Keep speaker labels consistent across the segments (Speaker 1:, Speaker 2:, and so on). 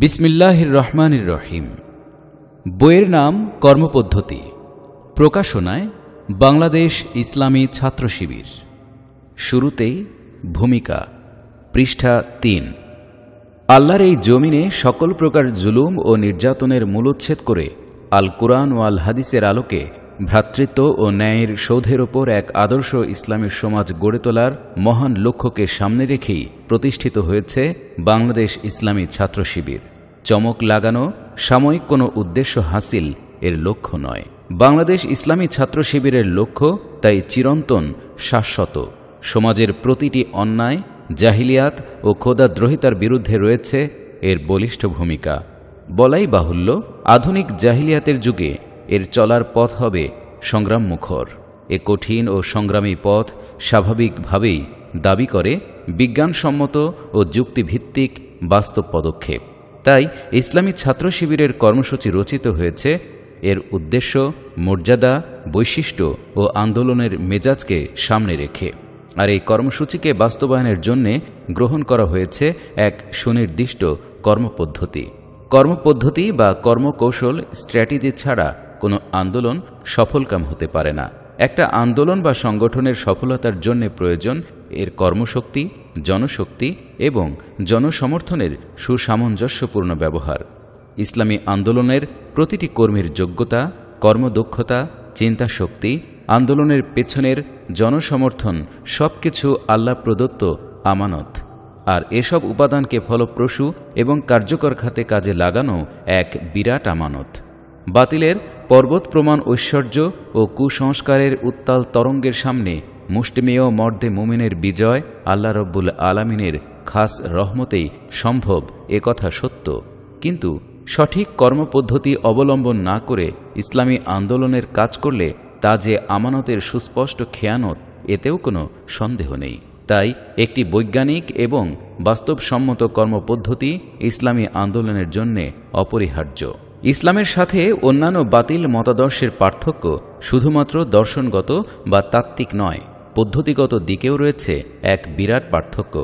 Speaker 1: বিসমিল্লাহির রহমানির রহিম বইয়ের নাম কর্মপদ্ধতি প্রকাশনায় বাংলাদেশ ইসলামী ছাত্র শিবির শুরুতেই ভূমিকা পৃষ্ঠা তিন আল্লাহর এই জমিনে সকল প্রকার জুলুম ও নির্যাতনের মূলোচ্ছেদ করে আল কোরআন ও আল হাদিসের আলোকে ভ্রাতৃত্ব ও ন্যায়ের সৌধের ওপর এক আদর্শ ইসলামী সমাজ গড়ে তোলার মহান লক্ষ্যকে সামনে রেখেই প্রতিষ্ঠিত হয়েছে বাংলাদেশ ইসলামী ছাত্র শিবির চমক লাগানো সাময়িক কোনো উদ্দেশ্য হাসিল এর লক্ষ্য নয় বাংলাদেশ ইসলামী ছাত্র শিবিরের লক্ষ্য তাই চিরন্তন শাশ্বত সমাজের প্রতিটি অন্যায় জাহিলিয়াত ও খোদাদ্রোহিতার বিরুদ্ধে রয়েছে এর বলিষ্ঠ ভূমিকা বলাই বাহুল্য আধুনিক জাহিলিয়াতের যুগে এর চলার পথ হবে সংগ্রাম মুখর এ কঠিন ও সংগ্রামী পথ স্বাভাবিকভাবেই দাবি করে বিজ্ঞানসম্মত ও যুক্তিভিত্তিক বাস্তব পদক্ষেপ তাই ইসলামী ছাত্র শিবিরের কর্মসূচি রচিত হয়েছে এর উদ্দেশ্য মর্যাদা বৈশিষ্ট্য ও আন্দোলনের মেজাজকে সামনে রেখে আর এই কর্মসূচিকে বাস্তবায়নের জন্যে গ্রহণ করা হয়েছে এক সুনির্দিষ্ট কর্মপদ্ধতি কর্মপদ্ধতি বা কর্মকৌশল স্ট্র্যাটেজি ছাড়া কোনো আন্দোলন সফলকাম হতে পারে না একটা আন্দোলন বা সংগঠনের সফলতার জন্য প্রয়োজন এর কর্মশক্তি জনশক্তি এবং জনসমর্থনের সুসামঞ্জস্যপূর্ণ ব্যবহার ইসলামী আন্দোলনের প্রতিটি কর্মীর যোগ্যতা কর্মদক্ষতা চিন্তাশক্তি আন্দোলনের পেছনের জনসমর্থন সব কিছু আল্লাহ প্রদত্ত আমানত আর এসব উপাদানকে ফলপ্রসূ এবং কার্যকর খাতে কাজে লাগানো এক বিরাট আমানত বাতিলের পর্বত প্রমাণ ঐশ্বর্য ও কুসংস্কারের উত্তাল তরঙ্গের সামনে মুষ্টিমেয় মর্দে মুমিনের বিজয় আল্লাহ রব্বুল আলামিনের খাস রহমতেই সম্ভব একথা সত্য কিন্তু সঠিক কর্মপদ্ধতি অবলম্বন না করে ইসলামী আন্দোলনের কাজ করলে তা যে আমানতের সুস্পষ্ট খেয়ানত এতেও কোনো সন্দেহ নেই তাই একটি বৈজ্ঞানিক এবং বাস্তবসম্মত কর্মপদ্ধতি ইসলামী আন্দোলনের জন্যে অপরিহার্য ইসলামের সাথে অন্যান্য বাতিল মতাদর্শের পার্থক্য শুধুমাত্র দর্শনগত বা তাত্ত্বিক নয় পদ্ধতিগত দিকেও রয়েছে এক বিরাট পার্থক্য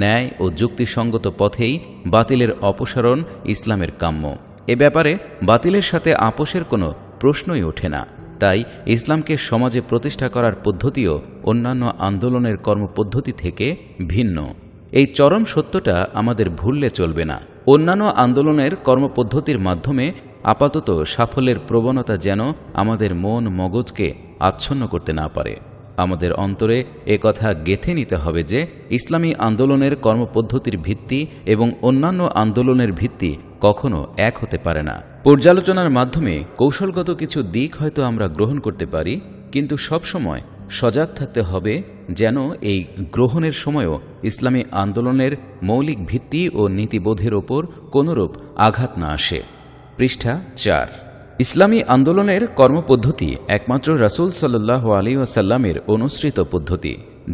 Speaker 1: ন্যায় ও যুক্তিসঙ্গত পথেই বাতিলের অপসারণ ইসলামের কাম্য এ ব্যাপারে বাতিলের সাথে আপোষের কোনো প্রশ্নই ওঠে না তাই ইসলামকে সমাজে প্রতিষ্ঠা করার পদ্ধতিও অন্যান্য আন্দোলনের কর্মপদ্ধতি থেকে ভিন্ন এই চরম সত্যটা আমাদের ভুললে চলবে না অন্যান্য আন্দোলনের কর্মপদ্ধতির মাধ্যমে আপাতত সাফল্যের প্রবণতা যেন আমাদের মন মগজকে আচ্ছন্ন করতে না পারে আমাদের অন্তরে কথা গেথে নিতে হবে যে ইসলামী আন্দোলনের কর্মপদ্ধতির ভিত্তি এবং অন্যান্য আন্দোলনের ভিত্তি কখনো এক হতে পারে না পর্যালোচনার মাধ্যমে কৌশলগত কিছু দিক হয়তো আমরা গ্রহণ করতে পারি কিন্তু সবসময় সজাগ থাকতে হবে যেন এই গ্রহণের সময়ও ইসলামী আন্দোলনের মৌলিক ভিত্তি ও নীতিবোধের ওপর কোনরূপ আঘাত না আসে পৃষ্ঠা চার ইসলামী আন্দোলনের কর্মপদ্ধতি একমাত্র রাসুল সাল্লাহ আলী ওয়াসাল্লামের অনুসৃত পদ্ধতি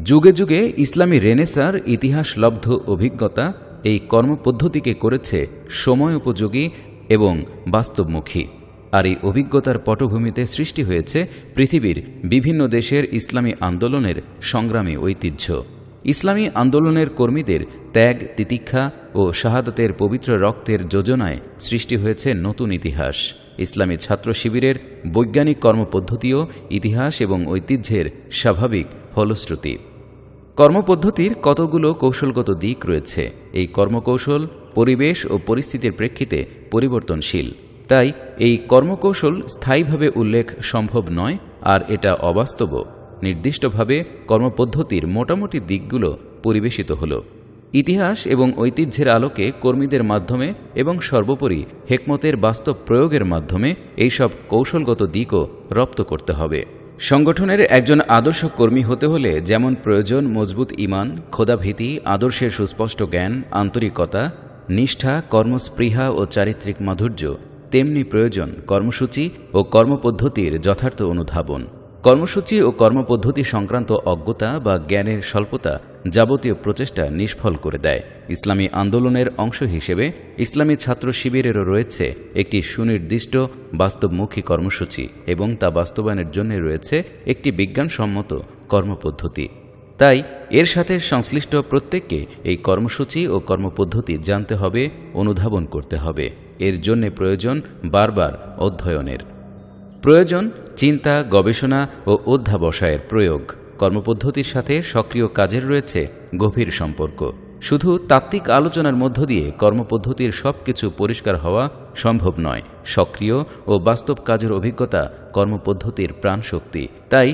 Speaker 1: যুগে যুগে ইসলামী রেনেসার ইতিহাসলব্ধ অভিজ্ঞতা এই কর্মপদ্ধতিকে করেছে সময় উপযোগী এবং বাস্তবমুখী আর এই অভিজ্ঞতার পটভূমিতে সৃষ্টি হয়েছে পৃথিবীর বিভিন্ন দেশের ইসলামী আন্দোলনের সংগ্রামী ঐতিহ্য ইসলামী আন্দোলনের কর্মীদের ত্যাগ তিতিক্ষা ও শাহাদাতের পবিত্র রক্তের যোজনায় সৃষ্টি হয়েছে নতুন ইতিহাস ইসলামী ছাত্র শিবিরের বৈজ্ঞানিক কর্মপদ্ধতিও ইতিহাস এবং ঐতিহ্যের স্বাভাবিক ফলশ্রুতি কর্মপদ্ধতির কতগুলো কৌশলগত দিক রয়েছে এই কর্মকৌশল পরিবেশ ও পরিস্থিতির প্রেক্ষিতে পরিবর্তনশীল তাই এই কর্মকৌশল স্থায়ীভাবে উল্লেখ সম্ভব নয় আর এটা অবাস্তব নির্দিষ্টভাবে কর্মপদ্ধতির মোটামুটি দিকগুলো পরিবেশিত হলো ইতিহাস এবং ঐতিহ্যের আলোকে কর্মীদের মাধ্যমে এবং সর্বোপরি হেকমতের বাস্তব প্রয়োগের মাধ্যমে এইসব কৌশলগত দিকও রপ্ত করতে হবে সংগঠনের একজন আদর্শ কর্মী হতে হলে যেমন প্রয়োজন মজবুত ইমান ক্ষোধাভীতি আদর্শের সুস্পষ্ট জ্ঞান আন্তরিকতা নিষ্ঠা কর্মস্পৃহা ও চারিত্রিক মাধুর্য তেমনি প্রয়োজন কর্মসূচি ও কর্মপদ্ধতির যথার্থ অনুধাবন কর্মসূচি ও কর্মপদ্ধতি সংক্রান্ত অজ্ঞতা বা জ্ঞানের স্বল্পতা যাবতীয় প্রচেষ্টা নিষ্ফল করে দেয় ইসলামী আন্দোলনের অংশ হিসেবে ইসলামী ছাত্র শিবিরেরও রয়েছে একটি সুনির্দিষ্ট বাস্তবমুখী কর্মসূচি এবং তা বাস্তবায়নের জন্য রয়েছে একটি বিজ্ঞানসম্মত কর্মপদ্ধতি তাই এর সাথে সংশ্লিষ্ট প্রত্যেককে এই কর্মসূচি ও কর্মপদ্ধতি জানতে হবে অনুধাবন করতে হবে এর জন্যে প্রয়োজন বারবার অধ্যয়নের প্রয়োজন চিন্তা গবেষণা ও অধ্যাবসায়ের প্রয়োগ কর্মপদ্ধতির সাথে সক্রিয় কাজের রয়েছে গভীর সম্পর্ক শুধু তাত্ত্বিক আলোচনার মধ্য দিয়ে কর্মপদ্ধতির সব কিছু পরিষ্কার হওয়া সম্ভব নয় সক্রিয় ও বাস্তব কাজের অভিজ্ঞতা কর্মপদ্ধতির প্রাণশক্তি তাই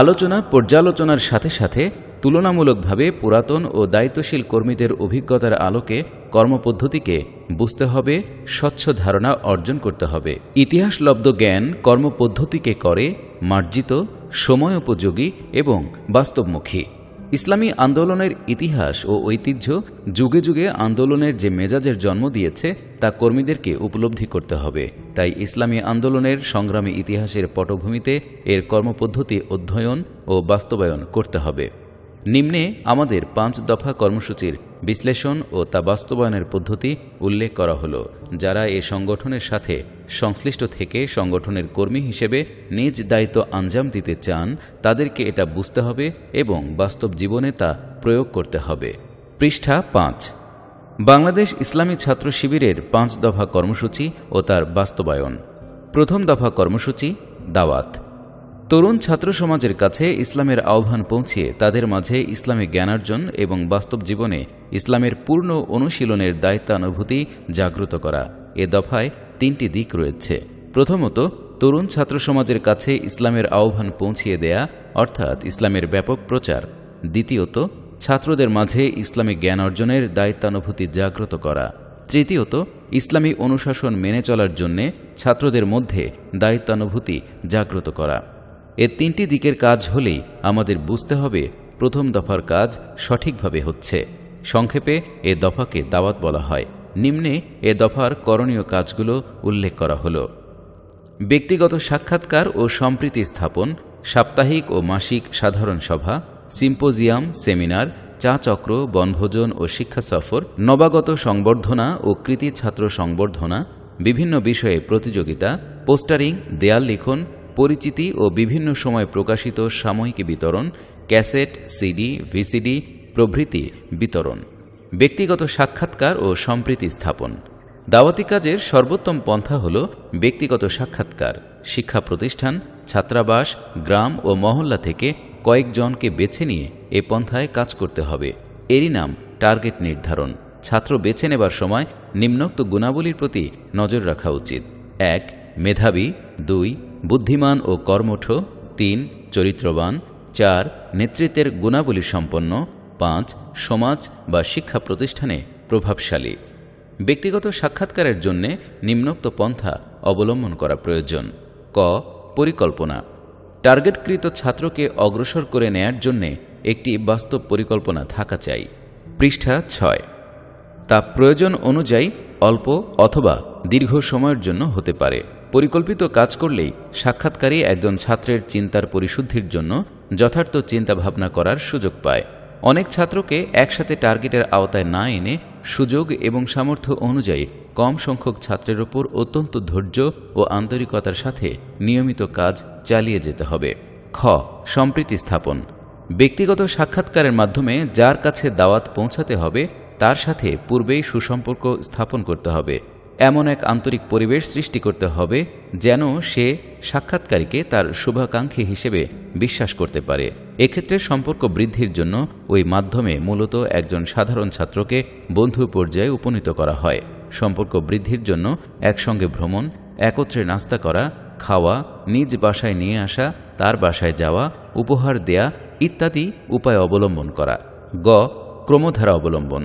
Speaker 1: আলোচনা পর্যালোচনার সাথে সাথে তুলনামূলকভাবে পুরাতন ও দায়িত্বশীল কর্মীদের অভিজ্ঞতার আলোকে কর্মপদ্ধতিকে বুঝতে হবে স্বচ্ছ ধারণা অর্জন করতে হবে ইতিহাস লব্ধ জ্ঞান কর্মপদ্ধতিকে করে মার্জিত সময় উপযোগী এবং বাস্তবমুখী ইসলামী আন্দোলনের ইতিহাস ও ঐতিহ্য যুগে যুগে আন্দোলনের যে মেজাজের জন্ম দিয়েছে তা কর্মীদেরকে উপলব্ধি করতে হবে তাই ইসলামী আন্দোলনের সংগ্রামী ইতিহাসের পটভূমিতে এর কর্মপদ্ধতি অধ্যয়ন ও বাস্তবায়ন করতে হবে নিম্নে আমাদের পাঁচ দফা কর্মসূচির বিশ্লেষণ ও তা বাস্তবায়নের পদ্ধতি উল্লেখ করা হলো যারা এ সংগঠনের সাথে সংশ্লিষ্ট থেকে সংগঠনের কর্মী হিসেবে নিজ দায়িত্ব আঞ্জাম দিতে চান তাদেরকে এটা বুঝতে হবে এবং বাস্তব জীবনে তা প্রয়োগ করতে হবে পৃষ্ঠা পাঁচ বাংলাদেশ ইসলামী ছাত্র শিবিরের পাঁচ দফা কর্মসূচি ও তার বাস্তবায়ন প্রথম দফা কর্মসূচি দাওয়াত তরুণ ছাত্র সমাজের কাছে ইসলামের আহ্বান পৌঁছিয়ে তাদের মাঝে ইসলামী জ্ঞানার্জন এবং বাস্তব জীবনে ইসলামের পূর্ণ অনুশীলনের দায়িত্বানুভূতি জাগ্রত করা এ দফায় তিনটি দিক রয়েছে প্রথমত তরুণ ছাত্র সমাজের কাছে ইসলামের আহ্বান পৌঁছিয়ে দেয়া অর্থাৎ ইসলামের ব্যাপক প্রচার দ্বিতীয়ত ছাত্রদের মাঝে ইসলামী জ্ঞান অর্জনের দায়িত্বানুভূতি জাগ্রত করা তৃতীয়ত ইসলামী অনুশাসন মেনে চলার জন্যে ছাত্রদের মধ্যে দায়িত্বানুভূতি জাগ্রত করা এ তিনটি দিকের কাজ হলেই আমাদের বুঝতে হবে প্রথম দফার কাজ সঠিকভাবে হচ্ছে সংক্ষেপে এ দফাকে দাওয়াত বলা হয় নিম্নে এ দফার করণীয় কাজগুলো উল্লেখ করা হলো ব্যক্তিগত সাক্ষাৎকার ও সম্প্রীতি স্থাপন সাপ্তাহিক ও মাসিক সাধারণ সভা সিম্পোজিয়াম সেমিনার চা চক্র বনভোজন ও শিক্ষা সফর নবাগত সংবর্ধনা ও কৃতি ছাত্র সংবর্ধনা বিভিন্ন বিষয়ে প্রতিযোগিতা পোস্টারিং দেয়াল লিখন পরিচিতি ও বিভিন্ন সময় প্রকাশিত সাময়িকী বিতরণ ক্যাসেট সিডি ভিসিডি প্রভৃতি বিতরণ ব্যক্তিগত সাক্ষাৎকার ও সম্প্রীতি স্থাপন দাওয়াতি কাজের সর্বোত্তম পন্থা হল ব্যক্তিগত সাক্ষাৎকার শিক্ষা প্রতিষ্ঠান ছাত্রাবাস গ্রাম ও মহল্লা থেকে কয়েকজনকে বেছে নিয়ে এ পন্থায় কাজ করতে হবে এরই নাম টার্গেট নির্ধারণ ছাত্র বেছে নেবার সময় নিম্নোক্ত গুণাবলীর প্রতি নজর রাখা উচিত এক মেধাবী দুই বুদ্ধিমান ও কর্মঠ তিন চরিত্রবান চার নেতৃত্বের গুণাবলী সম্পন্ন পাঁচ সমাজ বা শিক্ষা প্রতিষ্ঠানে প্রভাবশালী ব্যক্তিগত সাক্ষাৎকারের জন্যে নিম্নোক্ত পন্থা অবলম্বন করা প্রয়োজন ক পরিকল্পনা টার্গেটকৃত ছাত্রকে অগ্রসর করে নেয়ার জন্যে একটি বাস্তব পরিকল্পনা থাকা চাই পৃষ্ঠা ছয় তা প্রয়োজন অনুযায়ী অল্প অথবা দীর্ঘ সময়ের জন্য হতে পারে পরিকল্পিত কাজ করলেই সাক্ষাৎকারী একজন ছাত্রের চিন্তার পরিশুদ্ধির জন্য যথার্থ চিন্তাভাবনা করার সুযোগ পায় অনেক ছাত্রকে একসাথে টার্গেটের আওতায় না এনে সুযোগ এবং সামর্থ্য অনুযায়ী কম সংখ্যক ছাত্রের ওপর অত্যন্ত ধৈর্য ও আন্তরিকতার সাথে নিয়মিত কাজ চালিয়ে যেতে হবে খ সম্প্রীতি স্থাপন ব্যক্তিগত সাক্ষাৎকারের মাধ্যমে যার কাছে দাওয়াত পৌঁছাতে হবে তার সাথে পূর্বেই সুসম্পর্ক স্থাপন করতে হবে এমন এক আন্তরিক পরিবেশ সৃষ্টি করতে হবে যেন সে সাক্ষাৎকারীকে তার শুভাকাঙ্ক্ষী হিসেবে বিশ্বাস করতে পারে এক্ষেত্রে সম্পর্ক বৃদ্ধির জন্য ওই মাধ্যমে মূলত একজন সাধারণ ছাত্রকে বন্ধু পর্যায়ে উপনীত করা হয় সম্পর্ক বৃদ্ধির জন্য একসঙ্গে ভ্রমণ একত্রে নাস্তা করা খাওয়া নিজ বাসায় নিয়ে আসা তার বাসায় যাওয়া উপহার দেয়া ইত্যাদি উপায় অবলম্বন করা গ ক্রমধারা অবলম্বন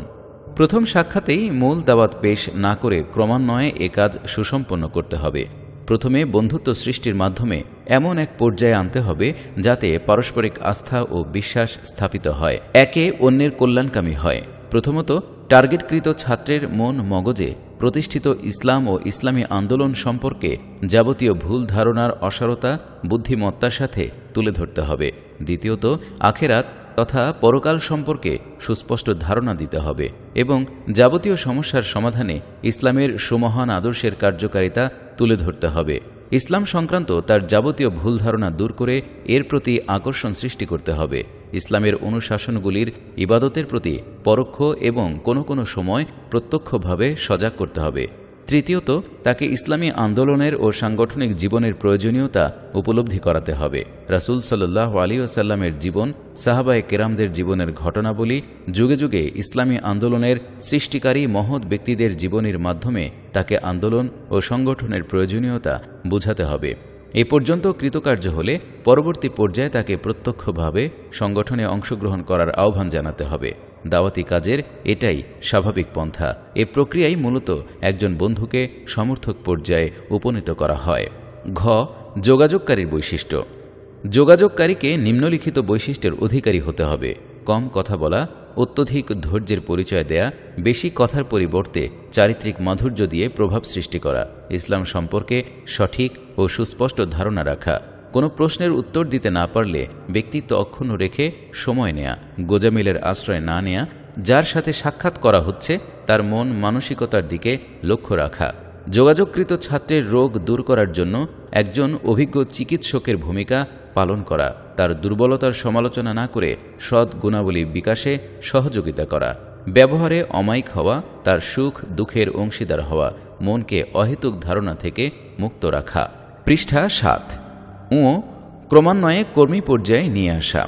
Speaker 1: প্রথম সাক্ষাতেই মূল দাওয়াত পেশ না করে ক্রমান্বয়ে এ কাজ সুসম্পন্ন করতে হবে প্রথমে বন্ধুত্ব সৃষ্টির মাধ্যমে এমন এক পর্যায়ে আনতে হবে যাতে পারস্পরিক আস্থা ও বিশ্বাস স্থাপিত হয় একে অন্যের কল্যাণকামী হয় প্রথমত টার্গেটকৃত ছাত্রের মন মগজে প্রতিষ্ঠিত ইসলাম ও ইসলামী আন্দোলন সম্পর্কে যাবতীয় ভুল ধারণার অসারতা বুদ্ধিমত্তার সাথে তুলে ধরতে হবে দ্বিতীয়ত আখেরাত তথা পরকাল সম্পর্কে সুস্পষ্ট ধারণা দিতে হবে এবং যাবতীয় সমস্যার সমাধানে ইসলামের সুমহান আদর্শের কার্যকারিতা তুলে ধরতে হবে ইসলাম সংক্রান্ত তার যাবতীয় ভুল ধারণা দূর করে এর প্রতি আকর্ষণ সৃষ্টি করতে হবে ইসলামের অনুশাসনগুলির ইবাদতের প্রতি পরোক্ষ এবং কোনো কোনো সময় প্রত্যক্ষভাবে সজাগ করতে হবে তৃতীয়ত তাকে ইসলামী আন্দোলনের ও সাংগঠনিক জীবনের প্রয়োজনীয়তা উপলব্ধি করাতে হবে রাসুল সাল্লাহ আলী আসাল্লামের জীবন সাহাবায় কেরামদের জীবনের ঘটনাবলী যুগে যুগে ইসলামী আন্দোলনের সৃষ্টিকারী মহৎ ব্যক্তিদের জীবনীর মাধ্যমে তাকে আন্দোলন ও সংগঠনের প্রয়োজনীয়তা বোঝাতে হবে এ পর্যন্ত কৃতকার্য হলে পরবর্তী পর্যায়ে তাকে প্রত্যক্ষভাবে সংগঠনে অংশগ্রহণ করার আহ্বান জানাতে হবে দাওয়াতি কাজের এটাই স্বাভাবিক পন্থা এ প্রক্রিয়াই মূলত একজন বন্ধুকে সমর্থক পর্যায়ে উপনীত করা হয় ঘ যোগাযোগকারীর বৈশিষ্ট্য যোগাযোগকারীকে নিম্নলিখিত বৈশিষ্ট্যের অধিকারী হতে হবে কম কথা বলা অত্যধিক ধৈর্যের পরিচয় দেয়া বেশি কথার পরিবর্তে চারিত্রিক মাধুর্য দিয়ে প্রভাব সৃষ্টি করা ইসলাম সম্পর্কে সঠিক ও সুস্পষ্ট ধারণা রাখা কোনো প্রশ্নের উত্তর দিতে না পারলে ব্যক্তিত্ব অক্ষুণ্ণ রেখে সময় নেয়া গোজামিলের আশ্রয় না নেয়া যার সাথে সাক্ষাৎ করা হচ্ছে তার মন মানসিকতার দিকে লক্ষ্য রাখা যোগাযোগকৃত ছাত্রের রোগ দূর করার জন্য একজন অভিজ্ঞ চিকিৎসকের ভূমিকা পালন করা তার দুর্বলতার সমালোচনা না করে সৎ গুণাবলী বিকাশে সহযোগিতা করা ব্যবহারে অমায়িক হওয়া তার সুখ দুঃখের অংশীদার হওয়া মনকে অহেতুক ধারণা থেকে মুক্ত রাখা পৃষ্ঠা সাত ও ক্রমান্বয়ে কর্মী পর্যায়ে নিয়ে আসা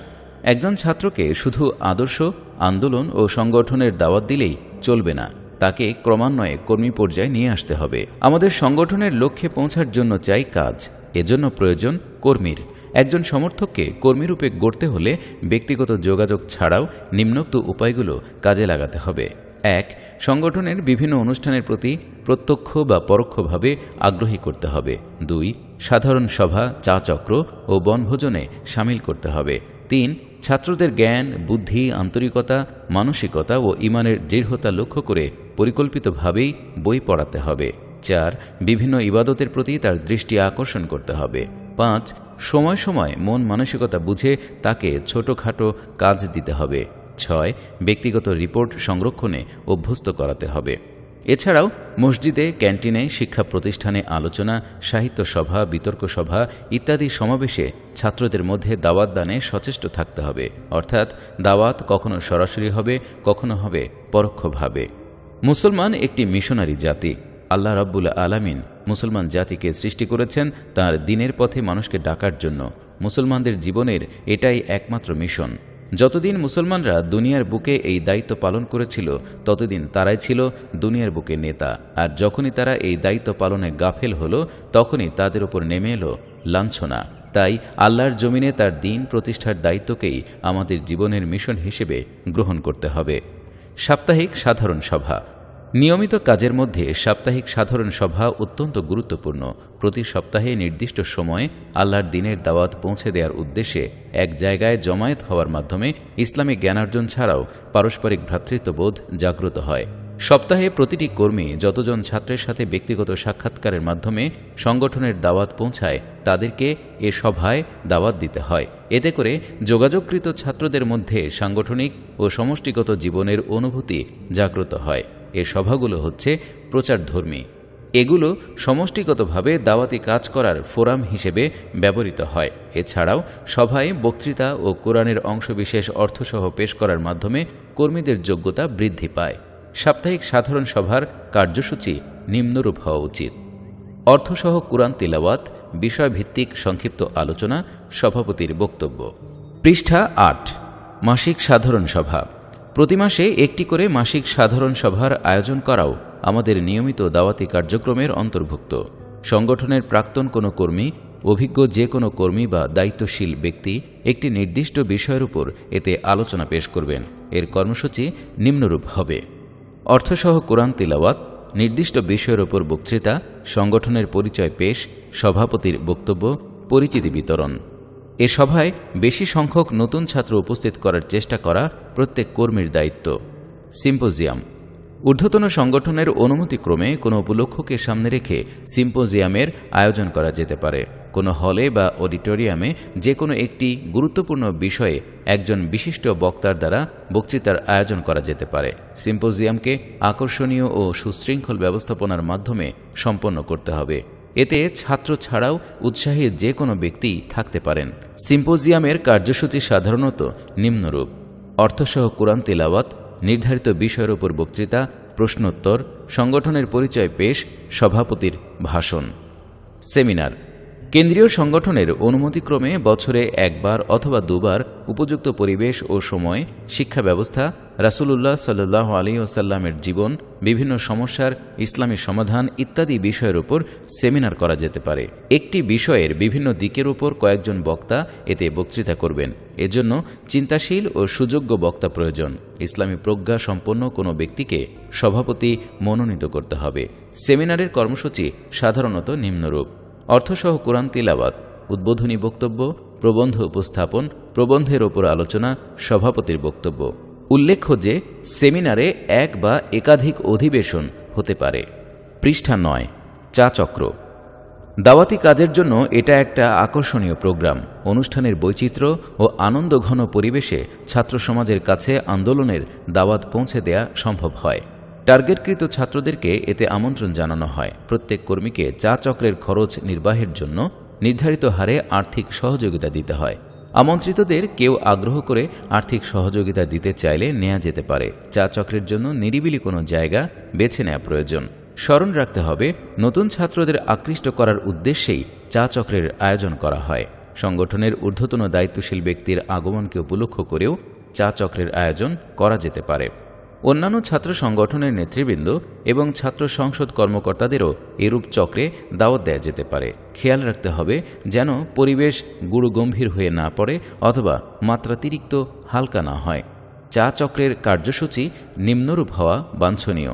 Speaker 1: একজন ছাত্রকে শুধু আদর্শ আন্দোলন ও সংগঠনের দাওয়াত দিলেই চলবে না তাকে ক্রমান্বয়ে কর্মী পর্যায়ে নিয়ে আসতে হবে আমাদের সংগঠনের লক্ষ্যে পৌঁছার জন্য চাই কাজ এজন্য প্রয়োজন কর্মীর একজন সমর্থককে কর্মীরূপে গড়তে হলে ব্যক্তিগত যোগাযোগ ছাড়াও নিম্নোক্ত উপায়গুলো কাজে লাগাতে হবে এক সংগঠনের বিভিন্ন অনুষ্ঠানের প্রতি প্রত্যক্ষ বা পরোক্ষভাবে আগ্রহী করতে হবে দুই সাধারণ সভা চা চক্র ও বনভোজনে সামিল করতে হবে তিন ছাত্রদের জ্ঞান বুদ্ধি আন্তরিকতা মানসিকতা ও ইমানের দৃঢ়তা লক্ষ্য করে পরিকল্পিতভাবেই বই পড়াতে হবে চার বিভিন্ন ইবাদতের প্রতি তার দৃষ্টি আকর্ষণ করতে হবে পাঁচ সময় সময় মন মানসিকতা বুঝে তাকে ছোটোখাটো কাজ দিতে হবে ছয় ব্যক্তিগত রিপোর্ট সংরক্ষণে অভ্যস্ত করাতে হবে এছাড়াও মসজিদে ক্যান্টিনে শিক্ষা প্রতিষ্ঠানে আলোচনা সাহিত্য সভা বিতর্ক সভা ইত্যাদি সমাবেশে ছাত্রদের মধ্যে দাওয়াত দানে সচেষ্ট থাকতে হবে অর্থাৎ দাওয়াত কখনো সরাসরি হবে কখনো হবে পরোক্ষভাবে মুসলমান একটি মিশনারি জাতি আল্লাহ রাব্বুল আলামিন মুসলমান জাতিকে সৃষ্টি করেছেন তার দিনের পথে মানুষকে ডাকার জন্য মুসলমানদের জীবনের এটাই একমাত্র মিশন যতদিন মুসলমানরা দুনিয়ার বুকে এই দায়িত্ব পালন করেছিল ততদিন তারাই ছিল দুনিয়ার বুকে নেতা আর যখনই তারা এই দায়িত্ব পালনে গাফেল হলো তখনই তাদের উপর নেমে এলো লাঞ্ছনা তাই আল্লাহর জমিনে তার দিন প্রতিষ্ঠার দায়িত্বকেই আমাদের জীবনের মিশন হিসেবে গ্রহণ করতে হবে সাপ্তাহিক সাধারণ সভা নিয়মিত কাজের মধ্যে সাপ্তাহিক সাধারণ সভা অত্যন্ত গুরুত্বপূর্ণ প্রতি সপ্তাহে নির্দিষ্ট সময়ে আল্লাহর দিনের দাওয়াত পৌঁছে দেওয়ার উদ্দেশ্যে এক জায়গায় জমায়েত হওয়ার মাধ্যমে ইসলামী জ্ঞানার্জন ছাড়াও পারস্পরিক ভ্রাতৃত্ববোধ জাগ্রত হয় সপ্তাহে প্রতিটি কর্মী যতজন ছাত্রের সাথে ব্যক্তিগত সাক্ষাৎকারের মাধ্যমে সংগঠনের দাওয়াত পৌঁছায় তাদেরকে এ সভায় দাওয়াত দিতে হয় এতে করে যোগাযোগকৃত ছাত্রদের মধ্যে সাংগঠনিক ও সমষ্টিগত জীবনের অনুভূতি জাগ্রত হয় এ সভাগুলো হচ্ছে প্রচারধর্মী এগুলো সমষ্টিগতভাবে দাওয়াতি কাজ করার ফোরাম হিসেবে ব্যবহৃত হয় এছাড়াও সভায় বক্তৃতা ও কোরআনের অংশবিশেষ অর্থসহ পেশ করার মাধ্যমে কর্মীদের যোগ্যতা বৃদ্ধি পায় সাপ্তাহিক সাধারণ সভার কার্যসূচি নিম্নরূপ হওয়া উচিত অর্থসহ কোরআন তিলাওয়াত বিষয়ভিত্তিক সংক্ষিপ্ত আলোচনা সভাপতির বক্তব্য পৃষ্ঠা আট মাসিক সাধারণ সভা প্রতি মাসে একটি করে মাসিক সাধারণ সভার আয়োজন করাও আমাদের নিয়মিত দাওয়াতি কার্যক্রমের অন্তর্ভুক্ত সংগঠনের প্রাক্তন কোনো কর্মী অভিজ্ঞ যে কোনো কর্মী বা দায়িত্বশীল ব্যক্তি একটি নির্দিষ্ট বিষয়ের উপর এতে আলোচনা পেশ করবেন এর কর্মসূচি নিম্নরূপ হবে অর্থসহ কোরআন তিলাওয়াত নির্দিষ্ট বিষয়ের ওপর বক্তৃতা সংগঠনের পরিচয় পেশ সভাপতির বক্তব্য পরিচিতি বিতরণ এ সভায় বেশি সংখ্যক নতুন ছাত্র উপস্থিত করার চেষ্টা করা প্রত্যেক কর্মীর দায়িত্ব সিম্পোজিয়াম ঊর্ধ্বতন সংগঠনের অনুমতিক্রমে কোনো উপলক্ষকে সামনে রেখে সিম্পোজিয়ামের আয়োজন করা যেতে পারে কোনো হলে বা অডিটোরিয়ামে যে কোনো একটি গুরুত্বপূর্ণ বিষয়ে একজন বিশিষ্ট বক্তার দ্বারা বক্তৃতার আয়োজন করা যেতে পারে সিম্পোজিয়ামকে আকর্ষণীয় ও সুশৃঙ্খল ব্যবস্থাপনার মাধ্যমে সম্পন্ন করতে হবে এতে ছাত্র ছাড়াও উৎসাহী যে কোনো ব্যক্তি থাকতে পারেন সিম্পোজিয়ামের কার্যসূচি সাধারণত নিম্নরূপ অর্থসহ কোরআন তেলাওয়াত নির্ধারিত বিষয়ের ওপর বক্তৃতা প্রশ্নোত্তর সংগঠনের পরিচয় পেশ সভাপতির ভাষণ সেমিনার কেন্দ্রীয় সংগঠনের অনুমতিক্রমে বছরে একবার অথবা দুবার উপযুক্ত পরিবেশ ও সময় শিক্ষা ব্যবস্থা রাসুলুল্লাহ সাল্লাহ আলী ওসাল্লামের জীবন বিভিন্ন সমস্যার ইসলামী সমাধান ইত্যাদি বিষয়ের উপর সেমিনার করা যেতে পারে একটি বিষয়ের বিভিন্ন দিকের উপর কয়েকজন বক্তা এতে বক্তৃতা করবেন এজন্য চিন্তাশীল ও সুযোগ্য বক্তা প্রয়োজন ইসলামী প্রজ্ঞা সম্পন্ন কোনো ব্যক্তিকে সভাপতি মনোনীত করতে হবে সেমিনারের কর্মসূচি সাধারণত নিম্নরূপ অর্থসহ কোরআন তিলাবাত উদ্বোধনী বক্তব্য প্রবন্ধ উপস্থাপন প্রবন্ধের ওপর আলোচনা সভাপতির বক্তব্য উল্লেখ্য যে সেমিনারে এক বা একাধিক অধিবেশন হতে পারে পৃষ্ঠা নয় চা চক্র দাওয়াতি কাজের জন্য এটা একটা আকর্ষণীয় প্রোগ্রাম অনুষ্ঠানের বৈচিত্র্য ও আনন্দঘন পরিবেশে ছাত্র সমাজের কাছে আন্দোলনের দাওয়াত পৌঁছে দেয়া সম্ভব হয় টার্গেটকৃত ছাত্রদেরকে এতে আমন্ত্রণ জানানো হয় প্রত্যেক কর্মীকে চা চক্রের খরচ নির্বাহের জন্য নির্ধারিত হারে আর্থিক সহযোগিতা দিতে হয় আমন্ত্রিতদের কেউ আগ্রহ করে আর্থিক সহযোগিতা দিতে চাইলে নেওয়া যেতে পারে চা চক্রের জন্য নিরিবিলি কোনো জায়গা বেছে নেওয়া প্রয়োজন স্মরণ রাখতে হবে নতুন ছাত্রদের আকৃষ্ট করার উদ্দেশ্যেই চা চক্রের আয়োজন করা হয় সংগঠনের ঊর্ধ্বতন দায়িত্বশীল ব্যক্তির আগমনকে উপলক্ষ করেও চা চক্রের আয়োজন করা যেতে পারে অন্যান্য ছাত্র সংগঠনের নেতৃবৃন্দ এবং ছাত্র সংসদ কর্মকর্তাদেরও এরূপ চক্রে দাওয়াত দেয়া যেতে পারে খেয়াল রাখতে হবে যেন পরিবেশ গুরুগম্ভীর হয়ে না পড়ে অথবা মাত্রাতিরিক্ত হালকা না হয় চা চক্রের কার্যসূচি নিম্নরূপ হওয়া বাঞ্ছনীয়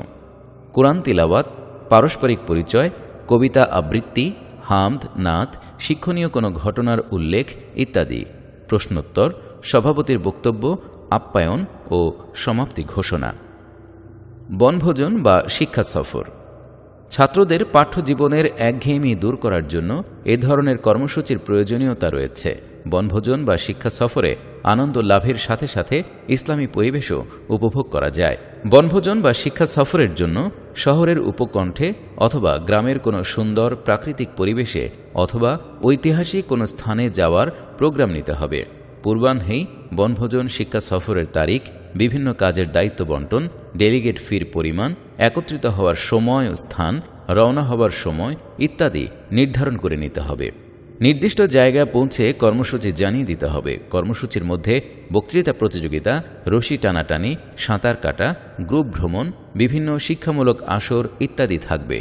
Speaker 1: কোরআন তিলাওয়াত পারস্পরিক পরিচয় কবিতা আবৃত্তি হামদ নাথ শিক্ষণীয় কোনো ঘটনার উল্লেখ ইত্যাদি প্রশ্নোত্তর সভাপতির বক্তব্য আপ্যায়ন ও সমাপ্তি ঘোষণা বনভোজন বা শিক্ষা সফর ছাত্রদের পাঠ্যজীবনের একঘেয়েমি দূর করার জন্য এ ধরনের কর্মসূচির প্রয়োজনীয়তা রয়েছে বনভোজন বা শিক্ষা সফরে আনন্দ লাভের সাথে সাথে ইসলামী পরিবেশও উপভোগ করা যায় বনভোজন বা শিক্ষা সফরের জন্য শহরের উপকণ্ঠে অথবা গ্রামের কোনো সুন্দর প্রাকৃতিক পরিবেশে অথবা ঐতিহাসিক কোনো স্থানে যাওয়ার প্রোগ্রাম নিতে হবে পূর্বাহ্নেই বনভোজন শিক্ষা সফরের তারিখ বিভিন্ন কাজের দায়িত্ব বন্টন ডেলিগেট ফির পরিমাণ একত্রিত হওয়ার সময় ও স্থান রওনা হবার সময় ইত্যাদি নির্ধারণ করে নিতে হবে নির্দিষ্ট জায়গায় পৌঁছে কর্মসূচি জানিয়ে দিতে হবে কর্মসূচির মধ্যে বক্তৃতা প্রতিযোগিতা রশি টানাটানি সাঁতার কাটা গ্রুপ ভ্রমণ বিভিন্ন শিক্ষামূলক আসর ইত্যাদি থাকবে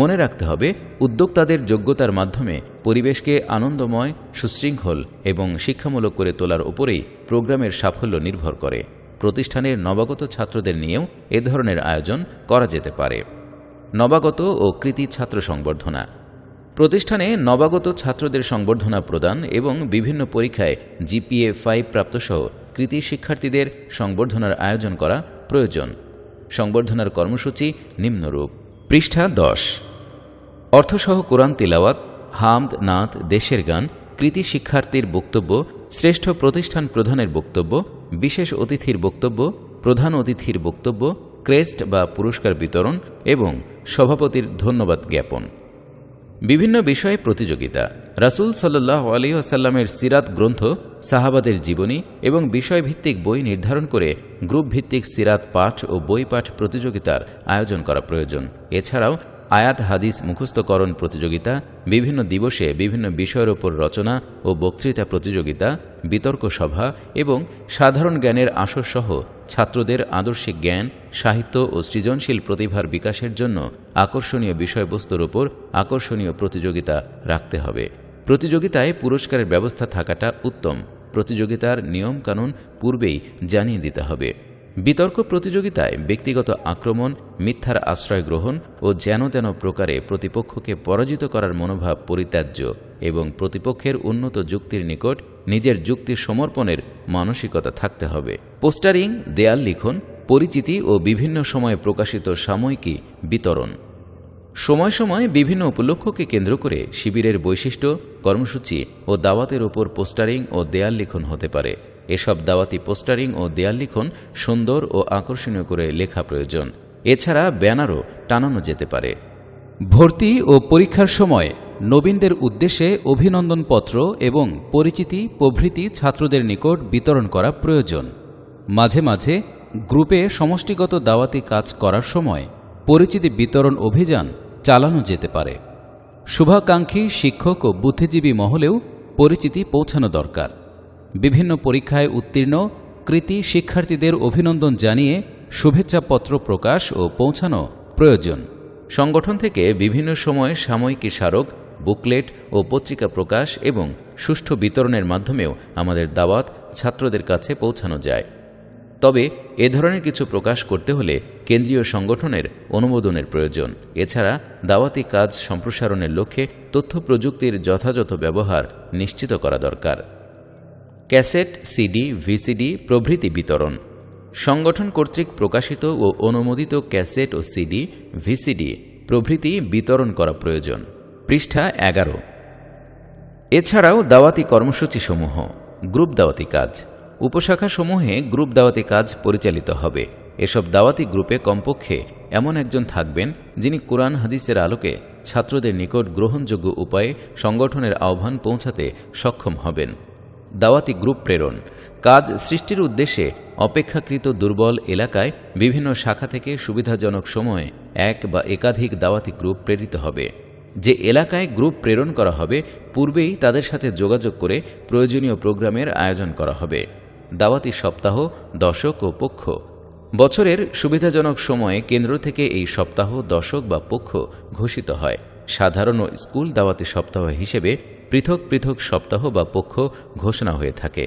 Speaker 1: মনে রাখতে হবে উদ্যোক্তাদের যোগ্যতার মাধ্যমে পরিবেশকে আনন্দময় সুশৃঙ্খল এবং শিক্ষামূলক করে তোলার উপরেই প্রোগ্রামের সাফল্য নির্ভর করে প্রতিষ্ঠানের নবাগত ছাত্রদের নিয়েও এ ধরনের আয়োজন করা যেতে পারে নবাগত ও কৃতি ছাত্র সংবর্ধনা প্রতিষ্ঠানে নবাগত ছাত্রদের সংবর্ধনা প্রদান এবং বিভিন্ন পরীক্ষায় জিপিএ ফাইভ প্রাপ্তসহ কৃতি শিক্ষার্থীদের সংবর্ধনার আয়োজন করা প্রয়োজন সংবর্ধনার কর্মসূচি নিম্নরূপ পৃষ্ঠা দশ অর্থসহ কোরআন তিলাওয়াত হামদ নাথ দেশের গান কৃতি শিক্ষার্থীর বক্তব্য শ্রেষ্ঠ প্রতিষ্ঠান প্রধানের বক্তব্য বিশেষ অতিথির বক্তব্য প্রধান অতিথির বক্তব্য ক্রেস্ট বা পুরস্কার বিতরণ এবং সভাপতির ধন্যবাদ জ্ঞাপন বিভিন্ন বিষয়ে প্রতিযোগিতা রাসুল সাল্লাহ আলী আসাল্লামের সিরাত গ্রন্থ সাহাবাদের জীবনী এবং বিষয়ভিত্তিক বই নির্ধারণ করে গ্রুপভিত্তিক সিরাত পাঠ ও বই পাঠ প্রতিযোগিতার আয়োজন করা প্রয়োজন এছাড়াও আয়াত হাদিস মুখস্থকরণ প্রতিযোগিতা বিভিন্ন দিবসে বিভিন্ন বিষয়ের ওপর রচনা ও বক্তৃতা প্রতিযোগিতা বিতর্ক সভা এবং সাধারণ জ্ঞানের আসরসহ ছাত্রদের আদর্শিক জ্ঞান সাহিত্য ও সৃজনশীল প্রতিভার বিকাশের জন্য আকর্ষণীয় বিষয়বস্তুর ওপর আকর্ষণীয় প্রতিযোগিতা রাখতে হবে প্রতিযোগিতায় পুরস্কারের ব্যবস্থা থাকাটা উত্তম প্রতিযোগিতার নিয়মকানুন পূর্বেই জানিয়ে দিতে হবে বিতর্ক প্রতিযোগিতায় ব্যক্তিগত আক্রমণ মিথ্যার আশ্রয় গ্রহণ ও যেন তেন প্রকারে প্রতিপক্ষকে পরাজিত করার মনোভাব পরিত্যাজ্য এবং প্রতিপক্ষের উন্নত যুক্তির নিকট নিজের যুক্তি সমর্পণের মানসিকতা থাকতে হবে পোস্টারিং দেয়াল লিখন পরিচিতি ও বিভিন্ন সময়ে প্রকাশিত সাময়িকী বিতরণ সময় সময় বিভিন্ন উপলক্ষকে কেন্দ্র করে শিবিরের বৈশিষ্ট্য কর্মসূচি ও দাওয়াতের ওপর পোস্টারিং ও দেয়াল লিখন হতে পারে এসব দাওয়াতি পোস্টারিং ও দেয়াল লিখন সুন্দর ও আকর্ষণীয় করে লেখা প্রয়োজন এছাড়া ব্যানারও টানানো যেতে পারে ভর্তি ও পরীক্ষার সময় নবীনদের উদ্দেশ্যে অভিনন্দনপত্র এবং পরিচিতি প্রভৃতি ছাত্রদের নিকট বিতরণ করা প্রয়োজন মাঝে মাঝে গ্রুপে সমষ্টিগত দাওয়াতি কাজ করার সময় পরিচিতি বিতরণ অভিযান চালানো যেতে পারে শুভাকাঙ্ক্ষী শিক্ষক ও বুদ্ধিজীবী মহলেও পরিচিতি পৌঁছানো দরকার বিভিন্ন পরীক্ষায় উত্তীর্ণ কৃতি শিক্ষার্থীদের অভিনন্দন জানিয়ে শুভেচ্ছাপত্র প্রকাশ ও পৌঁছানো প্রয়োজন সংগঠন থেকে বিভিন্ন সময়ে সাময়িকী স্মারক বুকলেট ও পত্রিকা প্রকাশ এবং সুষ্ঠু বিতরণের মাধ্যমেও আমাদের দাওয়াত ছাত্রদের কাছে পৌঁছানো যায় তবে এ ধরনের কিছু প্রকাশ করতে হলে কেন্দ্রীয় সংগঠনের অনুমোদনের প্রয়োজন এছাড়া দাওয়াতি কাজ সম্প্রসারণের লক্ষ্যে তথ্য প্রযুক্তির যথাযথ ব্যবহার নিশ্চিত করা দরকার ক্যাসেট সিডি ভিসিডি প্রভৃতি বিতরণ সংগঠন কর্তৃক প্রকাশিত ও অনুমোদিত ক্যাসেট ও সিডি ভিসিডি প্রভৃতি বিতরণ করা প্রয়োজন পৃষ্ঠা এগারো এছাড়াও দাওয়াতি কর্মসূচিসমূহ গ্রুপ দাওয়াতি কাজ উপশাখাসমূহে গ্রুপ দাওয়াতি কাজ পরিচালিত হবে এসব দাওয়াতি গ্রুপে কমপক্ষে এমন একজন থাকবেন যিনি কোরআন হাদিসের আলোকে ছাত্রদের নিকট গ্রহণযোগ্য উপায়ে সংগঠনের আহ্বান পৌঁছাতে সক্ষম হবেন দাওয়াতি গ্রুপ প্রেরণ কাজ সৃষ্টির উদ্দেশ্যে অপেক্ষাকৃত দুর্বল এলাকায় বিভিন্ন শাখা থেকে সুবিধাজনক সময়ে এক বা একাধিক দাওয়াতি গ্রুপ প্রেরিত হবে যে এলাকায় গ্রুপ প্রেরণ করা হবে পূর্বেই তাদের সাথে যোগাযোগ করে প্রয়োজনীয় প্রোগ্রামের আয়োজন করা হবে দাওয়াতি সপ্তাহ দশক ও পক্ষ বছরের সুবিধাজনক সময়ে কেন্দ্র থেকে এই সপ্তাহ দশক বা পক্ষ ঘোষিত হয় সাধারণ স্কুল দাওয়াতি সপ্তাহ হিসেবে পৃথক পৃথক সপ্তাহ বা পক্ষ ঘোষণা হয়ে থাকে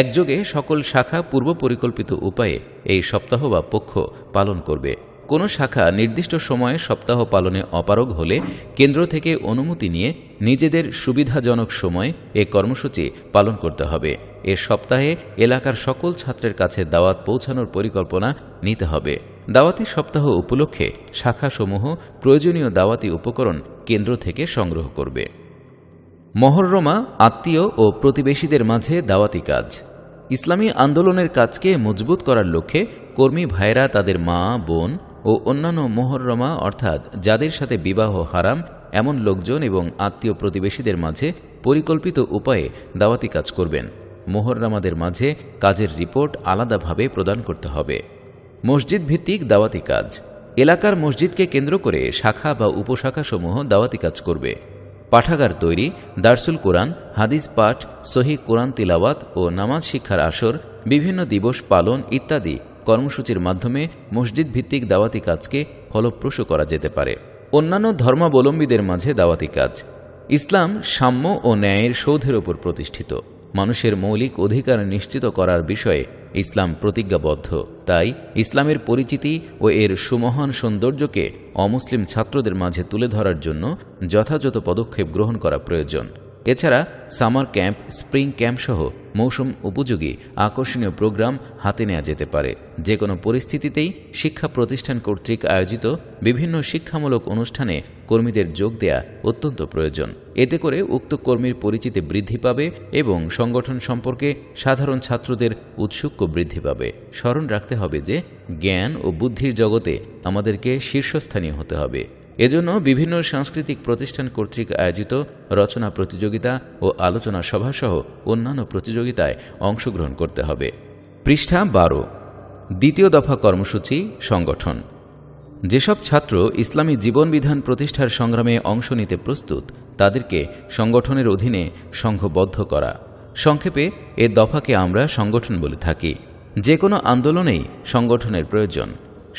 Speaker 1: একযোগে সকল শাখা পূর্ব পরিকল্পিত উপায়ে এই সপ্তাহ বা পক্ষ পালন করবে কোনো শাখা নির্দিষ্ট সময়ে সপ্তাহ পালনে অপারগ হলে কেন্দ্র থেকে অনুমতি নিয়ে নিজেদের সুবিধাজনক সময়ে এ কর্মসূচি পালন করতে হবে এ সপ্তাহে এলাকার সকল ছাত্রের কাছে দাওয়াত পৌঁছানোর পরিকল্পনা নিতে হবে দাওয়াতি সপ্তাহ উপলক্ষে শাখাসমূহ প্রয়োজনীয় দাওয়াতি উপকরণ কেন্দ্র থেকে সংগ্রহ করবে মহরমা আত্মীয় ও প্রতিবেশীদের মাঝে দাওয়াতি কাজ ইসলামী আন্দোলনের কাজকে মজবুত করার লক্ষ্যে কর্মী ভাইরা তাদের মা বোন ও অন্যান্য মোহররমা অর্থাৎ যাদের সাথে বিবাহ হারাম এমন লোকজন এবং আত্মীয় প্রতিবেশীদের মাঝে পরিকল্পিত উপায়ে দাওয়াতি কাজ করবেন মোহররামাদের মাঝে কাজের রিপোর্ট আলাদাভাবে প্রদান করতে হবে মসজিদ ভিত্তিক দাওয়াতি কাজ এলাকার মসজিদকে কেন্দ্র করে শাখা বা উপশাখা সমূহ দাওয়াতি কাজ করবে পাঠাগার তৈরি দার্সুল কোরআন হাদিস পাঠ সহি কোরআন তিলাওয়াত ও নামাজ শিক্ষার আসর বিভিন্ন দিবস পালন ইত্যাদি কর্মসূচির মাধ্যমে মসজিদ ভিত্তিক দাওয়াতি কাজকে ফলপ্রসূ করা যেতে পারে অন্যান্য ধর্মাবলম্বীদের মাঝে দাওয়াতি কাজ ইসলাম সাম্য ও ন্যায়ের সৌধের ওপর প্রতিষ্ঠিত মানুষের মৌলিক অধিকার নিশ্চিত করার বিষয়ে ইসলাম প্রতিজ্ঞাবদ্ধ তাই ইসলামের পরিচিতি ও এর সুমহান সৌন্দর্যকে অমুসলিম ছাত্রদের মাঝে তুলে ধরার জন্য যথাযথ পদক্ষেপ গ্রহণ করা প্রয়োজন এছাড়া সামার ক্যাম্প স্প্রিং ক্যাম্প সহ মৌসুম উপযোগী আকর্ষণীয় প্রোগ্রাম হাতে নেওয়া যেতে পারে যে কোনো পরিস্থিতিতেই শিক্ষা প্রতিষ্ঠান কর্তৃক আয়োজিত বিভিন্ন শিক্ষামূলক অনুষ্ঠানে কর্মীদের যোগ দেয়া অত্যন্ত প্রয়োজন এতে করে উক্ত কর্মীর পরিচিতি বৃদ্ধি পাবে এবং সংগঠন সম্পর্কে সাধারণ ছাত্রদের উৎসুক্য বৃদ্ধি পাবে স্মরণ রাখতে হবে যে জ্ঞান ও বুদ্ধির জগতে আমাদেরকে শীর্ষস্থানীয় হতে হবে এজন্য বিভিন্ন সাংস্কৃতিক প্রতিষ্ঠান কর্তৃক আয়োজিত রচনা প্রতিযোগিতা ও আলোচনা সভাসহ অন্যান্য প্রতিযোগিতায় অংশগ্রহণ করতে হবে পৃষ্ঠা বারো দ্বিতীয় দফা কর্মসূচি সংগঠন যেসব ছাত্র ইসলামী জীবনবিধান প্রতিষ্ঠার সংগ্রামে অংশ নিতে প্রস্তুত তাদেরকে সংগঠনের অধীনে সংঘবদ্ধ করা সংক্ষেপে এ দফাকে আমরা সংগঠন বলে থাকি যে কোনো আন্দোলনেই সংগঠনের প্রয়োজন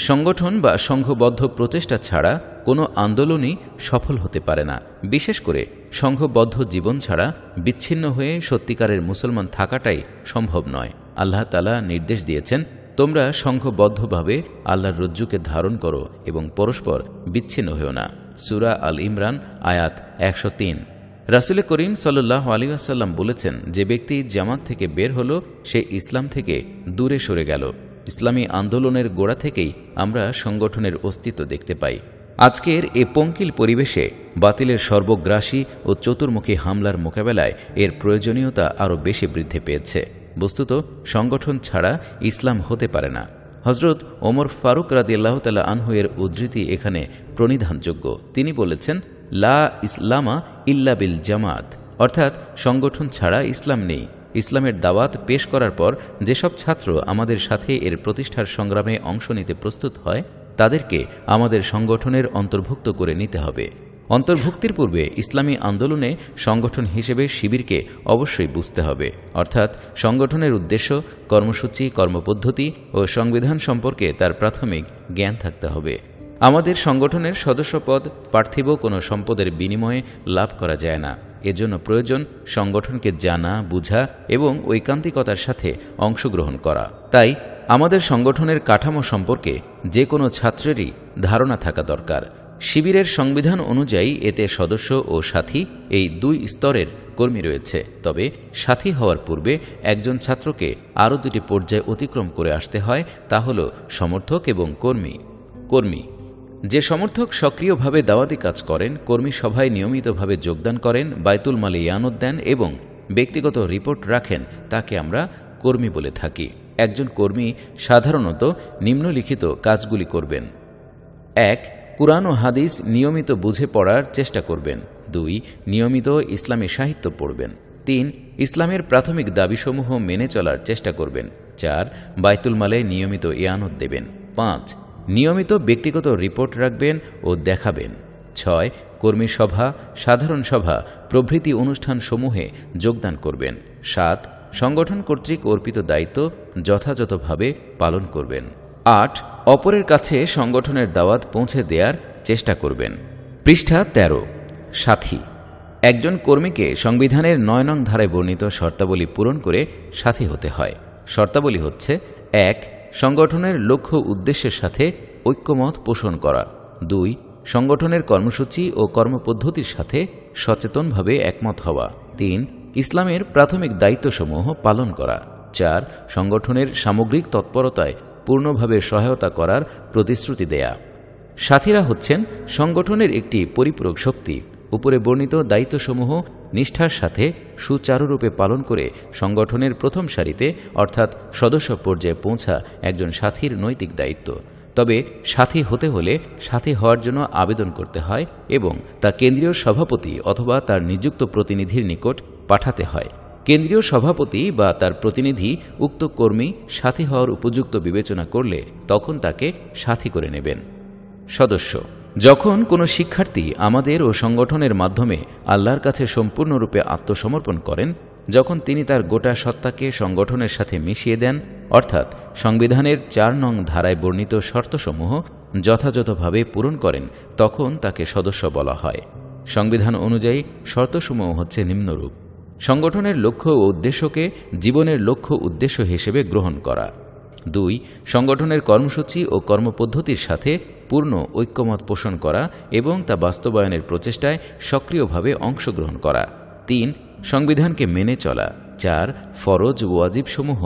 Speaker 1: সংগঠন বা সংঘবদ্ধ প্রচেষ্টা ছাড়া কোনো আন্দোলনই সফল হতে পারে না বিশেষ করে সংঘবদ্ধ জীবন ছাড়া বিচ্ছিন্ন হয়ে সত্যিকারের মুসলমান থাকাটাই সম্ভব নয় আল্লাহ আল্লাহতালা নির্দেশ দিয়েছেন তোমরা সংঘবদ্ধভাবে আল্লাহর রজ্জুকে ধারণ করো এবং পরস্পর বিচ্ছিন্ন হয়েও না সুরা আল ইমরান আয়াত একশো তিন রাসুল করিম সাল্লাহ আসাল্লাম বলেছেন যে ব্যক্তি জামাত থেকে বের হলো সে ইসলাম থেকে দূরে সরে গেল ইসলামী আন্দোলনের গোড়া থেকেই আমরা সংগঠনের অস্তিত্ব দেখতে পাই আজকের এ পঙ্কিল পরিবেশে বাতিলের সর্বগ্রাসী ও চতুর্মুখী হামলার মোকাবেলায় এর প্রয়োজনীয়তা আরও বেশি বৃদ্ধি পেয়েছে বস্তুত সংগঠন ছাড়া ইসলাম হতে পারে না হজরত ওমর ফারুক রাদিল্লাহ তালা আনহু এর উদ্ধৃতি এখানে প্রণিধানযোগ্য তিনি বলেছেন লা ইসলামা ইল্লা বিল জামাত অর্থাৎ সংগঠন ছাড়া ইসলাম নেই ইসলামের দাওয়াত পেশ করার পর যেসব ছাত্র আমাদের সাথে এর প্রতিষ্ঠার সংগ্রামে অংশ নিতে প্রস্তুত হয় তাদেরকে আমাদের সংগঠনের অন্তর্ভুক্ত করে নিতে হবে অন্তর্ভুক্তির পূর্বে ইসলামী আন্দোলনে সংগঠন হিসেবে শিবিরকে অবশ্যই বুঝতে হবে অর্থাৎ সংগঠনের উদ্দেশ্য কর্মসূচি কর্মপদ্ধতি ও সংবিধান সম্পর্কে তার প্রাথমিক জ্ঞান থাকতে হবে আমাদের সংগঠনের সদস্যপদ পার্থিব কোনো সম্পদের বিনিময়ে লাভ করা যায় না এজন্য প্রয়োজন সংগঠনকে জানা বুঝা এবং ঐকান্তিকতার সাথে অংশগ্রহণ করা তাই আমাদের সংগঠনের কাঠামো সম্পর্কে যে কোনো ছাত্রেরই ধারণা থাকা দরকার শিবিরের সংবিধান অনুযায়ী এতে সদস্য ও সাথী এই দুই স্তরের কর্মী রয়েছে তবে সাথী হওয়ার পূর্বে একজন ছাত্রকে আরও দুটি পর্যায় অতিক্রম করে আসতে হয় তা হল সমর্থক এবং কর্মী কর্মী যে সমর্থক সক্রিয়ভাবে দাওয়াতি কাজ করেন কর্মী সভায় নিয়মিতভাবে যোগদান করেন বায়তুল মালে ইয়ানত দেন এবং ব্যক্তিগত রিপোর্ট রাখেন তাকে আমরা কর্মী বলে থাকি একজন কর্মী সাধারণত নিম্নলিখিত কাজগুলি করবেন এক কোরআন ও হাদিস নিয়মিত বুঝে পড়ার চেষ্টা করবেন দুই নিয়মিত ইসলামী সাহিত্য পড়বেন তিন ইসলামের প্রাথমিক দাবিসমূহ মেনে চলার চেষ্টা করবেন চার বায়তুল মালে নিয়মিত ইয়ানত দেবেন পাঁচ নিয়মিত ব্যক্তিগত রিপোর্ট রাখবেন ও দেখাবেন ছয় কর্মী সভা সাধারণ সভা প্রভৃতি অনুষ্ঠানসমূহে যোগদান করবেন সাত সংগঠন কর্তৃক অর্পিত দায়িত্ব যথাযথভাবে পালন করবেন আট অপরের কাছে সংগঠনের দাওয়াত পৌঁছে দেওয়ার চেষ্টা করবেন পৃষ্ঠা ১৩ সাথী একজন কর্মীকে সংবিধানের নয় নং ধারায় বর্ণিত শর্তাবলী পূরণ করে সাথী হতে হয় শর্তাবলী হচ্ছে এক সংগঠনের লক্ষ্য উদ্দেশ্যের সাথে ঐক্যমত পোষণ করা দুই সংগঠনের কর্মসূচি ও কর্মপদ্ধতির সাথে সচেতনভাবে একমত হওয়া তিন ইসলামের প্রাথমিক দায়িত্বসমূহ পালন করা চার সংগঠনের সামগ্রিক তৎপরতায় পূর্ণভাবে সহায়তা করার প্রতিশ্রুতি দেয়া সাথীরা হচ্ছেন সংগঠনের একটি পরিপূরক শক্তি উপরে বর্ণিত দায়িত্বসমূহ নিষ্ঠার সাথে সুচারুরূপে পালন করে সংগঠনের প্রথম সারিতে অর্থাৎ সদস্য পর্যায়ে পৌঁছা একজন সাথীর নৈতিক দায়িত্ব তবে সাথী হতে হলে সাথী হওয়ার জন্য আবেদন করতে হয় এবং তা কেন্দ্রীয় সভাপতি অথবা তার নিযুক্ত প্রতিনিধির নিকট পাঠাতে হয় কেন্দ্রীয় সভাপতি বা তার প্রতিনিধি উক্ত কর্মী সাথী হওয়ার উপযুক্ত বিবেচনা করলে তখন তাকে সাথী করে নেবেন সদস্য যখন কোনো শিক্ষার্থী আমাদের ও সংগঠনের মাধ্যমে আল্লাহর কাছে সম্পূর্ণরূপে আত্মসমর্পণ করেন যখন তিনি তার গোটা সত্তাকে সংগঠনের সাথে মিশিয়ে দেন অর্থাৎ সংবিধানের চার নং ধারায় বর্ণিত শর্তসমূহ যথাযথভাবে পূরণ করেন তখন তাকে সদস্য বলা হয় সংবিধান অনুযায়ী শর্তসমূহ হচ্ছে নিম্নরূপ সংগঠনের লক্ষ্য ও উদ্দেশ্যকে জীবনের লক্ষ্য উদ্দেশ্য হিসেবে গ্রহণ করা দুই সংগঠনের কর্মসূচি ও কর্মপদ্ধতির সাথে পূর্ণ ঐক্যমত পোষণ করা এবং তা বাস্তবায়নের প্রচেষ্টায় সক্রিয়ভাবে অংশগ্রহণ করা তিন সংবিধানকে মেনে চলা চার ফরজ ওয়াজিবসমূহ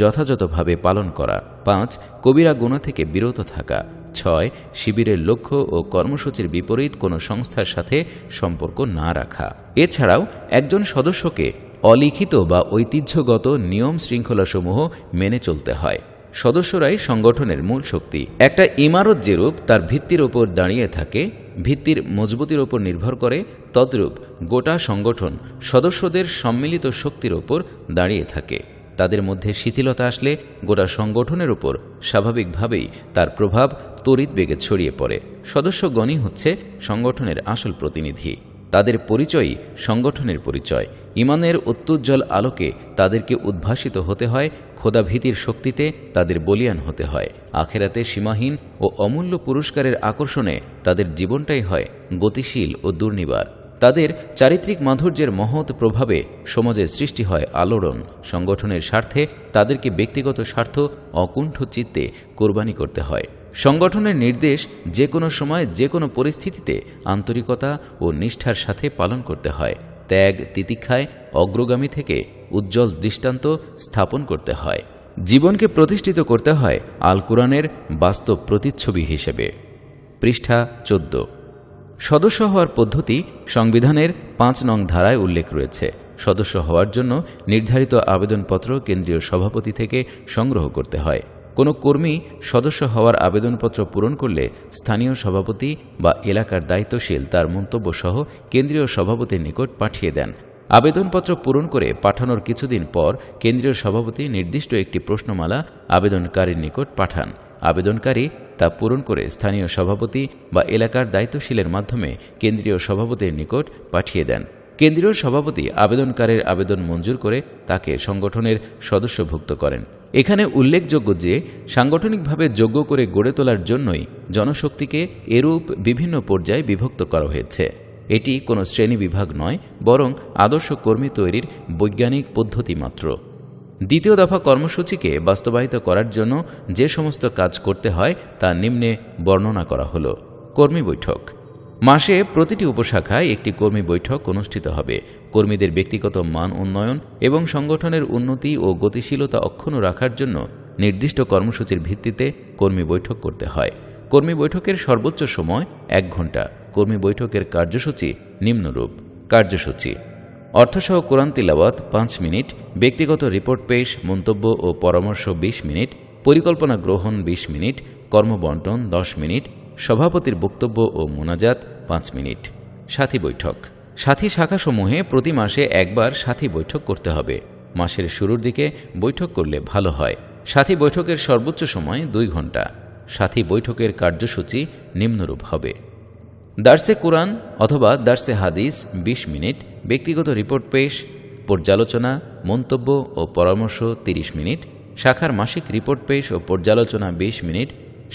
Speaker 1: যথাযথভাবে পালন করা পাঁচ কবিরা গোনা থেকে বিরত থাকা ছয় শিবিরের লক্ষ্য ও কর্মসূচির বিপরীত কোনো সংস্থার সাথে সম্পর্ক না রাখা এছাড়াও একজন সদস্যকে অলিখিত বা ঐতিহ্যগত নিয়ম শৃঙ্খলাসমূহ মেনে চলতে হয় সদস্যরাই সংগঠনের মূল শক্তি একটা ইমারত যেরূপ তার ভিত্তির ওপর দাঁড়িয়ে থাকে ভিত্তির মজবুতির ওপর নির্ভর করে তদ্রূপ গোটা সংগঠন সদস্যদের সম্মিলিত শক্তির ওপর দাঁড়িয়ে থাকে তাদের মধ্যে শিথিলতা আসলে গোটা সংগঠনের উপর স্বাভাবিকভাবেই তার প্রভাব তড়িৎ বেগে ছড়িয়ে পড়ে সদস্যগণই হচ্ছে সংগঠনের আসল প্রতিনিধি তাদের পরিচয়ই সংগঠনের পরিচয় ইমানের অত্যুজ্জ্বল আলোকে তাদেরকে উদ্ভাসিত হতে হয় খোদাভীতির শক্তিতে তাদের বলিয়ান হতে হয় আখেরাতে সীমাহীন ও অমূল্য পুরস্কারের আকর্ষণে তাদের জীবনটাই হয় গতিশীল ও দুর্নিবার তাদের চারিত্রিক মাধুর্যের মহৎ প্রভাবে সমাজের সৃষ্টি হয় আলোড়ন সংগঠনের স্বার্থে তাদেরকে ব্যক্তিগত স্বার্থ অকুণ্ঠ চিত্তে কোরবানি করতে হয় সংগঠনের নির্দেশ যে কোনো সময় যে কোনো পরিস্থিতিতে আন্তরিকতা ও নিষ্ঠার সাথে পালন করতে হয় ত্যাগ তিতিক্ষায় অগ্রগামী থেকে উজ্জ্বল দৃষ্টান্ত স্থাপন করতে হয় জীবনকে প্রতিষ্ঠিত করতে হয় আল কোরআনের বাস্তব প্রতিচ্ছবি হিসেবে পৃষ্ঠা চোদ্দ সদস্য হওয়ার পদ্ধতি সংবিধানের পাঁচ নং ধারায় উল্লেখ রয়েছে সদস্য হওয়ার জন্য নির্ধারিত আবেদনপত্র কেন্দ্রীয় সভাপতি থেকে সংগ্রহ করতে হয় কোনো কর্মী সদস্য হওয়ার আবেদনপত্র পূরণ করলে স্থানীয় সভাপতি বা এলাকার দায়িত্বশীল তার মন্তব্য সহ কেন্দ্রীয় সভাপতির নিকট পাঠিয়ে দেন আবেদনপত্র পূরণ করে পাঠানোর কিছুদিন পর কেন্দ্রীয় সভাপতি নির্দিষ্ট একটি প্রশ্নমালা আবেদনকারীর নিকট পাঠান আবেদনকারী তা পূরণ করে স্থানীয় সভাপতি বা এলাকার দায়িত্বশীলের মাধ্যমে কেন্দ্রীয় সভাপতির নিকট পাঠিয়ে দেন কেন্দ্রীয় সভাপতি আবেদনকারীর আবেদন মঞ্জুর করে তাকে সংগঠনের সদস্যভুক্ত করেন এখানে উল্লেখযোগ্য যে সাংগঠনিকভাবে যোগ্য করে গড়ে তোলার জন্যই জনশক্তিকে এরূপ বিভিন্ন পর্যায়ে বিভক্ত করা হয়েছে এটি কোনো শ্রেণী বিভাগ নয় বরং আদর্শ কর্মী তৈরির বৈজ্ঞানিক পদ্ধতি মাত্র দ্বিতীয় দফা কর্মসূচিকে বাস্তবায়িত করার জন্য যে সমস্ত কাজ করতে হয় তা নিম্নে বর্ণনা করা হলো কর্মী বৈঠক মাসে প্রতিটি উপশাখায় একটি কর্মী বৈঠক অনুষ্ঠিত হবে কর্মীদের ব্যক্তিগত মান উন্নয়ন এবং সংগঠনের উন্নতি ও গতিশীলতা অক্ষুণ্ণ রাখার জন্য নির্দিষ্ট কর্মসূচির ভিত্তিতে কর্মী বৈঠক করতে হয় কর্মী বৈঠকের সর্বোচ্চ সময় এক ঘন্টা কর্মী বৈঠকের কার্যসূচি নিম্নরূপ কার্যসূচি অর্থসহ কোরআন তিলাবাত পাঁচ মিনিট ব্যক্তিগত রিপোর্ট পেশ মন্তব্য ও পরামর্শ ২০ মিনিট পরিকল্পনা গ্রহণ ২০ মিনিট কর্মবন্টন ১০ মিনিট সভাপতির বক্তব্য ও মোনাজাত পাঁচ মিনিট সাথী বৈঠক সাথী শাখাসমূহে প্রতি মাসে একবার সাথী বৈঠক করতে হবে মাসের শুরুর দিকে বৈঠক করলে ভালো হয় সাথী বৈঠকের সর্বোচ্চ সময় দুই ঘন্টা সাথী বৈঠকের কার্যসূচি নিম্নরূপ হবে দার্সে কোরআন অথবা দার্সে হাদিস ২০ মিনিট ব্যক্তিগত রিপোর্ট পেশ পর্যালোচনা মন্তব্য ও পরামর্শ ৩০ মিনিট শাখার মাসিক রিপোর্ট পেশ ও পর্যালোচনা ২০ মিনিট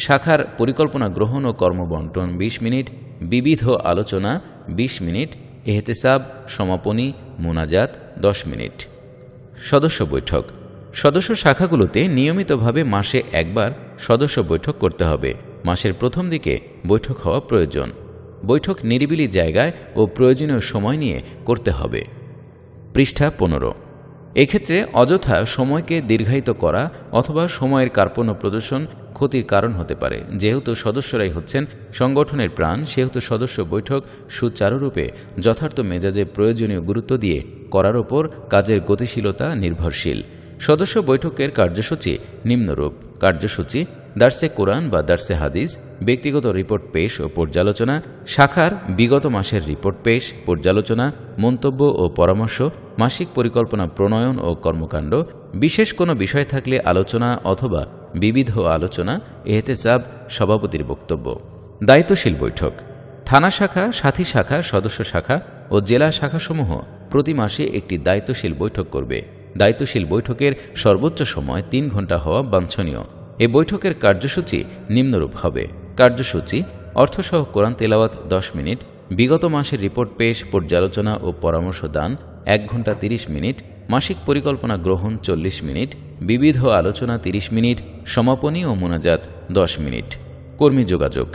Speaker 1: শাখার পরিকল্পনা গ্রহণ ও কর্মবন্টন ২০ মিনিট বিবিধ আলোচনা ২০ মিনিট এহতেসাব সমাপনী মোনাজাত ১০ মিনিট সদস্য বৈঠক সদস্য শাখাগুলোতে নিয়মিতভাবে মাসে একবার সদস্য বৈঠক করতে হবে মাসের প্রথম দিকে বৈঠক হওয়া প্রয়োজন বৈঠক নিরিবিলি জায়গায় ও প্রয়োজনীয় সময় নিয়ে করতে হবে পৃষ্ঠা পনেরো এক্ষেত্রে অযথা সময়কে দীর্ঘায়িত করা অথবা সময়ের কার্পণ্য প্রদর্শন ক্ষতির কারণ হতে পারে যেহেতু সদস্যরাই হচ্ছেন সংগঠনের প্রাণ সেহেতু সদস্য বৈঠক সুচারুরূপে যথার্থ মেজাজে প্রয়োজনীয় গুরুত্ব দিয়ে করার ওপর কাজের গতিশীলতা নির্ভরশীল সদস্য বৈঠকের কার্যসূচি নিম্নরূপ কার্যসূচি দার্সে কোরআন বা দার্সে হাদিস ব্যক্তিগত রিপোর্ট পেশ ও পর্যালোচনা শাখার বিগত মাসের রিপোর্ট পেশ পর্যালোচনা মন্তব্য ও পরামর্শ মাসিক পরিকল্পনা প্রণয়ন ও কর্মকাণ্ড বিশেষ কোনো বিষয় থাকলে আলোচনা অথবা বিবিধ আলোচনা এহতেসাব সভাপতির বক্তব্য দায়িত্বশীল বৈঠক থানা শাখা সাথী শাখা সদস্য শাখা ও জেলা শাখাসমূহ প্রতি মাসে একটি দায়িত্বশীল বৈঠক করবে দায়িত্বশীল বৈঠকের সর্বোচ্চ সময় তিন ঘন্টা হওয়া বাঞ্ছনীয় এ বৈঠকের কার্যসূচি নিম্নরূপ হবে কার্যসূচি অর্থসহ কোরআন তেলাওয়াত দশ মিনিট বিগত মাসের রিপোর্ট পেশ পর্যালোচনা ও পরামর্শ দান এক ঘন্টা তিরিশ মিনিট মাসিক পরিকল্পনা গ্রহণ চল্লিশ মিনিট বিবিধ আলোচনা ৩০ মিনিট সমাপনী ও মোনাজাত ১০ মিনিট কর্মী যোগাযোগ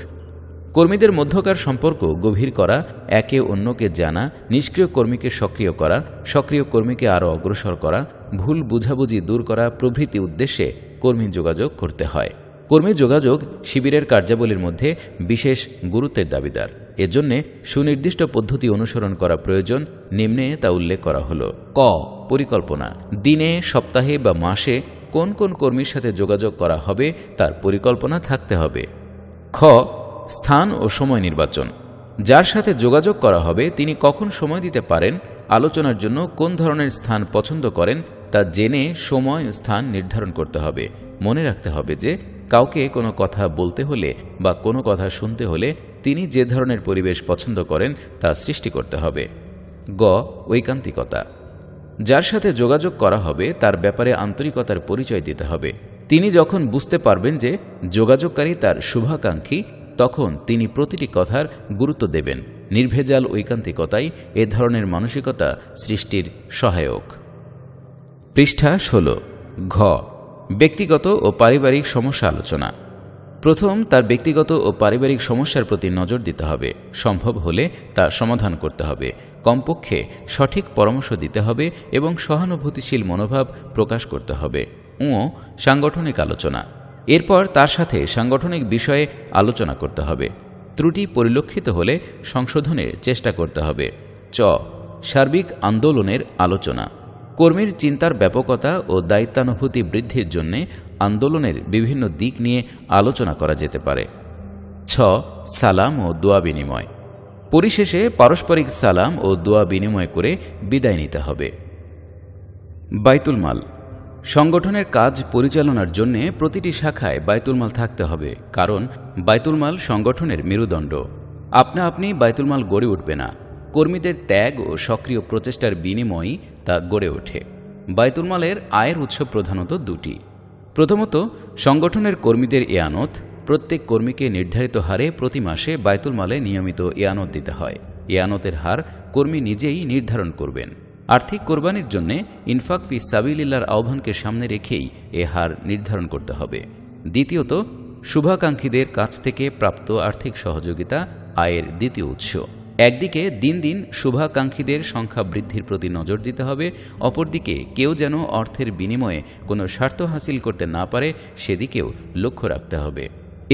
Speaker 1: কর্মীদের মধ্যকার সম্পর্ক গভীর করা একে অন্যকে জানা নিষ্ক্রিয় কর্মীকে সক্রিয় করা সক্রিয় কর্মীকে আরও অগ্রসর করা ভুল বুঝাবুঝি দূর করা প্রভৃতি উদ্দেশ্যে কর্মী যোগাযোগ করতে হয় কর্মী যোগাযোগ শিবিরের কার্যাবলীর মধ্যে বিশেষ গুরুত্বের দাবিদার এজন্যে সুনির্দিষ্ট পদ্ধতি অনুসরণ করা প্রয়োজন নিম্নে তা উল্লেখ করা হলো ক পরিকল্পনা দিনে সপ্তাহে বা মাসে কোন কোন কর্মীর সাথে যোগাযোগ করা হবে তার পরিকল্পনা থাকতে হবে খ স্থান ও সময় নির্বাচন যার সাথে যোগাযোগ করা হবে তিনি কখন সময় দিতে পারেন আলোচনার জন্য কোন ধরনের স্থান পছন্দ করেন তা জেনে সময় স্থান নির্ধারণ করতে হবে মনে রাখতে হবে যে কাউকে কোনো কথা বলতে হলে বা কোনো কথা শুনতে হলে তিনি যে ধরনের পরিবেশ পছন্দ করেন তা সৃষ্টি করতে হবে গ ঐকান্তিকতা যার সাথে যোগাযোগ করা হবে তার ব্যাপারে আন্তরিকতার পরিচয় দিতে হবে তিনি যখন বুঝতে পারবেন যে যোগাযোগকারী তার শুভাকাঙ্ক্ষী তখন তিনি প্রতিটি কথার গুরুত্ব দেবেন নির্ভেজাল ঐকান্তিকতাই এ ধরনের মানসিকতা সৃষ্টির সহায়ক পৃষ্ঠা ষোলো ঘ ব্যক্তিগত ও পারিবারিক সমস্যা আলোচনা প্রথম তার ব্যক্তিগত ও পারিবারিক সমস্যার প্রতি নজর দিতে হবে সম্ভব হলে তা সমাধান করতে হবে কমপক্ষে সঠিক পরামর্শ দিতে হবে এবং সহানুভূতিশীল মনোভাব প্রকাশ করতে হবে উঁ সাংগঠনিক আলোচনা এরপর তার সাথে সাংগঠনিক বিষয়ে আলোচনা করতে হবে ত্রুটি পরিলক্ষিত হলে সংশোধনের চেষ্টা করতে হবে চ সার্বিক আন্দোলনের আলোচনা কর্মীর চিন্তার ব্যাপকতা ও দায়িত্বানুভূতি বৃদ্ধির জন্যে আন্দোলনের বিভিন্ন দিক নিয়ে আলোচনা করা যেতে পারে ছ সালাম ও দোয়া বিনিময় পরিশেষে পারস্পরিক সালাম ও দোয়া বিনিময় করে বিদায় নিতে হবে বাইতুল মাল সংগঠনের কাজ পরিচালনার জন্য প্রতিটি শাখায় বাইতুল মাল থাকতে হবে কারণ বাইতুল মাল সংগঠনের মেরুদণ্ড আপনা আপনি বাইতুল মাল গড়ে উঠবে না কর্মীদের ত্যাগ ও সক্রিয় প্রচেষ্টার বিনিময়েই তা গড়ে ওঠে বায়তুলমালের আয়ের উৎস প্রধানত দুটি প্রথমত সংগঠনের কর্মীদের এয়ানত প্রত্যেক কর্মীকে নির্ধারিত হারে প্রতি মাসে বায়তুল মালে নিয়মিত এয়ানত দিতে হয় এয়ানতের হার কর্মী নিজেই নির্ধারণ করবেন আর্থিক কোরবানির জন্য ইনফাক ফি সাবিলিল্লার আহ্বানকে সামনে রেখেই এ হার নির্ধারণ করতে হবে দ্বিতীয়ত শুভাকাঙ্ক্ষীদের কাছ থেকে প্রাপ্ত আর্থিক সহযোগিতা আয়ের দ্বিতীয় উৎস একদিকে দিন দিন শুভাকাঙ্ক্ষীদের সংখ্যা বৃদ্ধির প্রতি নজর দিতে হবে অপরদিকে কেউ যেন অর্থের বিনিময়ে কোনো স্বার্থ হাসিল করতে না পারে সেদিকেও লক্ষ্য রাখতে হবে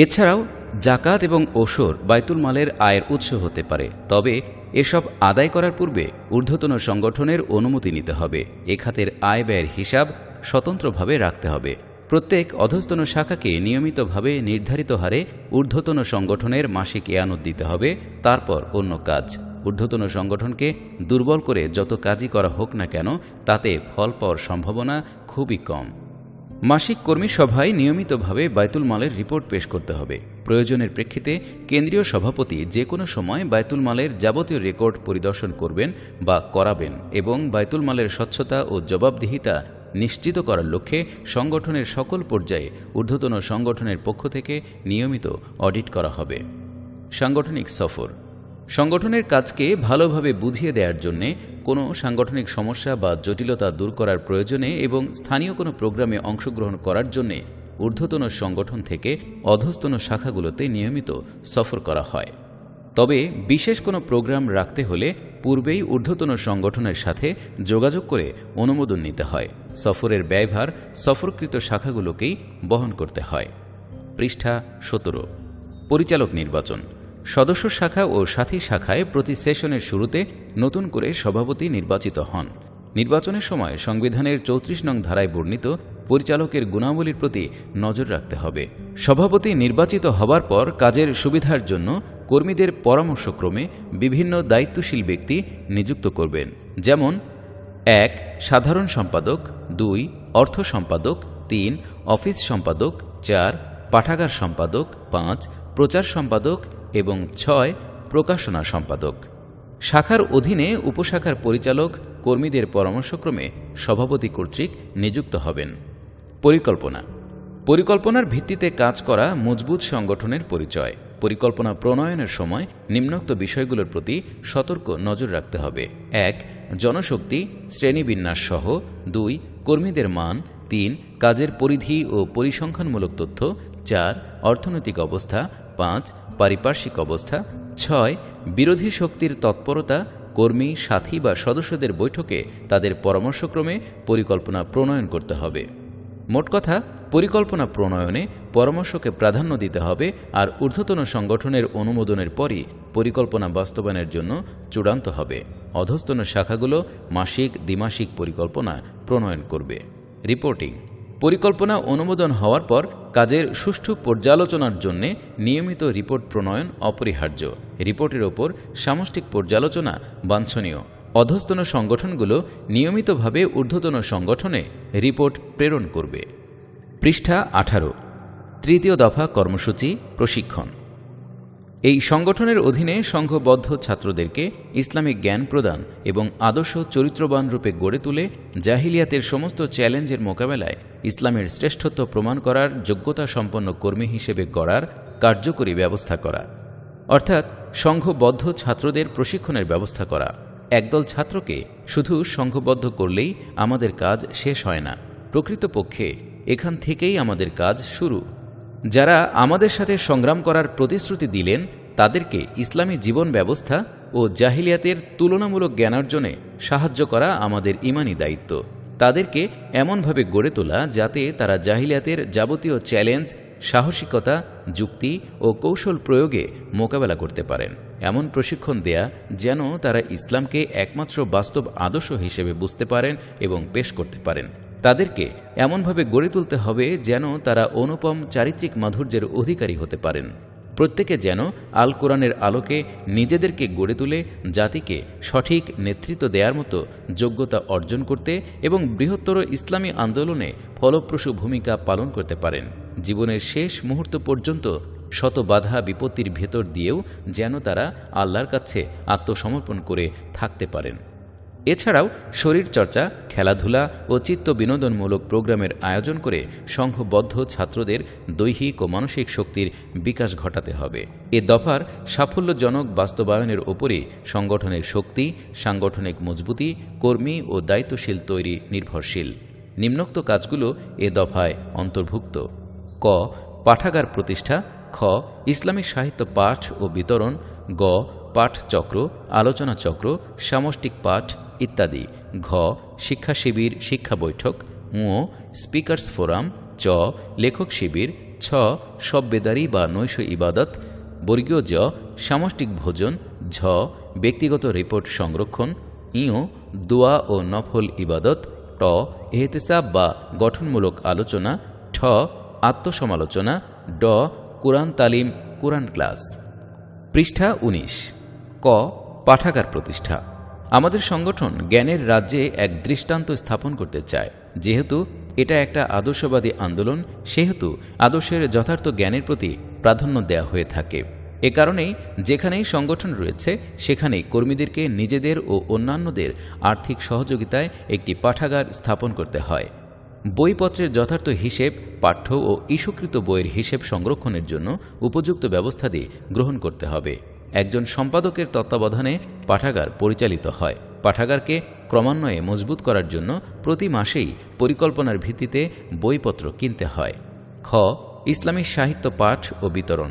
Speaker 1: এছাড়াও জাকাত এবং ওসর বাইতুল মালের আয়ের উৎস হতে পারে তবে এসব আদায় করার পূর্বে ঊর্ধ্বতন সংগঠনের অনুমতি নিতে হবে এ খাতের আয় ব্যয়ের হিসাব স্বতন্ত্রভাবে রাখতে হবে প্রত্যেক অধস্তন শাখাকে নিয়মিতভাবে নির্ধারিত হারে ঊর্ধ্বতন সংগঠনের মাসিক এয়ানুত দিতে হবে তারপর অন্য কাজ ঊর্ধ্বতন সংগঠনকে দুর্বল করে যত কাজই করা হোক না কেন তাতে ফল পাওয়ার সম্ভাবনা খুবই কম মাসিক কর্মী সভায় নিয়মিতভাবে বাইতুল মালের রিপোর্ট পেশ করতে হবে প্রয়োজনের প্রেক্ষিতে কেন্দ্রীয় সভাপতি যে কোনো সময় বায়তুল মালের যাবতীয় রেকর্ড পরিদর্শন করবেন বা করাবেন এবং বায়তুল মালের স্বচ্ছতা ও জবাবদিহিতা নিশ্চিত করার লক্ষ্যে সংগঠনের সকল পর্যায়ে ঊর্ধ্বতন সংগঠনের পক্ষ থেকে নিয়মিত অডিট করা হবে সাংগঠনিক সফর সংগঠনের কাজকে ভালোভাবে বুঝিয়ে দেওয়ার জন্যে কোনো সাংগঠনিক সমস্যা বা জটিলতা দূর করার প্রয়োজনে এবং স্থানীয় কোনো প্রোগ্রামে অংশগ্রহণ করার জন্যে ঊর্ধ্বতন সংগঠন থেকে অধস্তন শাখাগুলোতে নিয়মিত সফর করা হয় তবে বিশেষ কোনো প্রোগ্রাম রাখতে হলে পূর্বেই ঊর্ধ্বতন সংগঠনের সাথে যোগাযোগ করে অনুমোদন নিতে হয় সফরের ব্যয়ভার সফরকৃত শাখাগুলোকেই বহন করতে হয় পৃষ্ঠা সতেরো পরিচালক নির্বাচন সদস্য শাখা ও সাথী শাখায় প্রতি সেশনের শুরুতে নতুন করে সভাপতি নির্বাচিত হন নির্বাচনের সময় সংবিধানের চৌত্রিশ নং ধারায় বর্ণিত পরিচালকের গুণাবলীর প্রতি নজর রাখতে হবে সভাপতি নির্বাচিত হবার পর কাজের সুবিধার জন্য কর্মীদের পরামর্শক্রমে বিভিন্ন দায়িত্বশীল ব্যক্তি নিযুক্ত করবেন যেমন এক সাধারণ সম্পাদক দুই অর্থ সম্পাদক তিন অফিস সম্পাদক চার পাঠাগার সম্পাদক পাঁচ প্রচার সম্পাদক এবং ছয় প্রকাশনা সম্পাদক শাখার অধীনে উপশাখার পরিচালক কর্মীদের পরামর্শক্রমে সভাপতি কর্তৃক নিযুক্ত হবেন পরিকল্পনা পরিকল্পনার ভিত্তিতে কাজ করা মজবুত সংগঠনের পরিচয় পরিকল্পনা প্রণয়নের সময় নিম্নোক্ত বিষয়গুলোর প্রতি সতর্ক নজর রাখতে হবে এক জনশক্তি শ্রেণীবিন্যাস সহ দুই কর্মীদের মান তিন কাজের পরিধি ও পরিসংখ্যানমূলক তথ্য চার অর্থনৈতিক অবস্থা পাঁচ পারিপার্শ্বিক অবস্থা ছয় বিরোধী শক্তির তৎপরতা কর্মী সাথী বা সদস্যদের বৈঠকে তাদের পরামর্শক্রমে পরিকল্পনা প্রণয়ন করতে হবে মোট কথা পরিকল্পনা প্রণয়নে পরামর্শকে প্রাধান্য দিতে হবে আর ঊর্ধ্বতন সংগঠনের অনুমোদনের পরই পরিকল্পনা বাস্তবায়নের জন্য চূড়ান্ত হবে অধস্তন শাখাগুলো মাসিক দ্বিমাসিক পরিকল্পনা প্রণয়ন করবে রিপোর্টিং পরিকল্পনা অনুমোদন হওয়ার পর কাজের সুষ্ঠু পর্যালোচনার জন্য নিয়মিত রিপোর্ট প্রণয়ন অপরিহার্য রিপোর্টের ওপর সামষ্টিক পর্যালোচনা বাঞ্ছনীয় অধস্তন সংগঠনগুলো নিয়মিতভাবে ঊর্ধ্বতন সংগঠনে রিপোর্ট প্রেরণ করবে পৃষ্ঠা আঠারো তৃতীয় দফা কর্মসূচি প্রশিক্ষণ এই সংগঠনের অধীনে সংঘবদ্ধ ছাত্রদেরকে ইসলামিক জ্ঞান প্রদান এবং আদর্শ চরিত্রবান রূপে গড়ে তুলে জাহিলিয়াতের সমস্ত চ্যালেঞ্জের মোকাবেলায় ইসলামের শ্রেষ্ঠত্ব প্রমাণ করার যোগ্যতা সম্পন্ন কর্মী হিসেবে গড়ার কার্যকরী ব্যবস্থা করা অর্থাৎ সংঘবদ্ধ ছাত্রদের প্রশিক্ষণের ব্যবস্থা করা একদল ছাত্রকে শুধু সংঘবদ্ধ করলেই আমাদের কাজ শেষ হয় না প্রকৃতপক্ষে এখান থেকেই আমাদের কাজ শুরু যারা আমাদের সাথে সংগ্রাম করার প্রতিশ্রুতি দিলেন তাদেরকে ইসলামী জীবন ব্যবস্থা ও জাহিলিয়াতের তুলনামূলক জ্ঞানার্জনে সাহায্য করা আমাদের ইমানি দায়িত্ব তাদেরকে এমনভাবে গড়ে তোলা যাতে তারা জাহিলিয়াতের যাবতীয় চ্যালেঞ্জ সাহসিকতা যুক্তি ও কৌশল প্রয়োগে মোকাবেলা করতে পারেন এমন প্রশিক্ষণ দেয়া যেন তারা ইসলামকে একমাত্র বাস্তব আদর্শ হিসেবে বুঝতে পারেন এবং পেশ করতে পারেন তাদেরকে এমনভাবে গড়ে তুলতে হবে যেন তারা অনুপম চারিত্রিক মাধুর্যের অধিকারী হতে পারেন প্রত্যেকে যেন আল কোরআনের আলোকে নিজেদেরকে গড়ে তুলে জাতিকে সঠিক নেতৃত্ব দেওয়ার মতো যোগ্যতা অর্জন করতে এবং বৃহত্তর ইসলামী আন্দোলনে ফলপ্রসূ ভূমিকা পালন করতে পারেন জীবনের শেষ মুহূর্ত পর্যন্ত শত বাধা বিপত্তির ভেতর দিয়েও যেন তারা আল্লাহর কাছে আত্মসমর্পণ করে থাকতে পারেন এছাড়াও শরীরচর্চা খেলাধুলা ও চিত্ত বিনোদনমূলক প্রোগ্রামের আয়োজন করে সংঘবদ্ধ ছাত্রদের দৈহিক ও মানসিক শক্তির বিকাশ ঘটাতে হবে এ দফার সাফল্যজনক বাস্তবায়নের ওপরে সংগঠনের শক্তি সাংগঠনিক মজবুতি কর্মী ও দায়িত্বশীল তৈরি নির্ভরশীল নিম্নোক্ত কাজগুলো এ দফায় অন্তর্ভুক্ত ক পাঠাগার প্রতিষ্ঠা খ ইসলামী সাহিত্য পাঠ ও বিতরণ গ পাঠচক্র আলোচনা চক্র সামষ্টিক পাঠ ইত্যাদি ঘ শিক্ষা শিবির শিক্ষা বৈঠক ঙ স্পিকার্স ফোরাম চ লেখক শিবির ছ সব বেদারি বা নৈশ ইবাদত বর্গীয় জ সামষ্টিক ভোজন ঝ ব্যক্তিগত রিপোর্ট সংরক্ষণ ইও দোয়া ও নফল ইবাদত ট এহতেসাব বা গঠনমূলক আলোচনা ঠ আত্মসমালোচনা ড কোরআন তালিম কোরআন ক্লাস পৃষ্ঠা ১৯ ক পাঠাগার প্রতিষ্ঠা আমাদের সংগঠন জ্ঞানের রাজ্যে এক দৃষ্টান্ত স্থাপন করতে চায় যেহেতু এটা একটা আদর্শবাদী আন্দোলন সেহেতু আদর্শের যথার্থ জ্ঞানের প্রতি প্রাধান্য দেয়া হয়ে থাকে এ কারণেই যেখানেই সংগঠন রয়েছে সেখানেই কর্মীদেরকে নিজেদের ও অন্যান্যদের আর্থিক সহযোগিতায় একটি পাঠাগার স্থাপন করতে হয় বইপত্রের যথার্থ হিসেব পাঠ্য ও ইস্যুকৃত বইয়ের হিসেব সংরক্ষণের জন্য উপযুক্ত ব্যবস্থাদি গ্রহণ করতে হবে একজন সম্পাদকের তত্ত্বাবধানে পাঠাগার পরিচালিত হয় পাঠাগারকে ক্রমান্বয়ে মজবুত করার জন্য প্রতি মাসেই পরিকল্পনার ভিত্তিতে বইপত্র কিনতে হয় খ ইসলামী সাহিত্য পাঠ ও বিতরণ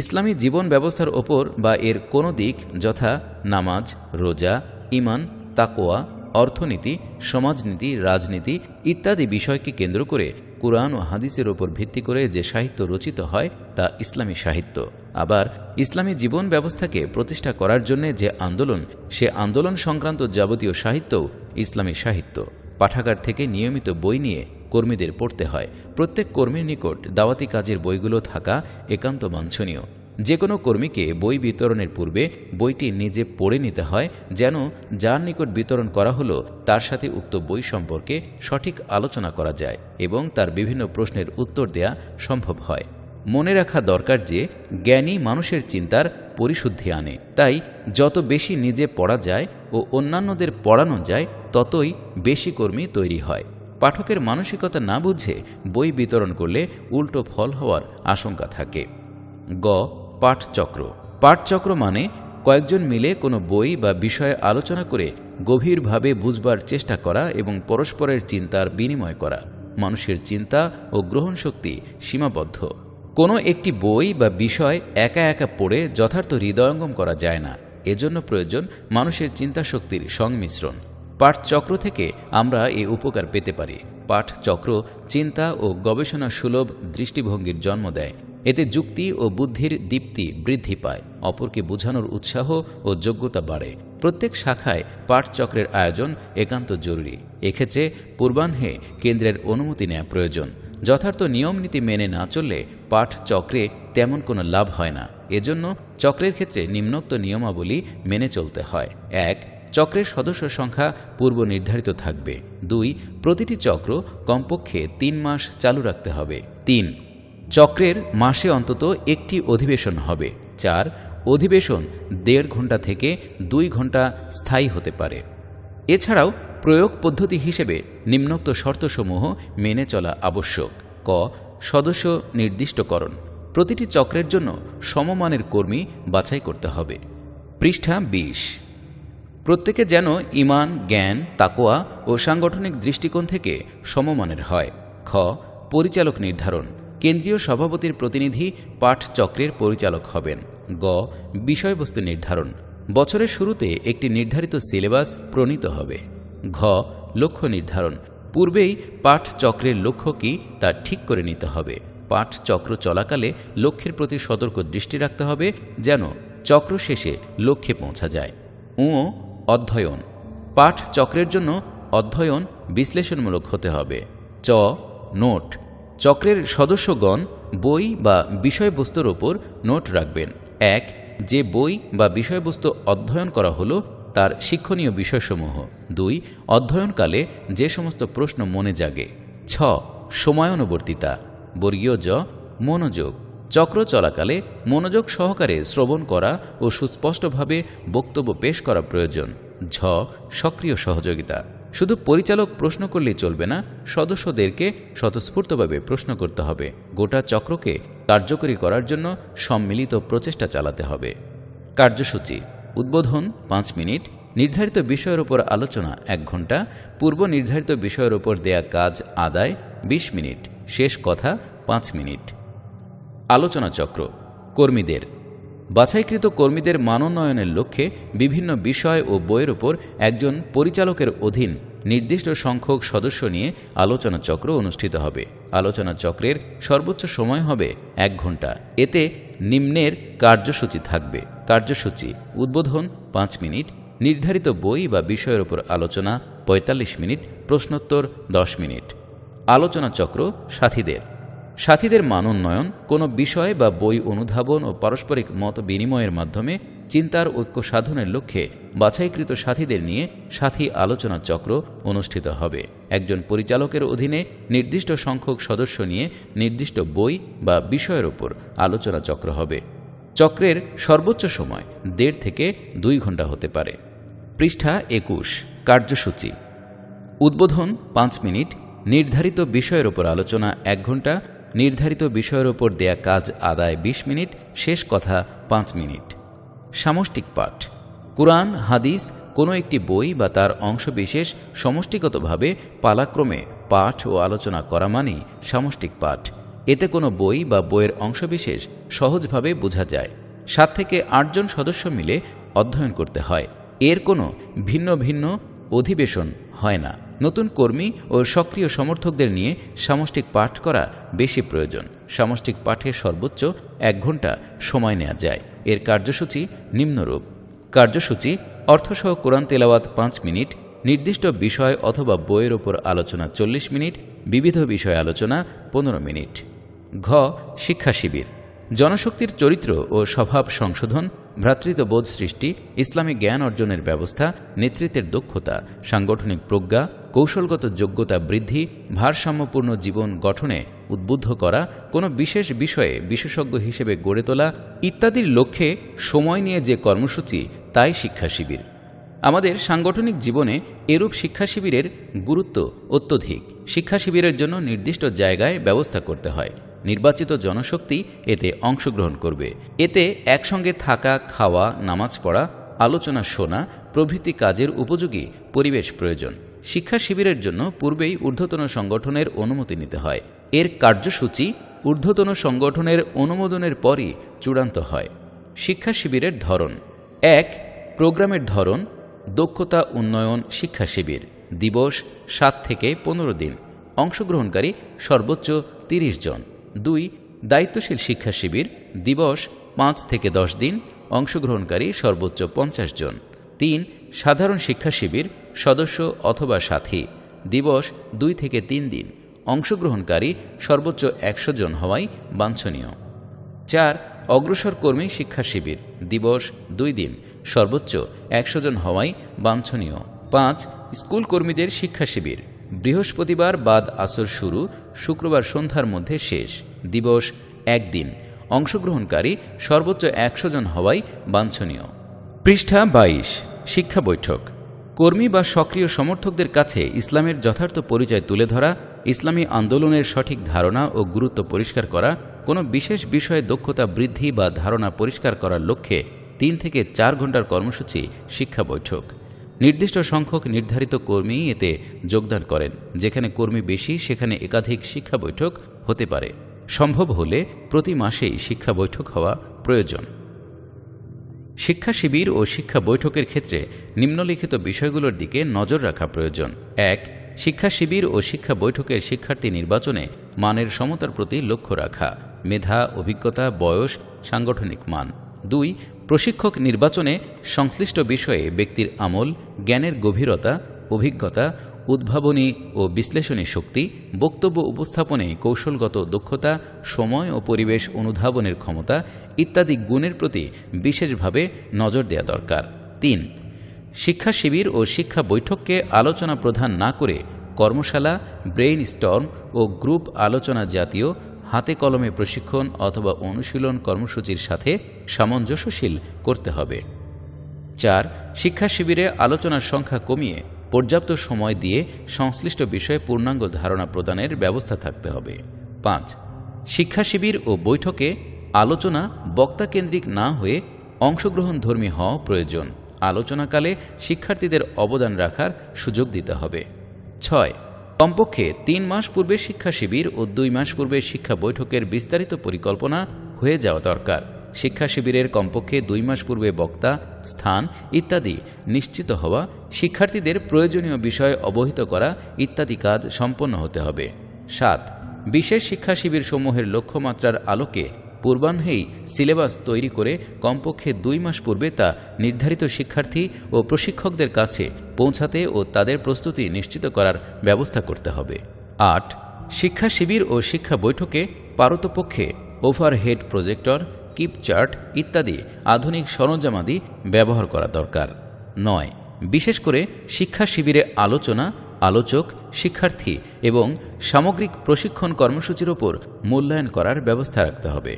Speaker 1: ইসলামী জীবন ব্যবস্থার ওপর বা এর কোনো দিক যথা নামাজ রোজা ইমান তাকোয়া অর্থনীতি সমাজনীতি রাজনীতি ইত্যাদি বিষয়কে কেন্দ্র করে কোরআন ও হাদিসের ওপর ভিত্তি করে যে সাহিত্য রচিত হয় তা ইসলামী সাহিত্য আবার ইসলামী জীবন ব্যবস্থাকে প্রতিষ্ঠা করার জন্য যে আন্দোলন সে আন্দোলন সংক্রান্ত যাবতীয় সাহিত্যও ইসলামী সাহিত্য পাঠাগার থেকে নিয়মিত বই নিয়ে কর্মীদের পড়তে হয় প্রত্যেক কর্মীর নিকট দাওয়াতি কাজের বইগুলো থাকা একান্ত বাঞ্ছনীয় যে কোনো কর্মীকে বই বিতরণের পূর্বে বইটি নিজে পড়ে নিতে হয় যেন যার নিকট বিতরণ করা হলো তার সাথে উক্ত বই সম্পর্কে সঠিক আলোচনা করা যায় এবং তার বিভিন্ন প্রশ্নের উত্তর দেয়া সম্ভব হয় মনে রাখা দরকার যে জ্ঞানী মানুষের চিন্তার পরিশুদ্ধি আনে তাই যত বেশি নিজে পড়া যায় ও অন্যান্যদের পড়ানো যায় ততই বেশি কর্মী তৈরি হয় পাঠকের মানসিকতা না বুঝে বই বিতরণ করলে উল্টো ফল হওয়ার আশঙ্কা থাকে গ পাঠচক্র পাঠচক্র মানে কয়েকজন মিলে কোনো বই বা বিষয়ে আলোচনা করে গভীরভাবে বুঝবার চেষ্টা করা এবং পরস্পরের চিন্তার বিনিময় করা মানুষের চিন্তা ও গ্রহণ শক্তি সীমাবদ্ধ কোনো একটি বই বা বিষয় একা একা পড়ে যথার্থ হৃদয়ঙ্গম করা যায় না এজন্য প্রয়োজন মানুষের চিন্তাশক্তির সংমিশ্রণ পাঠচক্র থেকে আমরা এ উপকার পেতে পারি পাঠচক্র চিন্তা ও গবেষণা সুলভ দৃষ্টিভঙ্গির জন্ম দেয় এতে যুক্তি ও বুদ্ধির দীপ্তি বৃদ্ধি পায় অপরকে বোঝানোর উৎসাহ ও যোগ্যতা বাড়ে প্রত্যেক শাখায় পাঠচক্রের আয়োজন একান্ত জরুরি এক্ষেত্রে পূর্বাহ্নে কেন্দ্রের অনুমতি নেওয়া প্রয়োজন যথার্থ নিয়মনীতি মেনে না চললে পাঠচক্রে তেমন কোনো লাভ হয় না এজন্য চক্রের ক্ষেত্রে নিম্নোক্ত নিয়মাবলী মেনে চলতে হয় এক চক্রের সদস্য সংখ্যা পূর্ব নির্ধারিত থাকবে দুই প্রতিটি চক্র কমপক্ষে তিন মাস চালু রাখতে হবে তিন চক্রের মাসে অন্তত একটি অধিবেশন হবে চার অধিবেশন দেড় ঘন্টা থেকে দুই ঘন্টা স্থায়ী হতে পারে এছাড়াও প্রয়োগ পদ্ধতি হিসেবে নিম্নোক্ত শর্তসমূহ মেনে চলা আবশ্যক ক সদস্য নির্দিষ্টকরণ প্রতিটি চক্রের জন্য সমমানের কর্মী বাছাই করতে হবে পৃষ্ঠা বিশ প্রত্যেকে যেন ইমান জ্ঞান তাকোয়া ও সাংগঠনিক দৃষ্টিকোণ থেকে সমমানের হয় খ পরিচালক নির্ধারণ কেন্দ্রীয় সভাপতির প্রতিনিধি পাঠ চক্রের পরিচালক হবেন গ বিষয়বস্তু নির্ধারণ বছরের শুরুতে একটি নির্ধারিত সিলেবাস প্রণীত হবে ঘ লক্ষ্য নির্ধারণ পূর্বেই পাঠ চক্রের লক্ষ্য কি তা ঠিক করে নিতে হবে পাঠ চক্র চলাকালে লক্ষ্যের প্রতি সতর্ক দৃষ্টি রাখতে হবে যেন চক্র শেষে লক্ষ্যে পৌঁছা যায় উ অধ্যয়ন পাঠ চক্রের জন্য অধ্যয়ন বিশ্লেষণমূলক হতে হবে চ নোট চক্রের সদস্যগণ বই বা বিষয়বস্তুর ওপর নোট রাখবেন এক যে বই বা বিষয়বস্তু অধ্যয়ন করা হলো তার শিক্ষণীয় বিষয়সমূহ দুই অধ্যয়নকালে যে সমস্ত প্রশ্ন মনে জাগে ছ সময়ানুবর্তিতা বর্গীয় জ মনোযোগ চক্র চলাকালে মনোযোগ সহকারে শ্রবণ করা ও সুস্পষ্টভাবে বক্তব্য পেশ করা প্রয়োজন ঝ সক্রিয় সহযোগিতা শুধু পরিচালক প্রশ্ন করলেই চলবে না সদস্যদেরকে স্বতঃস্ফূর্তভাবে প্রশ্ন করতে হবে গোটা চক্রকে কার্যকরী করার জন্য সম্মিলিত প্রচেষ্টা চালাতে হবে কার্যসূচি উদ্বোধন পাঁচ মিনিট নির্ধারিত বিষয়ের উপর আলোচনা এক ঘন্টা পূর্ব নির্ধারিত বিষয়ের উপর দেয়া কাজ আদায় ২০ মিনিট শেষ কথা পাঁচ মিনিট আলোচনা চক্র কর্মীদের বাছাইকৃত কর্মীদের মানোন্নয়নের লক্ষ্যে বিভিন্ন বিষয় ও বইয়ের ওপর একজন পরিচালকের অধীন নির্দিষ্ট সংখ্যক সদস্য নিয়ে আলোচনা চক্র অনুষ্ঠিত হবে আলোচনা চক্রের সর্বোচ্চ সময় হবে এক ঘন্টা এতে নিম্নের কার্যসূচি থাকবে কার্যসূচি উদ্বোধন পাঁচ মিনিট নির্ধারিত বই বা বিষয়ের ওপর আলোচনা ৪৫ মিনিট প্রশ্নোত্তর ১০ মিনিট আলোচনা চক্র সাথীদের সাথীদের মানোন্নয়ন কোনো বিষয় বা বই অনুধাবন ও পারস্পরিক মত বিনিময়ের মাধ্যমে চিন্তার ঐক্য সাধনের লক্ষ্যে বাছাইকৃত সাথীদের নিয়ে সাথী আলোচনা চক্র অনুষ্ঠিত হবে একজন পরিচালকের অধীনে নির্দিষ্ট সংখ্যক সদস্য নিয়ে নির্দিষ্ট বই বা বিষয়ের ওপর আলোচনা চক্র হবে চক্রের সর্বোচ্চ সময় দেড় থেকে দুই ঘন্টা হতে পারে পৃষ্ঠা একুশ কার্যসূচি উদ্বোধন পাঁচ মিনিট নির্ধারিত বিষয়ের ওপর আলোচনা এক ঘন্টা নির্ধারিত বিষয়ের ওপর দেয়া কাজ আদায় ২০ মিনিট শেষ কথা পাঁচ মিনিট সামষ্টিক পাঠ কোরআন হাদিস কোনো একটি বই বা তার অংশবিশেষ সমষ্টিগতভাবে পালাক্রমে পাঠ ও আলোচনা করা মানেই সামষ্টিক পাঠ এতে কোনো বই বা বইয়ের অংশবিশেষ সহজভাবে বোঝা যায় সাত থেকে আটজন সদস্য মিলে অধ্যয়ন করতে হয় এর কোনো ভিন্ন ভিন্ন অধিবেশন হয় না নতুন কর্মী ও সক্রিয় সমর্থকদের নিয়ে সামষ্টিক পাঠ করা বেশি প্রয়োজন সামষ্টিক পাঠে সর্বোচ্চ এক ঘন্টা সময় নেওয়া যায় এর কার্যসূচি নিম্নরূপ কার্যসূচি অর্থসহ কোরআন তেলাওয়াত পাঁচ মিনিট নির্দিষ্ট বিষয় অথবা বইয়ের ওপর আলোচনা চল্লিশ মিনিট বিবিধ বিষয় আলোচনা পনেরো মিনিট ঘ শিক্ষা শিবির জনশক্তির চরিত্র ও স্বভাব সংশোধন ভ্রাতৃত্ববোধ সৃষ্টি ইসলামী জ্ঞান অর্জনের ব্যবস্থা নেতৃত্বের দক্ষতা সাংগঠনিক প্রজ্ঞা কৌশলগত যোগ্যতা বৃদ্ধি ভারসাম্যপূর্ণ জীবন গঠনে উদ্বুদ্ধ করা কোনো বিশেষ বিষয়ে বিশেষজ্ঞ হিসেবে গড়ে তোলা ইত্যাদির লক্ষ্যে সময় নিয়ে যে কর্মসূচি তাই শিক্ষা শিবির আমাদের সাংগঠনিক জীবনে এরূপ শিক্ষা শিবিরের গুরুত্ব অত্যধিক শিক্ষা শিবিরের জন্য নির্দিষ্ট জায়গায় ব্যবস্থা করতে হয় নির্বাচিত জনশক্তি এতে অংশগ্রহণ করবে এতে একসঙ্গে থাকা খাওয়া নামাজ পড়া আলোচনা শোনা প্রভৃতি কাজের উপযোগী পরিবেশ প্রয়োজন শিক্ষা শিবিরের জন্য পূর্বেই ঊর্ধ্বতন সংগঠনের অনুমতি নিতে হয় এর কার্যসূচি ঊর্ধ্বতন সংগঠনের অনুমোদনের পরই চূড়ান্ত হয় শিক্ষা শিবিরের ধরন এক প্রোগ্রামের ধরন দক্ষতা উন্নয়ন শিক্ষা শিবির দিবস সাত থেকে পনেরো দিন অংশগ্রহণকারী সর্বোচ্চ তিরিশ জন দুই দায়িত্বশীল শিক্ষা শিবির দিবস পাঁচ থেকে দশ দিন অংশগ্রহণকারী সর্বোচ্চ পঞ্চাশ জন তিন সাধারণ শিক্ষা শিবির সদস্য অথবা সাথী দিবস দুই থেকে তিন দিন অংশগ্রহণকারী সর্বোচ্চ একশো জন হওয়াই বাঞ্ছনীয় চার অগ্রসর কর্মী শিক্ষা শিবির দিবস দুই দিন সর্বোচ্চ একশো জন হওয়াই বাঞ্ছনীয় পাঁচ স্কুল কর্মীদের শিক্ষা শিবির বৃহস্পতিবার বাদ আসর শুরু শুক্রবার সন্ধ্যার মধ্যে শেষ দিবস একদিন অংশগ্রহণকারী সর্বোচ্চ একশো জন হওয়াই বাঞ্ছনীয় পৃষ্ঠা বাইশ শিক্ষা বৈঠক কর্মী বা সক্রিয় সমর্থকদের কাছে ইসলামের যথার্থ পরিচয় তুলে ধরা ইসলামী আন্দোলনের সঠিক ধারণা ও গুরুত্ব পরিষ্কার করা কোনো বিশেষ বিষয়ে দক্ষতা বৃদ্ধি বা ধারণা পরিষ্কার করার লক্ষ্যে তিন থেকে চার ঘন্টার কর্মসূচি শিক্ষা বৈঠক নির্দিষ্ট সংখ্যক নির্ধারিত কর্মী এতে যোগদান করেন যেখানে কর্মী বেশি সেখানে একাধিক শিক্ষা বৈঠক হতে পারে সম্ভব হলে প্রতি মাসেই শিক্ষা বৈঠক হওয়া প্রয়োজন শিক্ষা শিবির ও শিক্ষা বৈঠকের ক্ষেত্রে নিম্নলিখিত বিষয়গুলোর দিকে নজর রাখা প্রয়োজন এক শিক্ষা শিবির ও শিক্ষা বৈঠকের শিক্ষার্থী নির্বাচনে মানের সমতার প্রতি লক্ষ্য রাখা মেধা অভিজ্ঞতা বয়স সাংগঠনিক মান দুই প্রশিক্ষক নির্বাচনে সংশ্লিষ্ট বিষয়ে ব্যক্তির আমল জ্ঞানের গভীরতা অভিজ্ঞতা উদ্ভাবনী ও বিশ্লেষণী শক্তি বক্তব্য উপস্থাপনে কৌশলগত দক্ষতা সময় ও পরিবেশ অনুধাবনের ক্ষমতা ইত্যাদি গুণের প্রতি বিশেষভাবে নজর দেওয়া দরকার তিন শিক্ষা শিবির ও শিক্ষা বৈঠককে আলোচনা প্রধান না করে কর্মশালা ব্রেইন স্টর্ম ও গ্রুপ আলোচনা জাতীয় হাতে কলমে প্রশিক্ষণ অথবা অনুশীলন কর্মসূচির সাথে সামঞ্জস্যশীল করতে হবে চার শিক্ষা শিবিরে আলোচনার সংখ্যা কমিয়ে পর্যাপ্ত সময় দিয়ে সংশ্লিষ্ট বিষয়ে পূর্ণাঙ্গ ধারণা প্রদানের ব্যবস্থা থাকতে হবে পাঁচ শিক্ষা শিবির ও বৈঠকে আলোচনা বক্তাকেন্দ্রিক না হয়ে অংশগ্রহণধর্মী হওয়া প্রয়োজন আলোচনাকালে শিক্ষার্থীদের অবদান রাখার সুযোগ দিতে হবে ছয় কমপক্ষে তিন মাস পূর্বে শিক্ষা শিবির ও দুই মাস পূর্বে শিক্ষা বৈঠকের বিস্তারিত পরিকল্পনা হয়ে যাওয়া দরকার শিক্ষা শিবিরের কমপক্ষে দুই মাস পূর্বে বক্তা স্থান ইত্যাদি নিশ্চিত হওয়া শিক্ষার্থীদের প্রয়োজনীয় বিষয় অবহিত করা ইত্যাদি কাজ সম্পন্ন হতে হবে সাত বিশেষ শিক্ষা শিবির সমূহের লক্ষ্যমাত্রার আলোকে পূর্বাহ্নেই সিলেবাস তৈরি করে কমপক্ষে দুই মাস পূর্বে তা নির্ধারিত শিক্ষার্থী ও প্রশিক্ষকদের কাছে পৌঁছাতে ও তাদের প্রস্তুতি নিশ্চিত করার ব্যবস্থা করতে হবে আট শিক্ষা শিবির ও শিক্ষা বৈঠকে পারতপক্ষে ওভারহেড প্রজেক্টর কিপ চার্ট ইত্যাদি আধুনিক সরঞ্জামাদি ব্যবহার করা দরকার নয় বিশেষ করে শিক্ষা শিবিরে আলোচনা আলোচক শিক্ষার্থী এবং সামগ্রিক প্রশিক্ষণ কর্মসূচির ওপর মূল্যায়ন করার ব্যবস্থা রাখতে হবে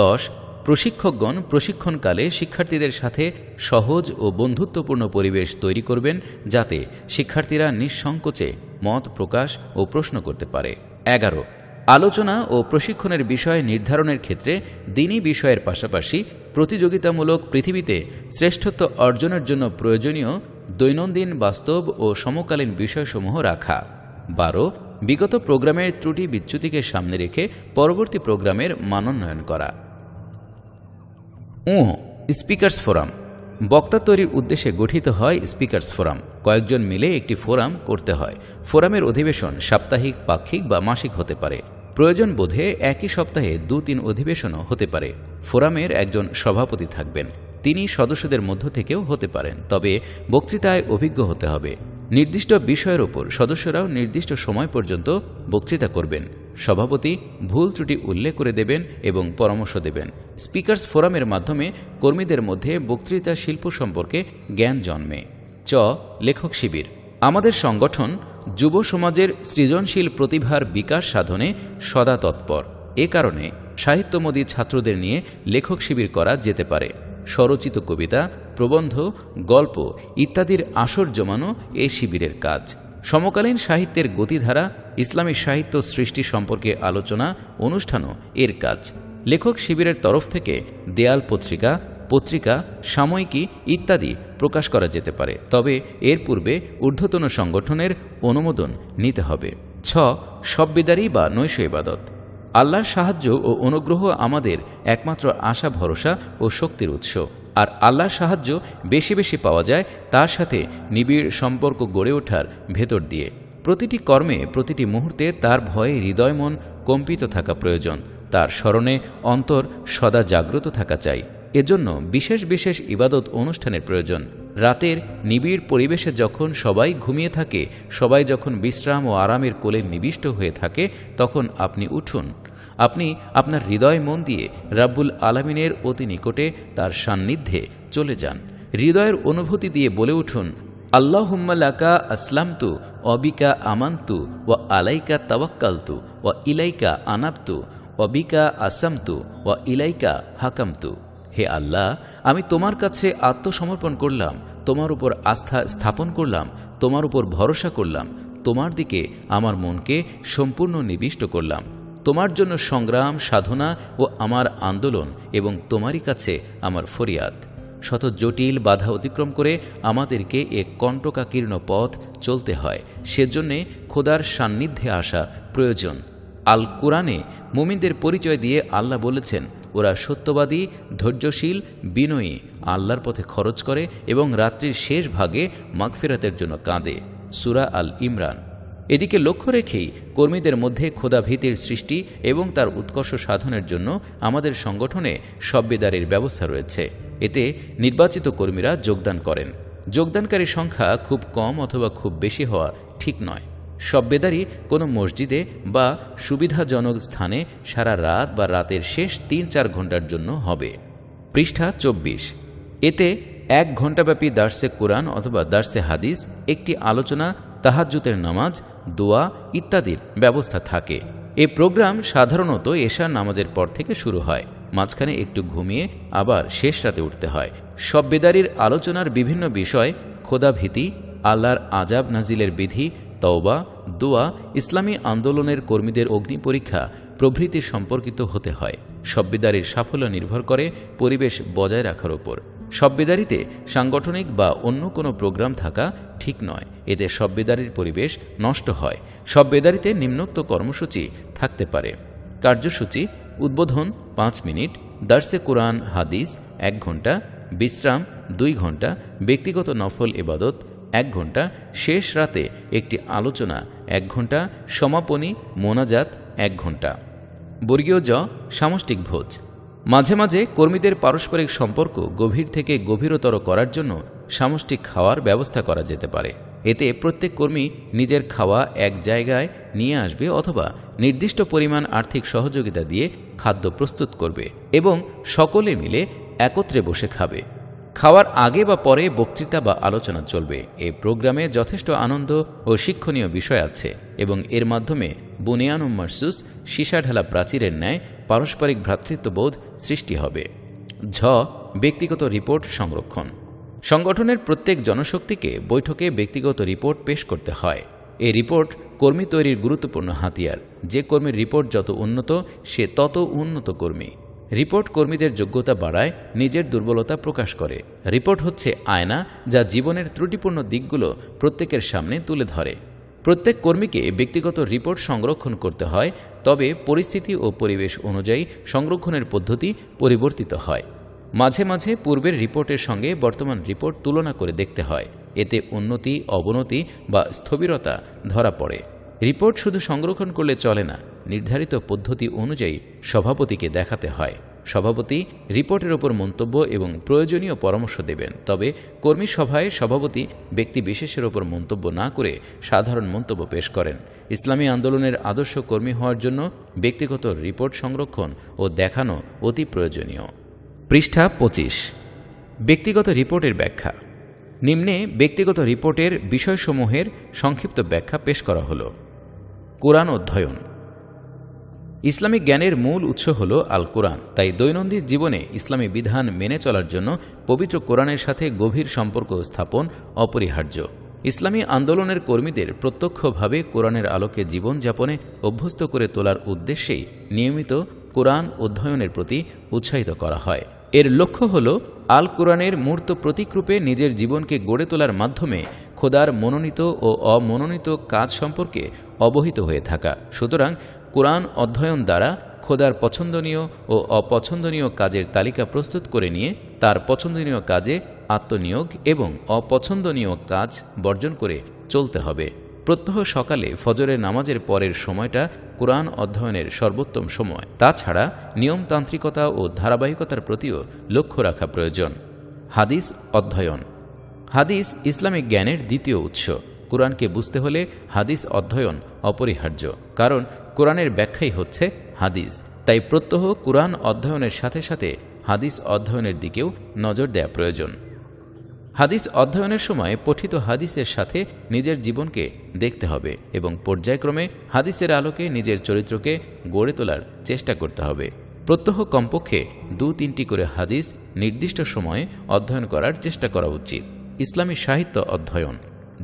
Speaker 1: দশ প্রশিক্ষকগণ প্রশিক্ষণকালে শিক্ষার্থীদের সাথে সহজ ও বন্ধুত্বপূর্ণ পরিবেশ তৈরি করবেন যাতে শিক্ষার্থীরা নিঃসংকোচে মত প্রকাশ ও প্রশ্ন করতে পারে এগারো আলোচনা ও প্রশিক্ষণের বিষয় নির্ধারণের ক্ষেত্রে দিনই বিষয়ের পাশাপাশি প্রতিযোগিতামূলক পৃথিবীতে শ্রেষ্ঠত্ব অর্জনের জন্য প্রয়োজনীয় দৈনন্দিন বাস্তব ও সমকালীন বিষয়সমূহ রাখা বারো বিগত প্রোগ্রামের ত্রুটি বিচ্যুতিকে সামনে রেখে পরবর্তী প্রোগ্রামের মানোন্নয়ন করা উঁ স্পিকার্স ফোরাম বক্তা তৈরির উদ্দেশ্যে গঠিত হয় স্পিকার্স ফোরাম কয়েকজন মিলে একটি ফোরাম করতে হয় ফোরামের অধিবেশন সাপ্তাহিক পাক্ষিক বা মাসিক হতে পারে প্রয়োজন বোধে একই সপ্তাহে দু তিন অধিবেশনও হতে পারে ফোরামের একজন সভাপতি থাকবেন তিনি সদস্যদের মধ্য থেকেও হতে পারেন তবে বক্তৃতায় অভিজ্ঞ হতে হবে নির্দিষ্ট বিষয়ের ওপর সদস্যরাও নির্দিষ্ট সময় পর্যন্ত বক্তৃতা করবেন সভাপতি ভুল ত্রুটি উল্লেখ করে দেবেন এবং পরামর্শ দেবেন স্পিকার্স ফোরামের মাধ্যমে কর্মীদের মধ্যে বক্তৃতা শিল্প সম্পর্কে জ্ঞান জন্মে চ লেখক শিবির আমাদের সংগঠন যুব সমাজের সৃজনশীল প্রতিভার বিকাশ সাধনে সদা তৎপর এ কারণে সাহিত্যমোদী ছাত্রদের নিয়ে লেখক শিবির করা যেতে পারে স্বরচিত কবিতা প্রবন্ধ গল্প ইত্যাদির আসর জমানো এই শিবিরের কাজ সমকালীন সাহিত্যের গতিধারা ইসলামী সাহিত্য সৃষ্টি সম্পর্কে আলোচনা অনুষ্ঠানও এর কাজ লেখক শিবিরের তরফ থেকে দেয়াল পত্রিকা পত্রিকা সাময়িকী ইত্যাদি প্রকাশ করা যেতে পারে তবে এর পূর্বে ঊর্ধ্বতন সংগঠনের অনুমোদন নিতে হবে ছ সব্বেদারি বা নৈশ ইবাদত আল্লাহর সাহায্য ও অনুগ্রহ আমাদের একমাত্র আশা ভরসা ও শক্তির উৎস আর আল্লাহর সাহায্য বেশি বেশি পাওয়া যায় তার সাথে নিবিড় সম্পর্ক গড়ে ওঠার ভেতর দিয়ে প্রতিটি কর্মে প্রতিটি মুহূর্তে তার ভয়ে হৃদয় মন কম্পিত থাকা প্রয়োজন তার স্মরণে অন্তর সদা জাগ্রত থাকা চাই এজন্য বিশেষ বিশেষ ইবাদত অনুষ্ঠানের প্রয়োজন রাতের নিবিড় পরিবেশে যখন সবাই ঘুমিয়ে থাকে সবাই যখন বিশ্রাম ও আরামের কোলে নিবিষ্ট হয়ে থাকে তখন আপনি উঠুন আপনি আপনার হৃদয় মন দিয়ে রাব্বুল আলমিনের অতি নিকটে তার সান্নিধ্যে চলে যান হৃদয়ের অনুভূতি দিয়ে বলে উঠুন আল্লাহুম্মালাকা আসলামতু অবিকা আমান্তু ও আলাইকা তাওয়াক্কালতু ও ইলাইকা আনাবতু অবিকা আসামতু ও ইলাইকা হাকামতু হে আল্লাহ আমি তোমার কাছে আত্মসমর্পণ করলাম তোমার উপর আস্থা স্থাপন করলাম তোমার উপর ভরসা করলাম তোমার দিকে আমার মনকে সম্পূর্ণ নিবিষ্ট করলাম তোমার জন্য সংগ্রাম সাধনা ও আমার আন্দোলন এবং তোমারই কাছে আমার ফরিয়াদ শত জটিল বাধা অতিক্রম করে আমাদেরকে এ কণ্টকাকীর্ণ পথ চলতে হয় সেজন্যে খোদার সান্নিধ্যে আসা প্রয়োজন আল কোরআনে মুমিনদের পরিচয় দিয়ে আল্লাহ বলেছেন ওরা সত্যবাদী ধৈর্যশীল বিনয়ী আল্লাহর পথে খরচ করে এবং রাত্রির শেষ ভাগে মাগফিরাতের জন্য কাঁদে সুরা আল ইমরান এদিকে লক্ষ্য রেখেই কর্মীদের মধ্যে ক্ষোধাভীতির সৃষ্টি এবং তার উৎকর্ষ সাধনের জন্য আমাদের সংগঠনে সব্যেদারির ব্যবস্থা রয়েছে এতে নির্বাচিত কর্মীরা যোগদান করেন যোগদানকারী সংখ্যা খুব কম অথবা খুব বেশি হওয়া ঠিক নয় বেদারই কোনো মসজিদে বা সুবিধাজনক স্থানে সারা রাত বা রাতের শেষ তিন চার ঘন্টার জন্য হবে পৃষ্ঠা চব্বিশ এতে এক ঘণ্টাব্যাপী দার্সে কোরআন অথবা দার্সে হাদিস একটি আলোচনা তাহাজ্জুতের নামাজ দোয়া ইত্যাদির ব্যবস্থা থাকে এ প্রোগ্রাম সাধারণত এশার নামাজের পর থেকে শুরু হয় মাঝখানে একটু ঘুমিয়ে আবার শেষ রাতে উঠতে হয় সব বেদারির আলোচনার বিভিন্ন বিষয় খোদাভীতি আল্লাহর আজাব নাজিলের বিধি তওবা দোয়া ইসলামী আন্দোলনের কর্মীদের অগ্নি পরীক্ষা প্রভৃতি সম্পর্কিত হতে হয় সব্যিদারির সাফল্য নির্ভর করে পরিবেশ বজায় রাখার ওপর সববিদারিতে সাংগঠনিক বা অন্য কোনো প্রোগ্রাম থাকা ঠিক নয় এতে সব্যিদারির পরিবেশ নষ্ট হয় সববেদারিতে নিম্নোক্ত কর্মসূচি থাকতে পারে কার্যসূচি উদ্বোধন পাঁচ মিনিট দার্সে কোরআন হাদিস এক ঘন্টা বিশ্রাম দুই ঘন্টা ব্যক্তিগত নফল এবাদত এক ঘন্টা শেষ রাতে একটি আলোচনা এক ঘন্টা সমাপনী মোনাজাত এক ঘন্টা বর্গীয় জ সামষ্টিক ভোজ মাঝে মাঝে কর্মীদের পারস্পরিক সম্পর্ক গভীর থেকে গভীরতর করার জন্য সামষ্টিক খাওয়ার ব্যবস্থা করা যেতে পারে এতে প্রত্যেক কর্মী নিজের খাওয়া এক জায়গায় নিয়ে আসবে অথবা নির্দিষ্ট পরিমাণ আর্থিক সহযোগিতা দিয়ে খাদ্য প্রস্তুত করবে এবং সকলে মিলে একত্রে বসে খাবে খাওয়ার আগে বা পরে বক্তৃতা বা আলোচনা চলবে এ প্রোগ্রামে যথেষ্ট আনন্দ ও শিক্ষণীয় বিষয় আছে এবং এর মাধ্যমে বুনিয়ান মার্সুস সীশাঢালা প্রাচীরের ন্যায় পারস্পরিক ভ্রাতৃত্ববোধ সৃষ্টি হবে ঝ ব্যক্তিগত রিপোর্ট সংরক্ষণ সংগঠনের প্রত্যেক জনশক্তিকে বৈঠকে ব্যক্তিগত রিপোর্ট পেশ করতে হয় এ রিপোর্ট কর্মী তৈরির গুরুত্বপূর্ণ হাতিয়ার যে কর্মীর রিপোর্ট যত উন্নত সে তত উন্নত কর্মী রিপোর্ট কর্মীদের যোগ্যতা বাড়ায় নিজের দুর্বলতা প্রকাশ করে রিপোর্ট হচ্ছে আয়না যা জীবনের ত্রুটিপূর্ণ দিকগুলো প্রত্যেকের সামনে তুলে ধরে প্রত্যেক কর্মীকে ব্যক্তিগত রিপোর্ট সংরক্ষণ করতে হয় তবে পরিস্থিতি ও পরিবেশ অনুযায়ী সংরক্ষণের পদ্ধতি পরিবর্তিত হয় মাঝে মাঝে পূর্বের রিপোর্টের সঙ্গে বর্তমান রিপোর্ট তুলনা করে দেখতে হয় এতে উন্নতি অবনতি বা স্থবিরতা ধরা পড়ে রিপোর্ট শুধু সংরক্ষণ করলে চলে না নির্ধারিত পদ্ধতি অনুযায়ী সভাপতিকে দেখাতে হয় সভাপতি রিপোর্টের ওপর মন্তব্য এবং প্রয়োজনীয় পরামর্শ দেবেন তবে কর্মী সভায় সভাপতি ব্যক্তি বিশেষের ওপর মন্তব্য না করে সাধারণ মন্তব্য পেশ করেন ইসলামী আন্দোলনের আদর্শ কর্মী হওয়ার জন্য ব্যক্তিগত রিপোর্ট সংরক্ষণ ও দেখানো অতি প্রয়োজনীয় পৃষ্ঠা পঁচিশ ব্যক্তিগত রিপোর্টের ব্যাখ্যা নিম্নে ব্যক্তিগত রিপোর্টের বিষয়সমূহের সংক্ষিপ্ত ব্যাখ্যা পেশ করা হলো কোরআন অধ্যয়ন ইসলামিক জ্ঞানের মূল উৎস হল আল কোরআন তাই দৈনন্দিন জীবনে ইসলামী বিধান মেনে চলার জন্য পবিত্র কোরআনের সাথে গভীর সম্পর্ক স্থাপন অপরিহার্য ইসলামী আন্দোলনের কর্মীদের প্রত্যক্ষভাবে কোরআনের আলোকে জীবনযাপনে অভ্যস্ত করে তোলার উদ্দেশ্যেই নিয়মিত কোরআন অধ্যয়নের প্রতি উৎসাহিত করা হয় এর লক্ষ্য হল আল কোরআনের মূর্ত প্রতীকরূপে নিজের জীবনকে গড়ে তোলার মাধ্যমে খোদার মনোনীত ও অমনোনীত কাজ সম্পর্কে অবহিত হয়ে থাকা সুতরাং কোরআন অধ্যয়ন দ্বারা খোদার পছন্দনীয় ও অপছন্দনীয় কাজের তালিকা প্রস্তুত করে নিয়ে তার পছন্দনীয় কাজে আত্মনিয়োগ এবং অপছন্দনীয় কাজ বর্জন করে চলতে হবে প্রত্যহ সকালে ফজরের নামাজের পরের সময়টা কোরআন অধ্যয়নের সর্বোত্তম সময় তাছাড়া নিয়মতান্ত্রিকতা ও ধারাবাহিকতার প্রতিও লক্ষ্য রাখা প্রয়োজন হাদিস অধ্যয়ন হাদিস ইসলামিক জ্ঞানের দ্বিতীয় উৎস কোরআনকে বুঝতে হলে হাদিস অধ্যয়ন অপরিহার্য কারণ কোরআনের ব্যাখ্যাই হচ্ছে হাদিস তাই প্রত্যহ কোরআন অধ্যয়নের সাথে সাথে হাদিস অধ্যয়নের দিকেও নজর দেয়া প্রয়োজন হাদিস অধ্যয়নের সময় পঠিত হাদিসের সাথে নিজের জীবনকে দেখতে হবে এবং পর্যায়ক্রমে হাদিসের আলোকে নিজের চরিত্রকে গড়ে তোলার চেষ্টা করতে হবে প্রত্যহ কমপক্ষে দু তিনটি করে হাদিস নির্দিষ্ট সময়ে অধ্যয়ন করার চেষ্টা করা উচিত ইসলামী সাহিত্য অধ্যয়ন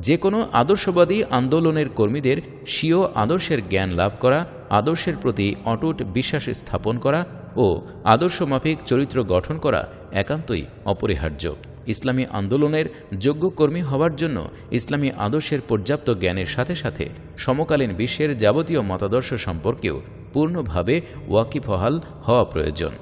Speaker 1: যে কোনো আদর্শবাদী আন্দোলনের কর্মীদের স্বীয় আদর্শের জ্ঞান লাভ করা আদর্শের প্রতি অটুট বিশ্বাস স্থাপন করা ও আদর্শমাফিক চরিত্র গঠন করা একান্তই অপরিহার্য ইসলামী আন্দোলনের যোগ্য কর্মী হওয়ার জন্য ইসলামী আদর্শের পর্যাপ্ত জ্ঞানের সাথে সাথে সমকালীন বিশ্বের যাবতীয় মতাদর্শ সম্পর্কেও পূর্ণভাবে ওয়াকিফহাল হওয়া প্রয়োজন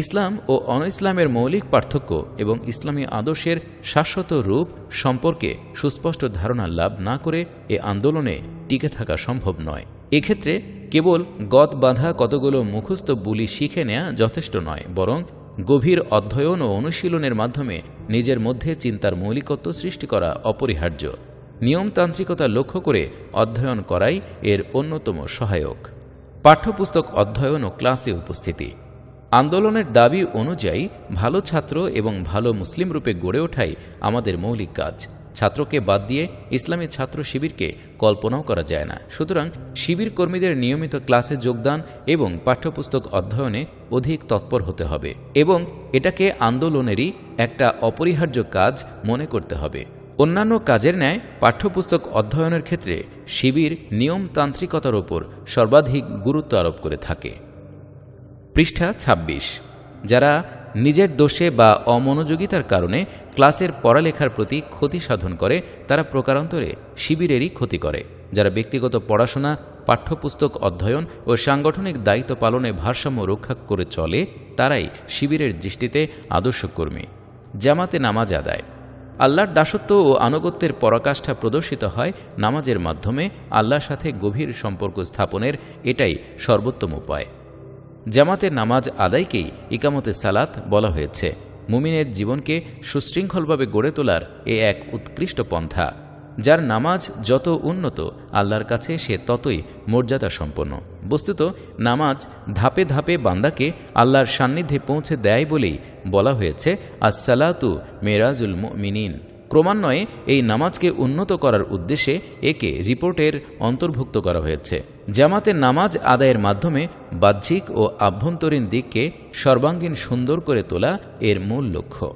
Speaker 1: ইসলাম ও অন ইসলামের মৌলিক পার্থক্য এবং ইসলামী আদর্শের শাশ্বত রূপ সম্পর্কে সুস্পষ্ট ধারণা লাভ না করে এ আন্দোলনে টিকে থাকা সম্ভব নয় এক্ষেত্রে কেবল গত বাঁধা কতগুলো মুখস্থ বুলি শিখে নেয়া যথেষ্ট নয় বরং গভীর অধ্যয়ন ও অনুশীলনের মাধ্যমে নিজের মধ্যে চিন্তার মৌলিকত্ব সৃষ্টি করা অপরিহার্য নিয়মতান্ত্রিকতা লক্ষ্য করে অধ্যয়ন করাই এর অন্যতম সহায়ক পাঠ্যপুস্তক অধ্যয়ন ও ক্লাসে উপস্থিতি আন্দোলনের দাবি অনুযায়ী ভালো ছাত্র এবং ভালো মুসলিম রূপে গড়ে ওঠাই আমাদের মৌলিক কাজ ছাত্রকে বাদ দিয়ে ইসলামী ছাত্র শিবিরকে কল্পনাও করা যায় না সুতরাং শিবির কর্মীদের নিয়মিত ক্লাসে যোগদান এবং পাঠ্যপুস্তক অধ্যয়নে অধিক তৎপর হতে হবে এবং এটাকে আন্দোলনেরই একটা অপরিহার্য কাজ মনে করতে হবে অন্যান্য কাজের ন্যায় পাঠ্যপুস্তক অধ্যয়নের ক্ষেত্রে শিবির নিয়মতান্ত্রিকতার ওপর সর্বাধিক গুরুত্ব আরোপ করে থাকে পৃষ্ঠা ২৬ যারা নিজের দোষে বা অমনোযোগিতার কারণে ক্লাসের পড়ালেখার প্রতি ক্ষতি সাধন করে তারা প্রকারান্তরে শিবিরেরই ক্ষতি করে যারা ব্যক্তিগত পড়াশোনা পাঠ্যপুস্তক অধ্যয়ন ও সাংগঠনিক দায়িত্ব পালনে ভারসাম্য রক্ষা করে চলে তারাই শিবিরের দৃষ্টিতে আদর্শকর্মী জামাতে নামাজ আদায় আল্লাহর দাসত্ব ও আনুগত্যের পরাকাষ্ঠা প্রদর্শিত হয় নামাজের মাধ্যমে আল্লাহর সাথে গভীর সম্পর্ক স্থাপনের এটাই সর্বোত্তম উপায় জামাতের নামাজ আদায়কেই ইকামতে সালাত বলা হয়েছে মুমিনের জীবনকে সুশৃঙ্খলভাবে গড়ে তোলার এ এক উৎকৃষ্ট পন্থা যার নামাজ যত উন্নত আল্লাহর কাছে সে ততই মর্যাদা সম্পন্ন বস্তুত নামাজ ধাপে ধাপে বান্দাকে আল্লাহর সান্নিধ্যে পৌঁছে দেয় বলেই বলা হয়েছে আসসালাতু মেরাজুল মিনিন ক্রমান্বয়ে এই নামাজকে উন্নত করার উদ্দেশ্যে একে রিপোর্টের অন্তর্ভুক্ত করা হয়েছে জামাতে নামাজ আদায়ের মাধ্যমে বাহ্যিক ও আভ্যন্তরীণ দিককে সর্বাঙ্গীন সুন্দর করে তোলা এর মূল লক্ষ্য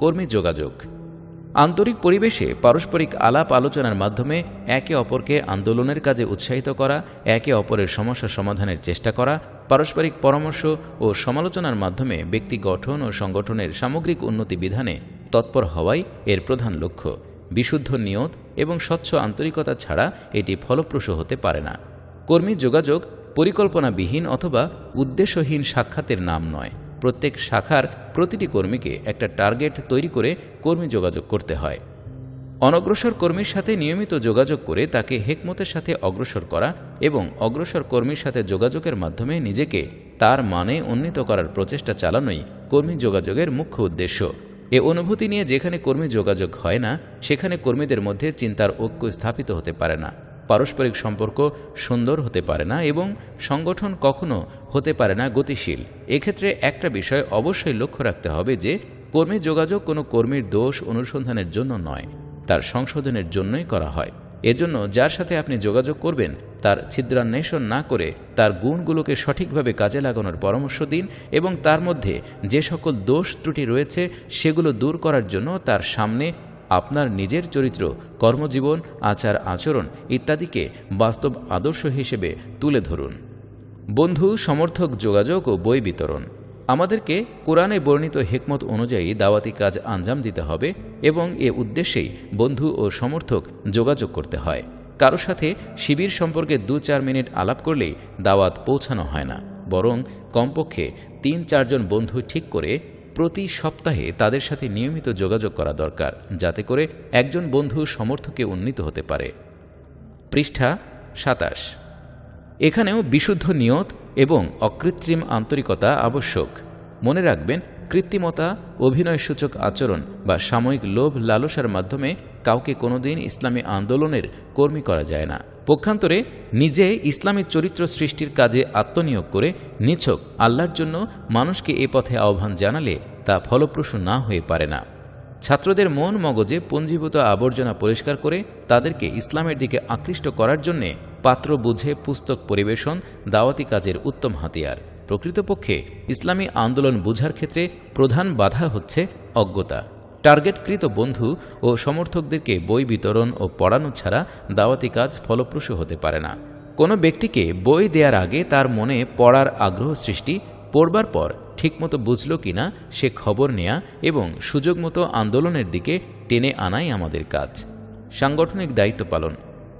Speaker 1: কর্মী যোগাযোগ আন্তরিক পরিবেশে পারস্পরিক আলাপ আলোচনার মাধ্যমে একে অপরকে আন্দোলনের কাজে উৎসাহিত করা একে অপরের সমস্যা সমাধানের চেষ্টা করা পারস্পরিক পরামর্শ ও সমালোচনার মাধ্যমে ব্যক্তি গঠন ও সংগঠনের সামগ্রিক উন্নতি বিধানে তৎপর হওয়াই এর প্রধান লক্ষ্য বিশুদ্ধ নিয়ত এবং স্বচ্ছ আন্তরিকতা ছাড়া এটি ফলপ্রসূ হতে পারে না কর্মী যোগাযোগ পরিকল্পনাবিহীন অথবা উদ্দেশ্যহীন সাক্ষাতের নাম নয় প্রত্যেক শাখার প্রতিটি কর্মীকে একটা টার্গেট তৈরি করে কর্মী যোগাযোগ করতে হয় অনগ্রসর কর্মীর সাথে নিয়মিত যোগাযোগ করে তাকে হেকমতের সাথে অগ্রসর করা এবং অগ্রসর কর্মীর সাথে যোগাযোগের মাধ্যমে নিজেকে তার মানে উন্নীত করার প্রচেষ্টা চালানোই কর্মী যোগাযোগের মুখ্য উদ্দেশ্য এ অনুভূতি নিয়ে যেখানে কর্মী যোগাযোগ হয় না সেখানে কর্মীদের মধ্যে চিন্তার ঐক্য স্থাপিত হতে পারে না পারস্পরিক সম্পর্ক সুন্দর হতে পারে না এবং সংগঠন কখনো হতে পারে না গতিশীল এক্ষেত্রে একটা বিষয় অবশ্যই লক্ষ্য রাখতে হবে যে কর্মী যোগাযোগ কোনো কর্মীর দোষ অনুসন্ধানের জন্য নয় তার সংশোধনের জন্যই করা হয় এজন্য যার সাথে আপনি যোগাযোগ করবেন তার ছিদ্রান্বেষণ না করে তার গুণগুলোকে সঠিকভাবে কাজে লাগানোর পরামর্শ দিন এবং তার মধ্যে যে সকল দোষ ত্রুটি রয়েছে সেগুলো দূর করার জন্য তার সামনে আপনার নিজের চরিত্র কর্মজীবন আচার আচরণ ইত্যাদিকে বাস্তব আদর্শ হিসেবে তুলে ধরুন বন্ধু সমর্থক যোগাযোগ ও বই বিতরণ আমাদেরকে কোরআনে বর্ণিত হেকমত অনুযায়ী দাওয়াতি কাজ আঞ্জাম দিতে হবে এবং এ উদ্দেশ্যেই বন্ধু ও সমর্থক যোগাযোগ করতে হয় কারো সাথে শিবির সম্পর্কে দু চার মিনিট আলাপ করলেই দাওয়াত পৌঁছানো হয় না বরং কমপক্ষে তিন চারজন বন্ধু ঠিক করে প্রতি সপ্তাহে তাদের সাথে নিয়মিত যোগাযোগ করা দরকার যাতে করে একজন বন্ধু সমর্থকে উন্নীত হতে পারে পৃষ্ঠা সাতাশ এখানেও বিশুদ্ধ নিয়ত এবং অকৃত্রিম আন্তরিকতা আবশ্যক মনে রাখবেন কৃত্রিমতা অভিনয়সূচক আচরণ বা সাময়িক লোভ লালসার মাধ্যমে কাউকে কোনোদিন ইসলামী আন্দোলনের কর্মী করা যায় না পক্ষান্তরে নিজে ইসলামের চরিত্র সৃষ্টির কাজে আত্মনিয়োগ করে নিছক আল্লাহর জন্য মানুষকে এ পথে আহ্বান জানালে তা ফলপ্রসূ না হয়ে পারে না ছাত্রদের মন মগজে পঞ্জীভূত আবর্জনা পরিষ্কার করে তাদেরকে ইসলামের দিকে আকৃষ্ট করার জন্যে পাত্র বুঝে পুস্তক পরিবেশন দাওয়াতি কাজের উত্তম হাতিয়ার প্রকৃতপক্ষে ইসলামী আন্দোলন বোঝার ক্ষেত্রে প্রধান বাধা হচ্ছে অজ্ঞতা টার্গেটকৃত বন্ধু ও সমর্থকদেরকে বই বিতরণ ও পড়ানো ছাড়া দাওয়াতি কাজ ফলপ্রসূ হতে পারে না কোনো ব্যক্তিকে বই দেওয়ার আগে তার মনে পড়ার আগ্রহ সৃষ্টি পড়বার পর ঠিকমতো বুঝল কি না সে খবর নেয়া এবং সুযোগ মতো আন্দোলনের দিকে টেনে আনাই আমাদের কাজ সাংগঠনিক দায়িত্ব পালন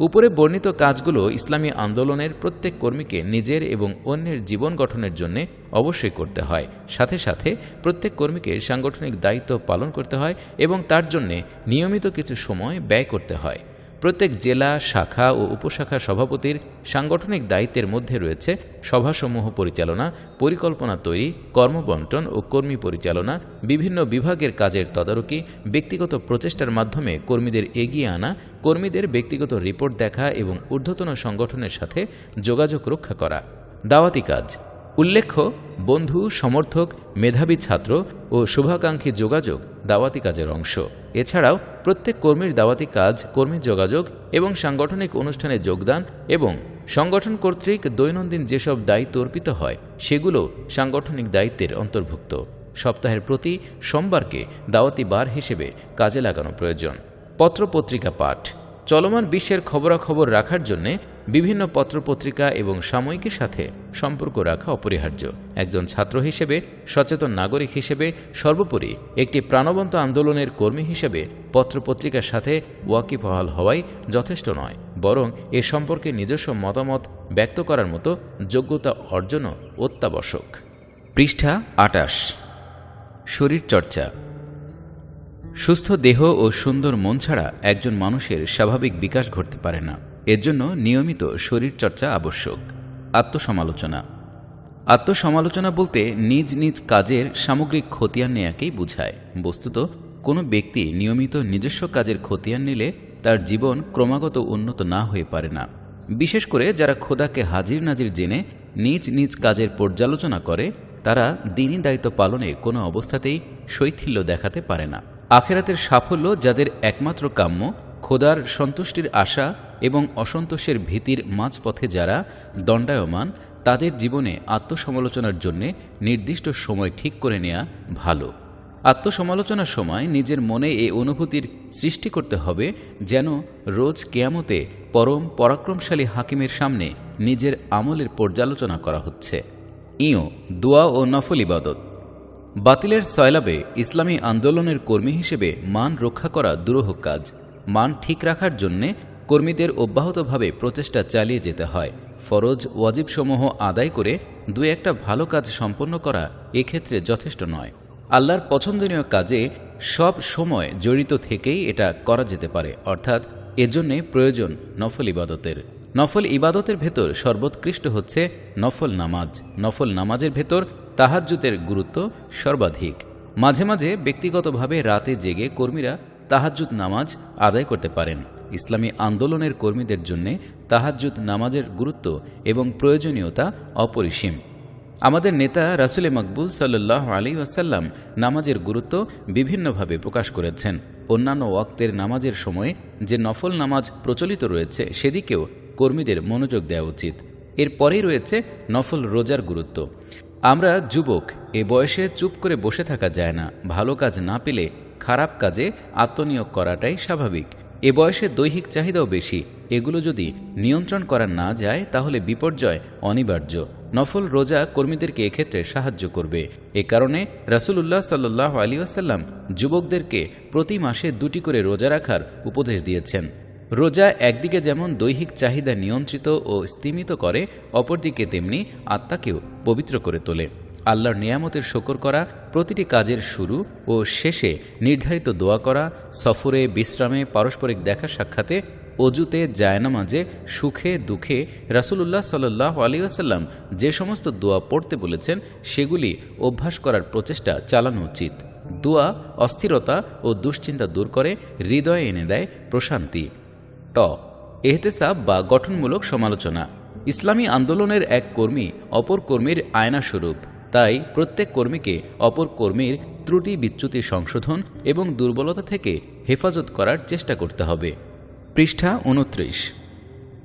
Speaker 1: উপরে বর্ণিত কাজগুলো ইসলামী আন্দোলনের প্রত্যেক কর্মীকে নিজের এবং অন্যের জীবন গঠনের জন্যে অবশ্যই করতে হয় সাথে সাথে প্রত্যেক কর্মীকে সাংগঠনিক দায়িত্ব পালন করতে হয় এবং তার জন্যে নিয়মিত কিছু সময় ব্যয় করতে হয় প্রত্যেক জেলা শাখা ও উপশাখা সভাপতির সাংগঠনিক দায়িত্বের মধ্যে রয়েছে সভাসমূহ পরিচালনা পরিকল্পনা তৈরি কর্মবন্টন ও কর্মী পরিচালনা বিভিন্ন বিভাগের কাজের তদারকি ব্যক্তিগত প্রচেষ্টার মাধ্যমে কর্মীদের এগিয়ে আনা কর্মীদের ব্যক্তিগত রিপোর্ট দেখা এবং ঊর্ধ্বতন সংগঠনের সাথে যোগাযোগ রক্ষা করা দাওয়াতি কাজ উল্লেখ্য বন্ধু সমর্থক মেধাবী ছাত্র ও শুভাকাঙ্ক্ষী যোগাযোগ দাওয়াতি কাজের অংশ এছাড়াও প্রত্যেক কর্মীর দাওয়াতি কাজ কর্মী যোগাযোগ এবং সাংগঠনিক অনুষ্ঠানে যোগদান এবং সংগঠন কর্তৃক দৈনন্দিন যেসব দায়িত্ব অর্পিত হয় সেগুলো সাংগঠনিক দায়িত্বের অন্তর্ভুক্ত সপ্তাহের প্রতি সোমবারকে দাওয়াতি বার হিসেবে কাজে লাগানো প্রয়োজন পত্রপত্রিকা পাঠ চলমান বিশ্বের খবরাখবর রাখার জন্যে বিভিন্ন পত্রপত্রিকা এবং সাময়িকীর সাথে সম্পর্ক রাখা অপরিহার্য একজন ছাত্র হিসেবে সচেতন নাগরিক হিসেবে সর্বোপরি একটি প্রাণবন্ত আন্দোলনের কর্মী হিসেবে পত্রপত্রিকার সাথে ওয়াকিফহাল হওয়াই যথেষ্ট নয় বরং এ সম্পর্কে নিজস্ব মতামত ব্যক্ত করার মতো যোগ্যতা অর্জনও অত্যাবশ্যক পৃষ্ঠা আটাশ শরীরচর্চা সুস্থ দেহ ও সুন্দর মন ছাড়া একজন মানুষের স্বাভাবিক বিকাশ ঘটতে পারে না এর জন্য নিয়মিত শরীরচর্চা আবশ্যক আত্মসমালোচনা আত্মসমালোচনা বলতে নিজ নিজ কাজের সামগ্রিক খতিয়ান নেয়াকেই বুঝায় বস্তুত কোনো ব্যক্তি নিয়মিত নিজস্ব কাজের খতিয়ান নিলে তার জীবন ক্রমাগত উন্নত না হয়ে পারে না বিশেষ করে যারা খোদাকে হাজির নাজির জেনে নিজ নিজ কাজের পর্যালোচনা করে তারা দিনই দায়িত্ব পালনে কোনো অবস্থাতেই শৈথিল্য দেখাতে পারে না আখেরাতের সাফল্য যাদের একমাত্র কাম্য খোদার সন্তুষ্টির আশা এবং অসন্তোষের ভীতির মাঝপথে যারা দণ্ডায়মান তাদের জীবনে আত্মসমালোচনার জন্য নির্দিষ্ট সময় ঠিক করে নেওয়া ভালো আত্মসমালোচনার সময় নিজের মনে এই অনুভূতির সৃষ্টি করতে হবে যেন রোজ কেয়ামতে পরম পরাক্রমশালী হাকিমের সামনে নিজের আমলের পর্যালোচনা করা হচ্ছে ইও দোয়া ও নফল ইবাদত বাতিলের সয়লাবে ইসলামী আন্দোলনের কর্মী হিসেবে মান রক্ষা করা দুরূহ কাজ মান ঠিক রাখার জন্যে কর্মীদের অব্যাহতভাবে প্রচেষ্টা চালিয়ে যেতে হয় ফরজ ওয়াজিবসমূহ আদায় করে দু একটা ভালো কাজ সম্পন্ন করা এক্ষেত্রে যথেষ্ট নয় আল্লাহর পছন্দনীয় কাজে সব সময় জড়িত থেকেই এটা করা যেতে পারে অর্থাৎ এজন্যে প্রয়োজন নফল ইবাদতের নফল ইবাদতের ভেতর সর্বোৎকৃষ্ট হচ্ছে নফল নামাজ নফল নামাজের ভেতর তাহাজ্জুতের গুরুত্ব সর্বাধিক মাঝে মাঝে ব্যক্তিগতভাবে রাতে জেগে কর্মীরা তাহাজ্জুদ নামাজ আদায় করতে পারেন ইসলামী আন্দোলনের কর্মীদের জন্যে তাহাজুদ নামাজের গুরুত্ব এবং প্রয়োজনীয়তা অপরিসীম আমাদের নেতা রাসুলে মকবুল সাল্লাহ আলী ওয়াসাল্লাম নামাজের গুরুত্ব বিভিন্নভাবে প্রকাশ করেছেন অন্যান্য ওয়াক্তের নামাজের সময়ে যে নফল নামাজ প্রচলিত রয়েছে সেদিকেও কর্মীদের মনোযোগ দেওয়া উচিত এরপরেই রয়েছে নফল রোজার গুরুত্ব আমরা যুবক এ বয়সে চুপ করে বসে থাকা যায় না ভালো কাজ না পেলে খারাপ কাজে আত্মনিয়োগ করাটাই স্বাভাবিক এ বয়সে দৈহিক চাহিদাও বেশি এগুলো যদি নিয়ন্ত্রণ করা না যায় তাহলে বিপর্যয় অনিবার্য নফল রোজা কর্মীদেরকে এক্ষেত্রে সাহায্য করবে এ কারণে রাসুলুল্লাহ সাল্লাহ আলী আসাল্লাম যুবকদেরকে প্রতি মাসে দুটি করে রোজা রাখার উপদেশ দিয়েছেন রোজা একদিকে যেমন দৈহিক চাহিদা নিয়ন্ত্রিত ও স্তিমিত করে অপরদিকে তেমনি আত্মাকেও পবিত্র করে তোলে আল্লাহর নিয়ামতের শকর করা প্রতিটি কাজের শুরু ও শেষে নির্ধারিত দোয়া করা সফরে বিশ্রামে পারস্পরিক দেখা সাক্ষাতে অজুতে জায়নামাজে সুখে দুঃখে রাসুলুল্লাহ সাল্লাহ আলী আসাল্লাম যে সমস্ত দোয়া পড়তে বলেছেন সেগুলি অভ্যাস করার প্রচেষ্টা চালানো উচিত দোয়া অস্থিরতা ও দুশ্চিন্তা দূর করে হৃদয়ে এনে দেয় প্রশান্তি ট এহতেসাব বা গঠনমূলক সমালোচনা ইসলামী আন্দোলনের এক কর্মী অপর কর্মীর আয়নাস্বরূপ তাই প্রত্যেক কর্মীকে অপর কর্মীর ত্রুটি বিচ্যুতি সংশোধন এবং দুর্বলতা থেকে হেফাজত করার চেষ্টা করতে হবে পৃষ্ঠা উনত্রিশ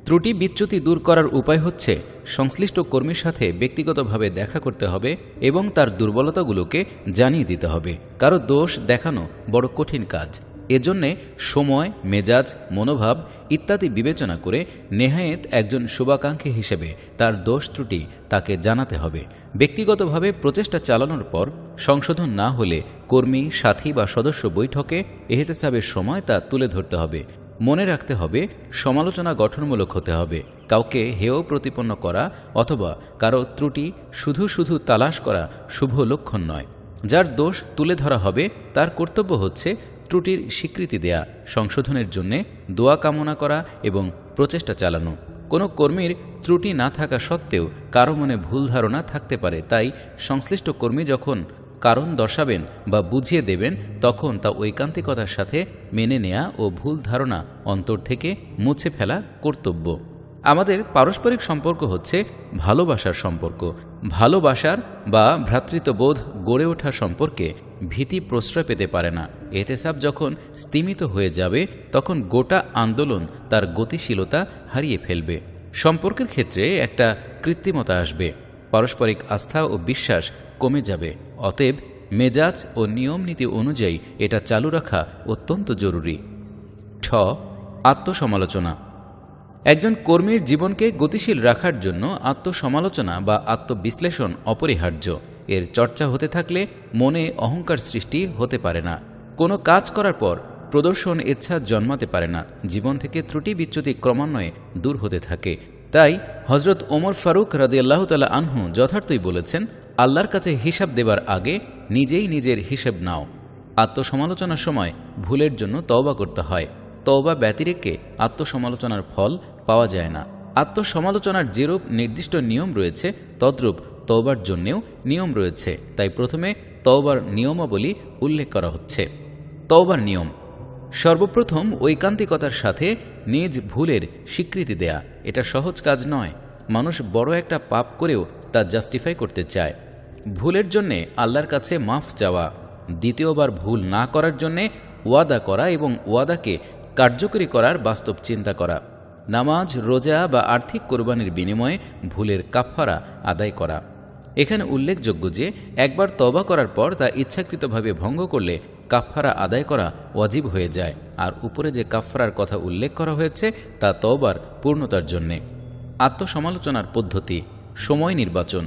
Speaker 1: ত্রুটি বিচ্যুতি দূর করার উপায় হচ্ছে সংশ্লিষ্ট কর্মীর সাথে ব্যক্তিগতভাবে দেখা করতে হবে এবং তার দুর্বলতাগুলোকে জানিয়ে দিতে হবে কারো দোষ দেখানো বড় কঠিন কাজ এজন্যে সময় মেজাজ মনোভাব ইত্যাদি বিবেচনা করে নেহায়েত একজন শুভাকাঙ্ক্ষী হিসেবে তার দোষ ত্রুটি তাকে জানাতে হবে ব্যক্তিগতভাবে প্রচেষ্টা চালানোর পর সংশোধন না হলে কর্মী সাথী বা সদস্য বৈঠকে এহতেসাবের সময় তা তুলে ধরতে হবে মনে রাখতে হবে সমালোচনা গঠনমূলক হতে হবে কাউকে হেয় প্রতিপন্ন করা অথবা কারো ত্রুটি শুধু শুধু তালাশ করা শুভ লক্ষণ নয় যার দোষ তুলে ধরা হবে তার কর্তব্য হচ্ছে ত্রুটির স্বীকৃতি দেয়া সংশোধনের জন্যে দোয়া কামনা করা এবং প্রচেষ্টা চালানো কোনো কর্মীর ত্রুটি না থাকা সত্ত্বেও কারো মনে ভুল ধারণা থাকতে পারে তাই সংশ্লিষ্ট কর্মী যখন কারণ দর্শাবেন বা বুঝিয়ে দেবেন তখন তা ঐকান্তিকতার সাথে মেনে নেয়া ও ভুল ধারণা অন্তর থেকে মুছে ফেলা কর্তব্য আমাদের পারস্পরিক সম্পর্ক হচ্ছে ভালোবাসার সম্পর্ক ভালোবাসার বা ভ্রাতৃত্ববোধ গড়ে ওঠা সম্পর্কে ভীতি প্রশ্রয় পেতে পারে না এতেসাব যখন স্তিমিত হয়ে যাবে তখন গোটা আন্দোলন তার গতিশীলতা হারিয়ে ফেলবে সম্পর্কের ক্ষেত্রে একটা কৃত্রিমতা আসবে পারস্পরিক আস্থা ও বিশ্বাস কমে যাবে অতএব মেজাজ ও নিয়মনীতি অনুযায়ী এটা চালু রাখা অত্যন্ত জরুরি ঠ আত্মসমালোচনা একজন কর্মীর জীবনকে গতিশীল রাখার জন্য আত্মসমালোচনা বা আত্মবিশ্লেষণ অপরিহার্য এর চর্চা হতে থাকলে মনে অহংকার সৃষ্টি হতে পারে না কোনো কাজ করার পর প্রদর্শন ইচ্ছা জন্মাতে পারে না জীবন থেকে ত্রুটি বিচ্যুতি ক্রমান্বয়ে দূর হতে থাকে তাই হজরত ওমর ফারুক রাজিয়াল্লাহ তালা আনহু যথার্থই বলেছেন আল্লাহর কাছে হিসাব দেবার আগে নিজেই নিজের হিসেব নাও আত্মসমালোচনার সময় ভুলের জন্য তওবা করতে হয় তওবা ব্যতিরেককে আত্মসমালোচনার ফল পাওয়া যায় না আত্মসমালোচনার যেরূপ নির্দিষ্ট নিয়ম রয়েছে তদ্রূপ তওবার জন্যেও নিয়ম রয়েছে তাই প্রথমে তওবার নিয়মাবলী উল্লেখ করা হচ্ছে তওবার নিয়ম সর্বপ্রথম ঐকান্তিকতার সাথে নিজ ভুলের স্বীকৃতি দেয়া এটা সহজ কাজ নয় মানুষ বড় একটা পাপ করেও তা জাস্টিফাই করতে চায় ভুলের জন্যে আল্লাহর কাছে মাফ চাওয়া দ্বিতীয়বার ভুল না করার জন্যে ওয়াদা করা এবং ওয়াদাকে কার্যকরী করার বাস্তব চিন্তা করা নামাজ রোজা বা আর্থিক কোরবানির বিনিময়ে ভুলের কাফারা আদায় করা এখানে উল্লেখযোগ্য যে একবার তবা করার পর তা ইচ্ছাকৃতভাবে ভঙ্গ করলে কাফারা আদায় করা অজীব হয়ে যায় আর উপরে যে কাফারার কথা উল্লেখ করা হয়েছে তা তবার পূর্ণতার জন্যে আত্মসমালোচনার পদ্ধতি সময় নির্বাচন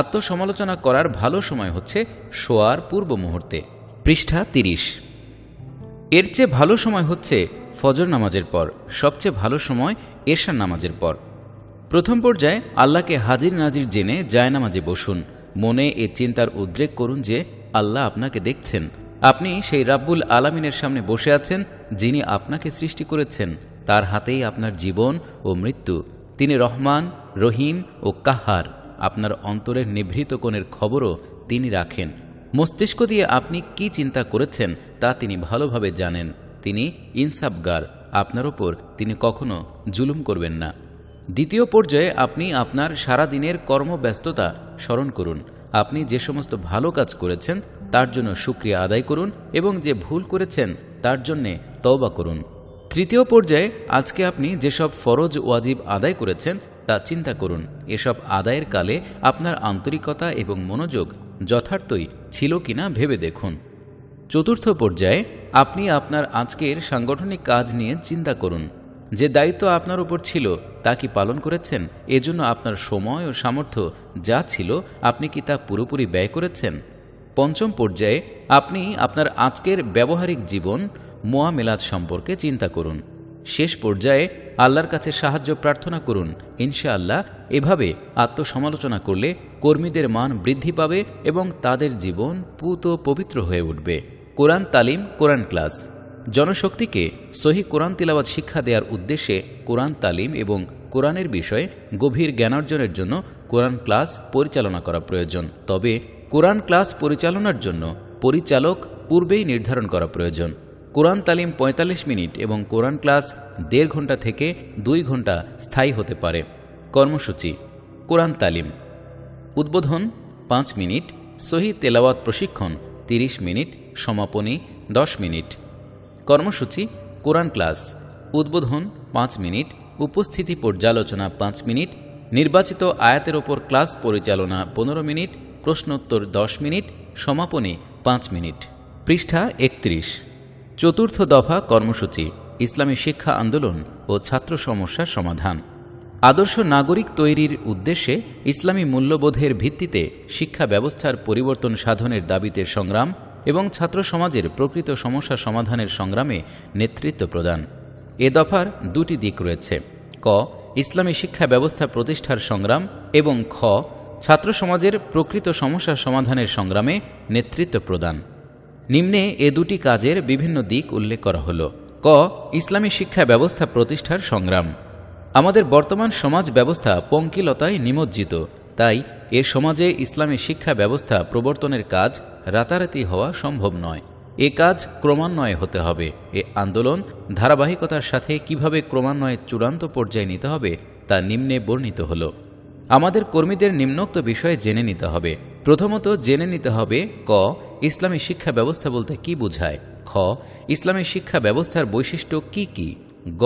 Speaker 1: আত্মসমালোচনা করার ভালো সময় হচ্ছে শোয়ার পূর্ব মুহূর্তে পৃষ্ঠা তিরিশ এর চেয়ে ভালো সময় হচ্ছে ফজর নামাজের পর সবচেয়ে ভালো সময় এশার নামাজের পর প্রথম পর্যায়ে আল্লাহকে হাজির নাজির জেনে জায়নামাজে বসুন মনে এ চিন্তার উদ্রেক করুন যে আল্লাহ আপনাকে দেখছেন আপনি সেই রাব্বুল আলামিনের সামনে বসে আছেন যিনি আপনাকে সৃষ্টি করেছেন তার হাতেই আপনার জীবন ও মৃত্যু তিনি রহমান রহিম ও কাহার আপনার অন্তরের নিভৃত কোণের খবরও তিনি রাখেন মস্তিষ্ক দিয়ে আপনি কি চিন্তা করেছেন তা তিনি ভালোভাবে জানেন তিনি ইনসাফগার আপনার ওপর তিনি কখনো জুলুম করবেন না দ্বিতীয় পর্যায়ে আপনি আপনার সারাদিনের কর্মব্যস্ততা স্মরণ করুন আপনি যে সমস্ত ভালো কাজ করেছেন তার জন্য সুক্রিয়া আদায় করুন এবং যে ভুল করেছেন তার জন্যে তওবা করুন তৃতীয় পর্যায়ে আজকে আপনি যেসব ফরজ ওয়াজিব আদায় করেছেন তা চিন্তা করুন এসব আদায়ের কালে আপনার আন্তরিকতা এবং মনোযোগ যথার্থই ছিল কিনা ভেবে দেখুন চতুর্থ পর্যায়ে আপনি আপনার আজকের সাংগঠনিক কাজ নিয়ে চিন্তা করুন যে দায়িত্ব আপনার উপর ছিল তা কি পালন করেছেন এজন্য আপনার সময় ও সামর্থ্য যা ছিল আপনি কি তা পুরোপুরি ব্যয় করেছেন পঞ্চম পর্যায়ে আপনি আপনার আজকের ব্যবহারিক জীবন মেলাদ সম্পর্কে চিন্তা করুন শেষ পর্যায়ে আল্লাহর কাছে সাহায্য প্রার্থনা করুন ইনশাআল্লাহ এভাবে আত্মসমালোচনা করলে কর্মীদের মান বৃদ্ধি পাবে এবং তাদের জীবন পুত পবিত্র হয়ে উঠবে কোরআন তালিম কোরআন ক্লাস জনশক্তিকে সহি কোরআন তিলাবাত শিক্ষা দেওয়ার উদ্দেশ্যে কোরআন তালিম এবং কোরআনের বিষয়ে গভীর জ্ঞানার্জনের জন্য কোরআন ক্লাস পরিচালনা করা প্রয়োজন তবে কোরআন ক্লাস পরিচালনার জন্য পরিচালক পূর্বেই নির্ধারণ করা প্রয়োজন কোরআন তালিম ৪৫ মিনিট এবং কোরআন ক্লাস দেড় ঘন্টা থেকে দুই ঘন্টা স্থায়ী হতে পারে কর্মসূচি কোরআন তালিম উদ্বোধন পাঁচ মিনিট সহি তেলাওয়াত প্রশিক্ষণ ৩০ মিনিট সমাপনী দশ মিনিট কর্মসূচি কোরআন ক্লাস উদ্বোধন পাঁচ মিনিট উপস্থিতি পর্যালোচনা পাঁচ মিনিট নির্বাচিত আয়াতের ওপর ক্লাস পরিচালনা পনেরো মিনিট প্রশ্নোত্তর দশ মিনিট সমাপনী পাঁচ মিনিট পৃষ্ঠা একত্রিশ চতুর্থ দফা কর্মসূচি ইসলামী শিক্ষা আন্দোলন ও ছাত্র সমস্যার সমাধান আদর্শ নাগরিক তৈরির উদ্দেশ্যে ইসলামী মূল্যবোধের ভিত্তিতে শিক্ষা ব্যবস্থার পরিবর্তন সাধনের দাবিতে সংগ্রাম এবং ছাত্র সমাজের প্রকৃত সমস্যা সমাধানের সংগ্রামে নেতৃত্ব প্রদান এ দফার দুটি দিক রয়েছে ক ইসলামী শিক্ষা ব্যবস্থা প্রতিষ্ঠার সংগ্রাম এবং খ ছাত্র সমাজের প্রকৃত সমস্যা সমাধানের সংগ্রামে নেতৃত্ব প্রদান নিম্নে এ দুটি কাজের বিভিন্ন দিক উল্লেখ করা হলো ক ইসলামী শিক্ষা ব্যবস্থা প্রতিষ্ঠার সংগ্রাম আমাদের বর্তমান সমাজ ব্যবস্থা পঙ্কিলতায় নিমজ্জিত তাই এ সমাজে ইসলামী শিক্ষা ব্যবস্থা প্রবর্তনের কাজ রাতারাতি হওয়া সম্ভব নয় এ কাজ ক্রমান্বয়ে হতে হবে এ আন্দোলন ধারাবাহিকতার সাথে কিভাবে ক্রমান্বয়ে চূড়ান্ত পর্যায়ে নিতে হবে তা নিম্নে বর্ণিত হল আমাদের কর্মীদের নিম্নোক্ত বিষয়ে জেনে নিতে হবে প্রথমত জেনে নিতে হবে ক ইসলামী শিক্ষা ব্যবস্থা বলতে কি বোঝায় খ ইসলামী শিক্ষা ব্যবস্থার বৈশিষ্ট্য কি কি গ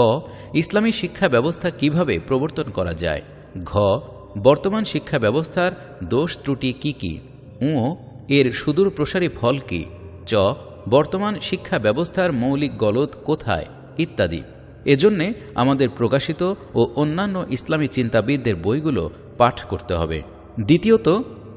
Speaker 1: ইসলামী শিক্ষা ব্যবস্থা কিভাবে প্রবর্তন করা যায় ঘ বর্তমান শিক্ষা ব্যবস্থার দোষ ত্রুটি কি কি উ এর সুদূর প্রসারী ফল কি চ বর্তমান শিক্ষা ব্যবস্থার মৌলিক গলত কোথায় ইত্যাদি এজন্যে আমাদের প্রকাশিত ও অন্যান্য ইসলামী চিন্তাবিদদের বইগুলো পাঠ করতে হবে দ্বিতীয়ত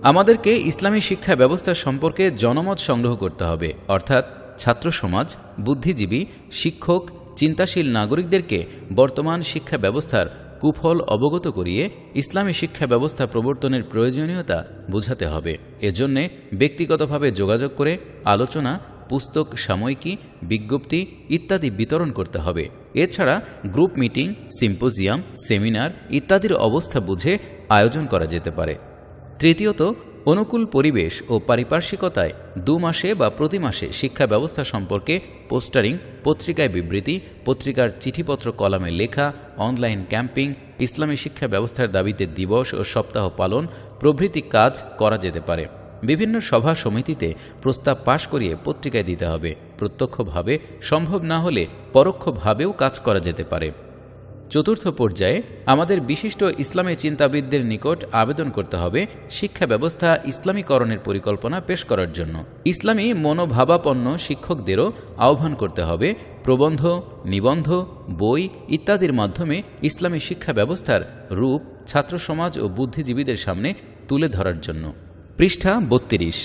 Speaker 1: আমাদেরকে ইসলামী শিক্ষা ব্যবস্থা সম্পর্কে জনমত সংগ্রহ করতে হবে অর্থাৎ ছাত্র সমাজ বুদ্ধিজীবী শিক্ষক চিন্তাশীল নাগরিকদেরকে বর্তমান শিক্ষা ব্যবস্থার কুফল অবগত করিয়ে ইসলামী শিক্ষা ব্যবস্থা প্রবর্তনের প্রয়োজনীয়তা বোঝাতে হবে এজন্যে ব্যক্তিগতভাবে যোগাযোগ করে আলোচনা পুস্তক সাময়িকী বিজ্ঞপ্তি ইত্যাদি বিতরণ করতে হবে এছাড়া গ্রুপ মিটিং সিম্পোজিয়াম সেমিনার ইত্যাদির অবস্থা বুঝে আয়োজন করা যেতে পারে তৃতীয়ত অনুকূল পরিবেশ ও পারিপার্শ্বিকতায় দু মাসে বা প্রতি মাসে শিক্ষা ব্যবস্থা সম্পর্কে পোস্টারিং পত্রিকায় বিবৃতি পত্রিকার চিঠিপত্র কলামে লেখা অনলাইন ক্যাম্পিং ইসলামী শিক্ষা ব্যবস্থার দাবিতে দিবস ও সপ্তাহ পালন প্রভৃতি কাজ করা যেতে পারে বিভিন্ন সভা সমিতিতে প্রস্তাব পাশ করিয়ে পত্রিকায় দিতে হবে প্রত্যক্ষভাবে সম্ভব না হলে পরোক্ষভাবেও কাজ করা যেতে পারে চতুর্থ পর্যায়ে আমাদের বিশিষ্ট ইসলামী চিন্তাবিদদের নিকট আবেদন করতে হবে শিক্ষা ব্যবস্থা ইসলামীকরণের পরিকল্পনা পেশ করার জন্য ইসলামী মনোভাবাপন্ন শিক্ষকদেরও আহ্বান করতে হবে প্রবন্ধ নিবন্ধ বই ইত্যাদির মাধ্যমে ইসলামী শিক্ষা ব্যবস্থার রূপ ছাত্র সমাজ ও বুদ্ধিজীবীদের সামনে তুলে ধরার জন্য পৃষ্ঠা বত্রিশ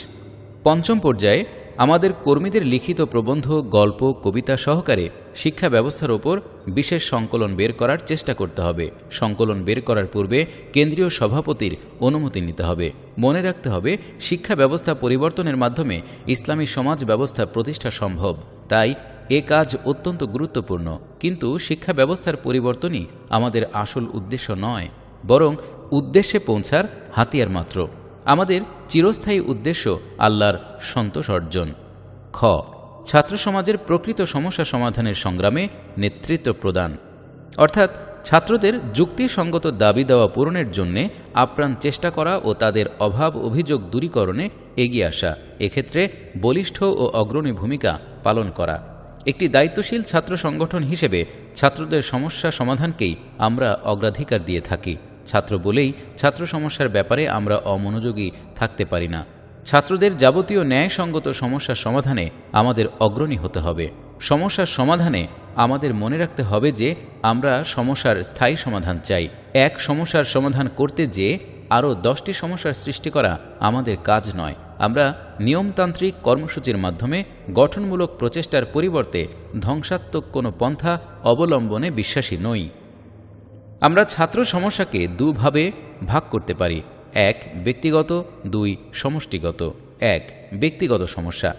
Speaker 1: পঞ্চম পর্যায়ে আমাদের কর্মীদের লিখিত প্রবন্ধ গল্প কবিতা সহকারে শিক্ষা ব্যবস্থার ওপর বিশেষ সংকলন বের করার চেষ্টা করতে হবে সংকলন বের করার পূর্বে কেন্দ্রীয় সভাপতির অনুমতি নিতে হবে মনে রাখতে হবে শিক্ষা ব্যবস্থা পরিবর্তনের মাধ্যমে ইসলামী সমাজ ব্যবস্থা প্রতিষ্ঠা সম্ভব তাই এ কাজ অত্যন্ত গুরুত্বপূর্ণ কিন্তু শিক্ষা ব্যবস্থার পরিবর্তনই আমাদের আসল উদ্দেশ্য নয় বরং উদ্দেশ্যে পৌঁছার হাতিয়ার মাত্র আমাদের চিরস্থায়ী উদ্দেশ্য আল্লাহর সন্তোষ অর্জন খ ছাত্র সমাজের প্রকৃত সমস্যা সমাধানের সংগ্রামে নেতৃত্ব প্রদান অর্থাৎ ছাত্রদের যুক্তিসঙ্গত দাবি দেওয়া পূরণের জন্যে আপ্রাণ চেষ্টা করা ও তাদের অভাব অভিযোগ দূরীকরণে এগিয়ে আসা এক্ষেত্রে বলিষ্ঠ ও অগ্রণী ভূমিকা পালন করা একটি দায়িত্বশীল ছাত্র সংগঠন হিসেবে ছাত্রদের সমস্যা সমাধানকেই আমরা অগ্রাধিকার দিয়ে থাকি ছাত্র বলেই ছাত্র সমস্যার ব্যাপারে আমরা অমনোযোগী থাকতে পারি না ছাত্রদের যাবতীয় ন্যায়সঙ্গত সমস্যার সমাধানে আমাদের অগ্রণী হতে হবে সমস্যার সমাধানে আমাদের মনে রাখতে হবে যে আমরা সমস্যার স্থায়ী সমাধান চাই এক সমস্যার সমাধান করতে যে আরও দশটি সমস্যার সৃষ্টি করা আমাদের কাজ নয় আমরা নিয়মতান্ত্রিক কর্মসূচির মাধ্যমে গঠনমূলক প্রচেষ্টার পরিবর্তে ধ্বংসাত্মক কোনো পন্থা অবলম্বনে বিশ্বাসী নই আমরা ছাত্র সমস্যাকে দুভাবে ভাগ করতে পারি এক ব্যক্তিগত দুই সমষ্টিগত এক ব্যক্তিগত সমস্যা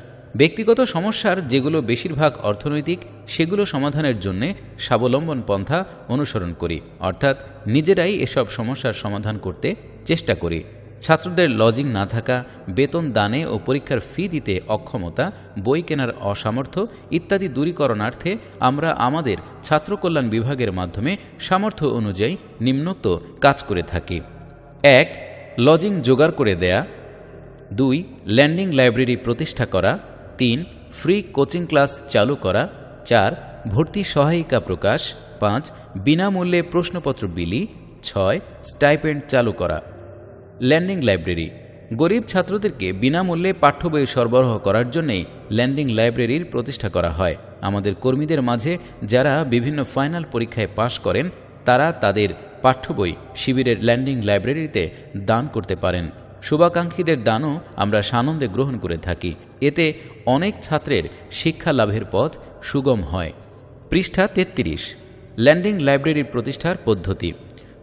Speaker 1: ব্যক্তিগত সমস্যার যেগুলো বেশিরভাগ অর্থনৈতিক সেগুলো সমাধানের জন্য স্বাবলম্বন পন্থা অনুসরণ করি অর্থাৎ নিজেরাই এসব সমস্যার সমাধান করতে চেষ্টা করি ছাত্রদের লজিং না থাকা বেতন দানে ও পরীক্ষার ফি দিতে অক্ষমতা বই কেনার অসামর্থ্য ইত্যাদি দূরীকরণার্থে আমরা আমাদের ছাত্র কল্যাণ বিভাগের মাধ্যমে সামর্থ্য অনুযায়ী নিম্নোক্ত কাজ করে থাকি এক লজিং জোগাড় করে দেয়া দুই ল্যান্ডিং লাইব্রেরি প্রতিষ্ঠা করা তিন ফ্রি কোচিং ক্লাস চালু করা চার ভর্তি সহায়িকা প্রকাশ পাঁচ বিনামূল্যে প্রশ্নপত্র বিলি ছয় স্টাইপেন্ড চালু করা ল্যান্ডিং লাইব্রেরি গরিব ছাত্রদেরকে বিনামূল্যে পাঠ্য বই সরবরাহ করার জন্যেই ল্যান্ডিং লাইব্রেরির প্রতিষ্ঠা করা হয় আমাদের কর্মীদের মাঝে যারা বিভিন্ন ফাইনাল পরীক্ষায় পাশ করেন তারা তাদের পাঠ্য বই শিবিরের ল্যান্ডিং লাইব্রেরিতে দান করতে পারেন শুভাকাঙ্ক্ষীদের দানও আমরা সানন্দে গ্রহণ করে থাকি এতে অনেক ছাত্রের শিক্ষা লাভের পথ সুগম হয় পৃষ্ঠা তেত্রিশ ল্যান্ডিং লাইব্রেরির প্রতিষ্ঠার পদ্ধতি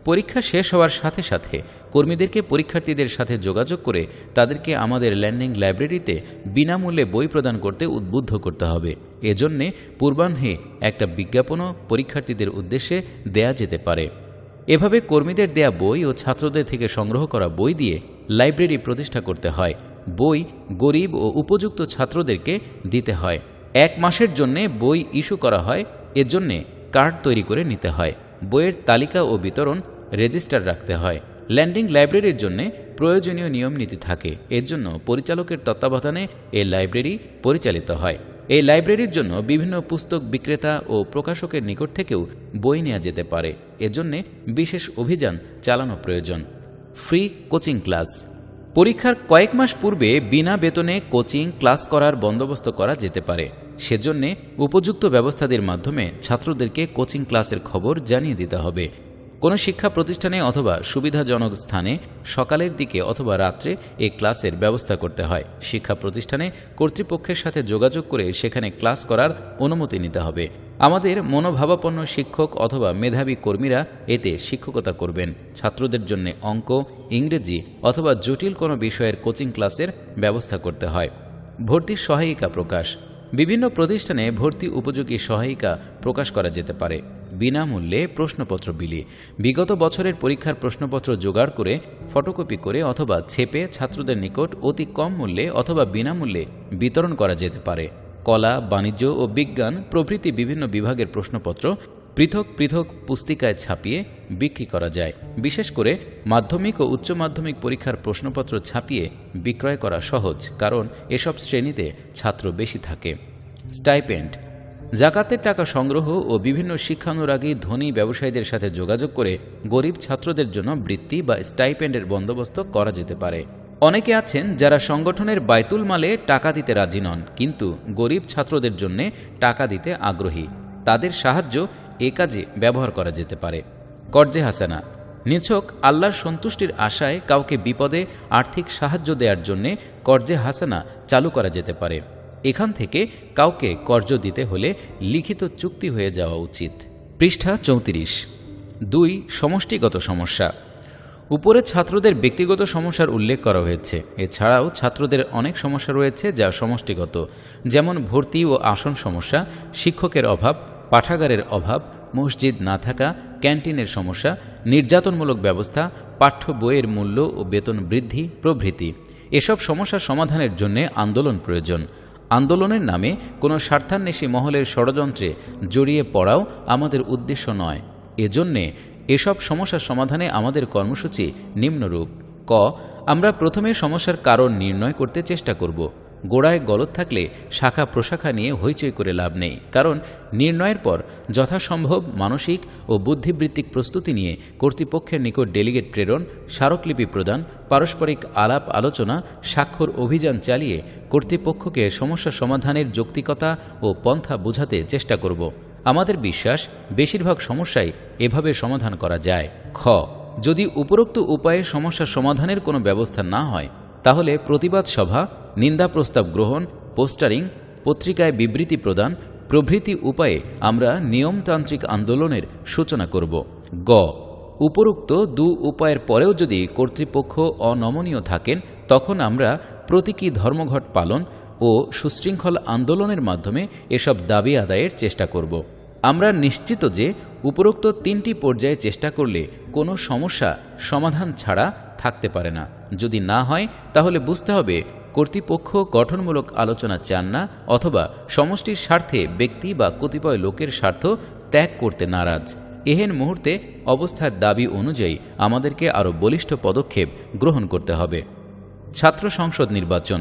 Speaker 1: পরীক্ষা শেষ হওয়ার সাথে সাথে কর্মীদেরকে পরীক্ষার্থীদের সাথে যোগাযোগ করে তাদেরকে আমাদের ল্যান্ডিং লাইব্রেরিতে বিনামূল্যে বই প্রদান করতে উদ্বুদ্ধ করতে হবে এজন্যে পূর্বাহ্নে একটা বিজ্ঞাপনও পরীক্ষার্থীদের উদ্দেশ্যে দেয়া যেতে পারে এভাবে কর্মীদের দেয়া বই ও ছাত্রদের থেকে সংগ্রহ করা বই দিয়ে লাইব্রেরি প্রতিষ্ঠা করতে হয় বই গরিব ও উপযুক্ত ছাত্রদেরকে দিতে হয় এক মাসের জন্যে বই ইস্যু করা হয় এজন্যে কার্ড তৈরি করে নিতে হয় বইয়ের তালিকা ও বিতরণ রেজিস্টার রাখতে হয় ল্যান্ডিং লাইব্রেরির জন্য প্রয়োজনীয় নিয়ম নীতি থাকে এর জন্য পরিচালকের তত্ত্বাবধানে এই লাইব্রেরি পরিচালিত হয় এই লাইব্রেরির জন্য বিভিন্ন পুস্তক বিক্রেতা ও প্রকাশকের নিকট থেকেও বই নেওয়া যেতে পারে এজন্যে বিশেষ অভিযান চালানো প্রয়োজন ফ্রি কোচিং ক্লাস পরীক্ষার কয়েক মাস পূর্বে বিনা বেতনে কোচিং ক্লাস করার বন্দোবস্ত করা যেতে পারে সেজন্যে উপযুক্ত ব্যবস্থাদের মাধ্যমে ছাত্রদেরকে কোচিং ক্লাসের খবর জানিয়ে দিতে হবে কোনো শিক্ষা প্রতিষ্ঠানে অথবা সুবিধাজনক স্থানে সকালের দিকে অথবা রাত্রে এই ক্লাসের ব্যবস্থা করতে হয় শিক্ষা প্রতিষ্ঠানে কর্তৃপক্ষের সাথে যোগাযোগ করে সেখানে ক্লাস করার অনুমতি নিতে হবে আমাদের মনোভাবাপন্ন শিক্ষক অথবা মেধাবী কর্মীরা এতে শিক্ষকতা করবেন ছাত্রদের জন্য অঙ্ক ইংরেজি অথবা জটিল কোনো বিষয়ের কোচিং ক্লাসের ব্যবস্থা করতে হয় ভর্তির সহায়িকা প্রকাশ বিভিন্ন প্রতিষ্ঠানে ভর্তি উপযোগী সহায়িকা প্রকাশ করা যেতে পারে বিনামূল্যে প্রশ্নপত্র বিলি বিগত বছরের পরীক্ষার প্রশ্নপত্র জোগাড় করে ফটোকপি করে অথবা ছেপে ছাত্রদের নিকট অতি কম মূল্যে অথবা বিনামূল্যে বিতরণ করা যেতে পারে কলা বাণিজ্য ও বিজ্ঞান প্রভৃতি বিভিন্ন বিভাগের প্রশ্নপত্র পৃথক পৃথক পুস্তিকায় ছাপিয়ে বিক্রি করা যায় বিশেষ করে মাধ্যমিক ও উচ্চ মাধ্যমিক পরীক্ষার প্রশ্নপত্র ছাপিয়ে বিক্রয় করা সহজ কারণ এসব শ্রেণীতে ছাত্র বেশি থাকে স্টাইপেন্ট জাকাতের টাকা সংগ্রহ ও বিভিন্ন শিক্ষানুরাগী ধনী ব্যবসায়ীদের সাথে যোগাযোগ করে গরিব ছাত্রদের জন্য বৃত্তি বা স্টাইপেন্ডের বন্দোবস্ত করা যেতে পারে অনেকে আছেন যারা সংগঠনের বায়তুল মালে টাকা দিতে রাজি নন কিন্তু গরিব ছাত্রদের জন্য টাকা দিতে আগ্রহী তাদের সাহায্য এ কাজে ব্যবহার করা যেতে পারে কর্জে হাসানা নিছক আল্লাহর সন্তুষ্টির আশায় কাউকে বিপদে আর্থিক সাহায্য দেওয়ার জন্যে কর্জে হাসানা চালু করা যেতে পারে এখান থেকে কাউকে কর্য দিতে হলে লিখিত চুক্তি হয়ে যাওয়া উচিত পৃষ্ঠা চৌত্রিশ দুই সমষ্টিগত সমস্যা উপরে ছাত্রদের ব্যক্তিগত সমস্যার উল্লেখ করা হয়েছে এছাড়াও ছাত্রদের অনেক সমস্যা রয়েছে যা সমষ্টিগত যেমন ভর্তি ও আসন সমস্যা শিক্ষকের অভাব পাঠাগারের অভাব মসজিদ না থাকা ক্যান্টিনের সমস্যা নির্যাতনমূলক ব্যবস্থা পাঠ্য বইয়ের মূল্য ও বেতন বৃদ্ধি প্রভৃতি এসব সমস্যা সমাধানের জন্য আন্দোলন প্রয়োজন আন্দোলনের নামে কোনো স্বার্থান্বেষী মহলের ষড়যন্ত্রে জড়িয়ে পড়াও আমাদের উদ্দেশ্য নয় এজন্যে এসব সমস্যার সমাধানে আমাদের কর্মসূচি নিম্নরূপ ক আমরা প্রথমে সমস্যার কারণ নির্ণয় করতে চেষ্টা করব গোড়ায় গলত থাকলে শাখা প্রশাখা নিয়ে হইচই করে লাভ নেই কারণ নির্ণয়ের পর যথাসম্ভব মানসিক ও বুদ্ধিবৃত্তিক প্রস্তুতি নিয়ে কর্তৃপক্ষের নিকট ডেলিগেট প্রেরণ স্মারকলিপি প্রদান পারস্পরিক আলাপ আলোচনা স্বাক্ষর অভিযান চালিয়ে কর্তৃপক্ষকে সমস্যা সমাধানের যৌক্তিকতা ও পন্থা বোঝাতে চেষ্টা করব আমাদের বিশ্বাস বেশিরভাগ সমস্যাই এভাবে সমাধান করা যায় খ যদি উপরোক্ত উপায়ে সমস্যা সমাধানের কোনো ব্যবস্থা না হয় তাহলে প্রতিবাদ সভা নিন্দা প্রস্তাব গ্রহণ পোস্টারিং পত্রিকায় বিবৃতি প্রদান প্রভৃতি উপায়ে আমরা নিয়মতান্ত্রিক আন্দোলনের সূচনা করব গ উপরোক্ত দু উপায়ের পরেও যদি কর্তৃপক্ষ অনমনীয় থাকেন তখন আমরা প্রতীকী ধর্মঘট পালন ও সুশৃঙ্খল আন্দোলনের মাধ্যমে এসব দাবি আদায়ের চেষ্টা করব আমরা নিশ্চিত যে উপরোক্ত তিনটি পর্যায়ে চেষ্টা করলে কোনো সমস্যা সমাধান ছাড়া থাকতে পারে না যদি না হয় তাহলে বুঝতে হবে কর্তৃপক্ষ গঠনমূলক আলোচনা চান না অথবা সমষ্টির স্বার্থে ব্যক্তি বা কতিপয় লোকের স্বার্থ ত্যাগ করতে নারাজ এহেন মুহূর্তে অবস্থার দাবি অনুযায়ী আমাদেরকে আরও বলিষ্ঠ পদক্ষেপ গ্রহণ করতে হবে ছাত্র সংসদ নির্বাচন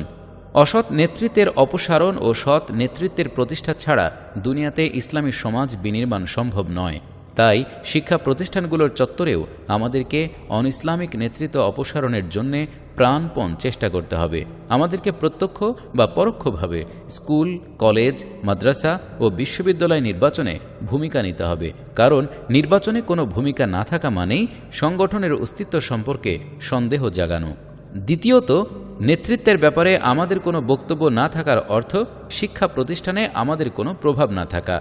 Speaker 1: অসৎ নেতৃত্বের অপসারণ ও সৎ নেতৃত্বের প্রতিষ্ঠা ছাড়া দুনিয়াতে ইসলামী সমাজ বিনির্মাণ সম্ভব নয় তাই শিক্ষা প্রতিষ্ঠানগুলোর চত্বরেও আমাদেরকে অন ইসলামিক নেতৃত্ব অপসারণের জন্যে প্রাণপণ চেষ্টা করতে হবে আমাদেরকে প্রত্যক্ষ বা পরোক্ষভাবে স্কুল কলেজ মাদ্রাসা ও বিশ্ববিদ্যালয় নির্বাচনে ভূমিকা নিতে হবে কারণ নির্বাচনে কোনো ভূমিকা না থাকা মানেই সংগঠনের অস্তিত্ব সম্পর্কে সন্দেহ জাগানো দ্বিতীয়ত নেতৃত্বের ব্যাপারে আমাদের কোনো বক্তব্য না থাকার অর্থ শিক্ষা প্রতিষ্ঠানে আমাদের কোনো প্রভাব না থাকা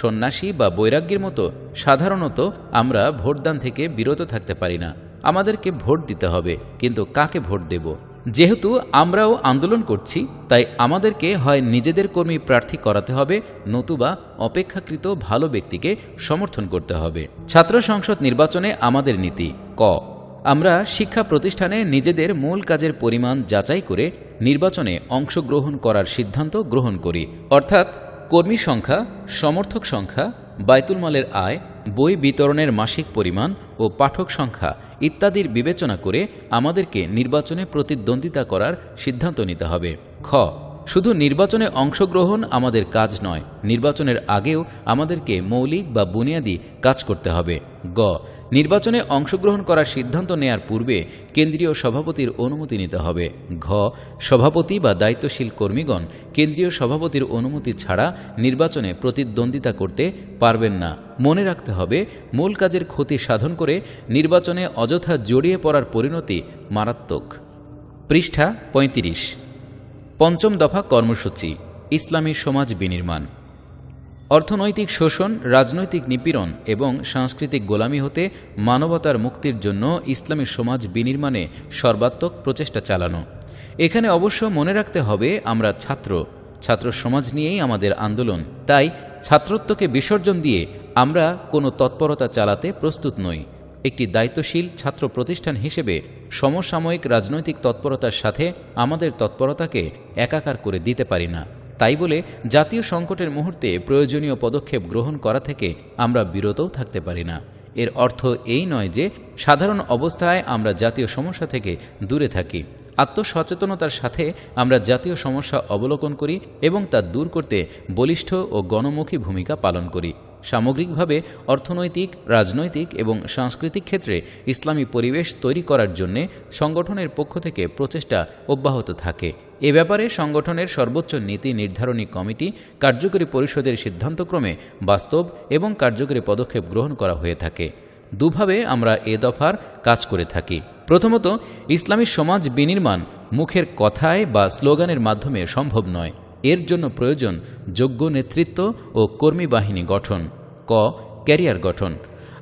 Speaker 1: সন্ন্যাসী বা বৈরাগ্যের মতো সাধারণত আমরা ভোটদান থেকে বিরত থাকতে পারি না আমাদেরকে ভোট দিতে হবে কিন্তু কাকে ভোট দেব যেহেতু আমরাও আন্দোলন করছি তাই আমাদেরকে হয় নিজেদের কর্মী প্রার্থী করাতে হবে নতুবা অপেক্ষাকৃত ভালো ব্যক্তিকে সমর্থন করতে হবে ছাত্র সংসদ নির্বাচনে আমাদের নীতি ক আমরা শিক্ষা প্রতিষ্ঠানে নিজেদের মূল কাজের পরিমাণ যাচাই করে নির্বাচনে অংশগ্রহণ করার সিদ্ধান্ত গ্রহণ করি অর্থাৎ কর্মী সংখ্যা সমর্থক সংখ্যা বাইতুল মালের আয় বই বিতরণের মাসিক পরিমাণ ও পাঠক সংখ্যা ইত্যাদির বিবেচনা করে আমাদেরকে নির্বাচনে প্রতিদ্বন্দ্বিতা করার সিদ্ধান্ত নিতে হবে খ শুধু নির্বাচনে অংশগ্রহণ আমাদের কাজ নয় নির্বাচনের আগেও আমাদেরকে মৌলিক বা বুনিয়াদি কাজ করতে হবে গ নির্বাচনে অংশগ্রহণ করার সিদ্ধান্ত নেয়ার পূর্বে কেন্দ্রীয় সভাপতির অনুমতি নিতে হবে ঘ সভাপতি বা দায়িত্বশীল কর্মীগণ কেন্দ্রীয় সভাপতির অনুমতি ছাড়া নির্বাচনে প্রতিদ্বন্দ্বিতা করতে পারবেন না মনে রাখতে হবে মূল কাজের ক্ষতি সাধন করে নির্বাচনে অযথা জড়িয়ে পড়ার পরিণতি মারাত্মক পৃষ্ঠা ৩৫ পঞ্চম দফা কর্মসূচি ইসলামী সমাজ বিনির্মাণ অর্থনৈতিক শোষণ রাজনৈতিক নিপীড়ন এবং সাংস্কৃতিক গোলামি হতে মানবতার মুক্তির জন্য ইসলামী সমাজ বিনির্মাণে সর্বাত্মক প্রচেষ্টা চালানো এখানে অবশ্য মনে রাখতে হবে আমরা ছাত্র ছাত্র সমাজ নিয়েই আমাদের আন্দোলন তাই ছাত্রত্বকে বিসর্জন দিয়ে আমরা কোনো তৎপরতা চালাতে প্রস্তুত নই একটি দায়িত্বশীল ছাত্র প্রতিষ্ঠান হিসেবে সমসাময়িক রাজনৈতিক তৎপরতার সাথে আমাদের তৎপরতাকে একাকার করে দিতে পারি না তাই বলে জাতীয় সংকটের মুহূর্তে প্রয়োজনীয় পদক্ষেপ গ্রহণ করা থেকে আমরা বিরতও থাকতে পারি না এর অর্থ এই নয় যে সাধারণ অবস্থায় আমরা জাতীয় সমস্যা থেকে দূরে থাকি আত্মসচেতনতার সাথে আমরা জাতীয় সমস্যা অবলোকন করি এবং তা দূর করতে বলিষ্ঠ ও গণমুখী ভূমিকা পালন করি সামগ্রিকভাবে অর্থনৈতিক রাজনৈতিক এবং সাংস্কৃতিক ক্ষেত্রে ইসলামী পরিবেশ তৈরি করার জন্যে সংগঠনের পক্ষ থেকে প্রচেষ্টা অব্যাহত থাকে এ ব্যাপারে সংগঠনের সর্বোচ্চ নীতি নির্ধারণী কমিটি কার্যকরী পরিষদের সিদ্ধান্তক্রমে বাস্তব এবং কার্যকরী পদক্ষেপ গ্রহণ করা হয়ে থাকে দুভাবে আমরা এ দফার কাজ করে থাকি প্রথমত ইসলামী সমাজ বিনির্মাণ মুখের কথায় বা স্লোগানের মাধ্যমে সম্ভব নয় এর জন্য প্রয়োজন যোগ্য নেতৃত্ব ও কর্মী বাহিনী গঠন ক ক্যারিয়ার গঠন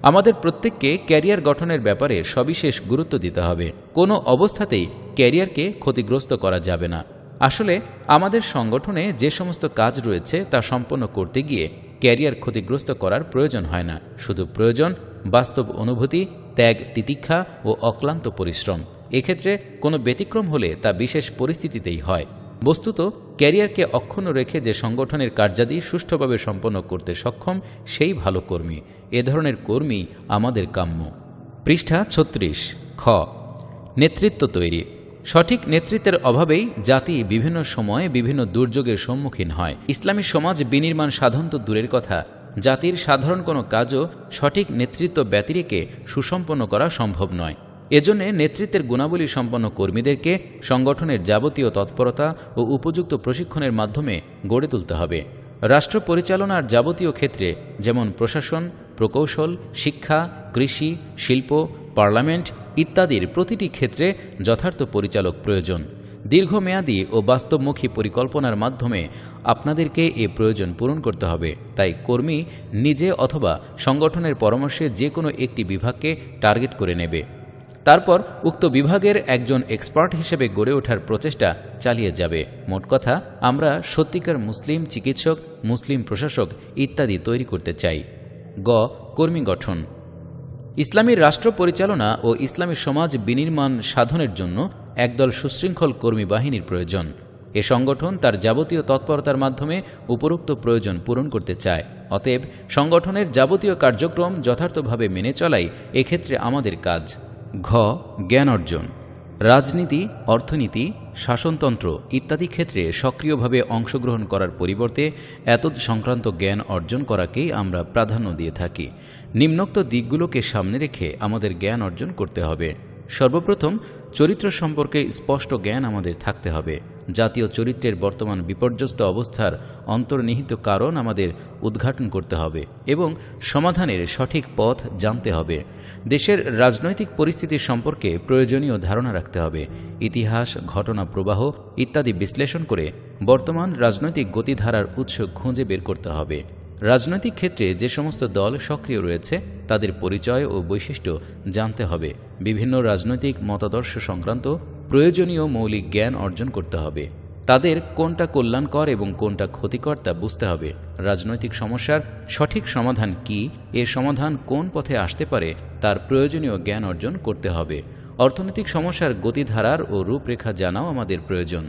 Speaker 1: আমাদের প্রত্যেককে ক্যারিয়ার গঠনের ব্যাপারে সবিশেষ গুরুত্ব দিতে হবে কোনো অবস্থাতেই ক্যারিয়ারকে ক্ষতিগ্রস্ত করা যাবে না আসলে আমাদের সংগঠনে যে সমস্ত কাজ রয়েছে তা সম্পন্ন করতে গিয়ে ক্যারিয়ার ক্ষতিগ্রস্ত করার প্রয়োজন হয় না শুধু প্রয়োজন বাস্তব অনুভূতি ত্যাগ তিতিক্ষা ও অক্লান্ত পরিশ্রম এক্ষেত্রে কোনো ব্যতিক্রম হলে তা বিশেষ পরিস্থিতিতেই হয় বস্তুত ক্যারিয়ারকে অক্ষুণ্ণ রেখে যে সংগঠনের কার্যাদি সুষ্ঠুভাবে সম্পন্ন করতে সক্ষম সেই ভালো কর্মী এ ধরনের কর্মী আমাদের কাম্য পৃষ্ঠা ছত্রিশ খ নেতৃত্ব তৈরি সঠিক নেতৃত্বের অভাবেই জাতি বিভিন্ন সময়ে বিভিন্ন দুর্যোগের সম্মুখীন হয় ইসলামী সমাজ বিনির্মাণ সাধন তো দূরের কথা জাতির সাধারণ কোনো কাজও সঠিক নেতৃত্ব ব্যতিরেকে সুসম্পন্ন করা সম্ভব নয় এজন্যে নেতৃত্বের গুণাবলী সম্পন্ন কর্মীদেরকে সংগঠনের যাবতীয় তৎপরতা ও উপযুক্ত প্রশিক্ষণের মাধ্যমে গড়ে তুলতে হবে রাষ্ট্র পরিচালনার যাবতীয় ক্ষেত্রে যেমন প্রশাসন প্রকৌশল শিক্ষা কৃষি শিল্প পার্লামেন্ট ইত্যাদির প্রতিটি ক্ষেত্রে যথার্থ পরিচালক প্রয়োজন দীর্ঘমেয়াদী ও বাস্তবমুখী পরিকল্পনার মাধ্যমে আপনাদেরকে এ প্রয়োজন পূরণ করতে হবে তাই কর্মী নিজে অথবা সংগঠনের পরামর্শে যে কোনো একটি বিভাগকে টার্গেট করে নেবে তারপর উক্ত বিভাগের একজন এক্সপার্ট হিসেবে গড়ে ওঠার প্রচেষ্টা চালিয়ে যাবে মোট কথা আমরা সত্যিকার মুসলিম চিকিৎসক মুসলিম প্রশাসক ইত্যাদি তৈরি করতে চাই গ কর্মী গঠন ইসলামী রাষ্ট্র পরিচালনা ও ইসলামী সমাজ বিনির্মাণ সাধনের জন্য একদল সুশৃঙ্খল কর্মী বাহিনীর প্রয়োজন এ সংগঠন তার যাবতীয় তৎপরতার মাধ্যমে উপরোক্ত প্রয়োজন পূরণ করতে চায় অতএব সংগঠনের যাবতীয় কার্যক্রম যথার্থভাবে মেনে চলাই এক্ষেত্রে আমাদের কাজ ঘ জ্ঞান অর্জন রাজনীতি অর্থনীতি শাসনতন্ত্র ইত্যাদি ক্ষেত্রে সক্রিয়ভাবে অংশগ্রহণ করার পরিবর্তে এত সংক্রান্ত জ্ঞান অর্জন করাকেই আমরা প্রাধান্য দিয়ে থাকি নিম্নোক্ত দিকগুলোকে সামনে রেখে আমাদের জ্ঞান অর্জন করতে হবে সর্বপ্রথম চরিত্র সম্পর্কে স্পষ্ট জ্ঞান আমাদের থাকতে হবে জাতীয় চরিত্রের বর্তমান বিপর্যস্ত অবস্থার অন্তর্নিহিত কারণ আমাদের উদ্ঘাটন করতে হবে এবং সমাধানের সঠিক পথ জানতে হবে দেশের রাজনৈতিক পরিস্থিতি সম্পর্কে প্রয়োজনীয় ধারণা রাখতে হবে ইতিহাস ঘটনা প্রবাহ ইত্যাদি বিশ্লেষণ করে বর্তমান রাজনৈতিক গতিধারার উৎস খুঁজে বের করতে হবে রাজনৈতিক ক্ষেত্রে যে সমস্ত দল সক্রিয় রয়েছে তাদের পরিচয় ও বৈশিষ্ট্য জানতে হবে বিভিন্ন রাজনৈতিক মতাদর্শ সংক্রান্ত প্রয়োজনীয় মৌলিক জ্ঞান অর্জন করতে হবে তাদের কোনটা কল্যাণকর এবং কোনটা ক্ষতিকর তা বুঝতে হবে রাজনৈতিক সমস্যার সঠিক সমাধান কি এ সমাধান কোন পথে আসতে পারে তার প্রয়োজনীয় জ্ঞান অর্জন করতে হবে অর্থনৈতিক সমস্যার গতিধারার ও রূপরেখা জানাও আমাদের প্রয়োজন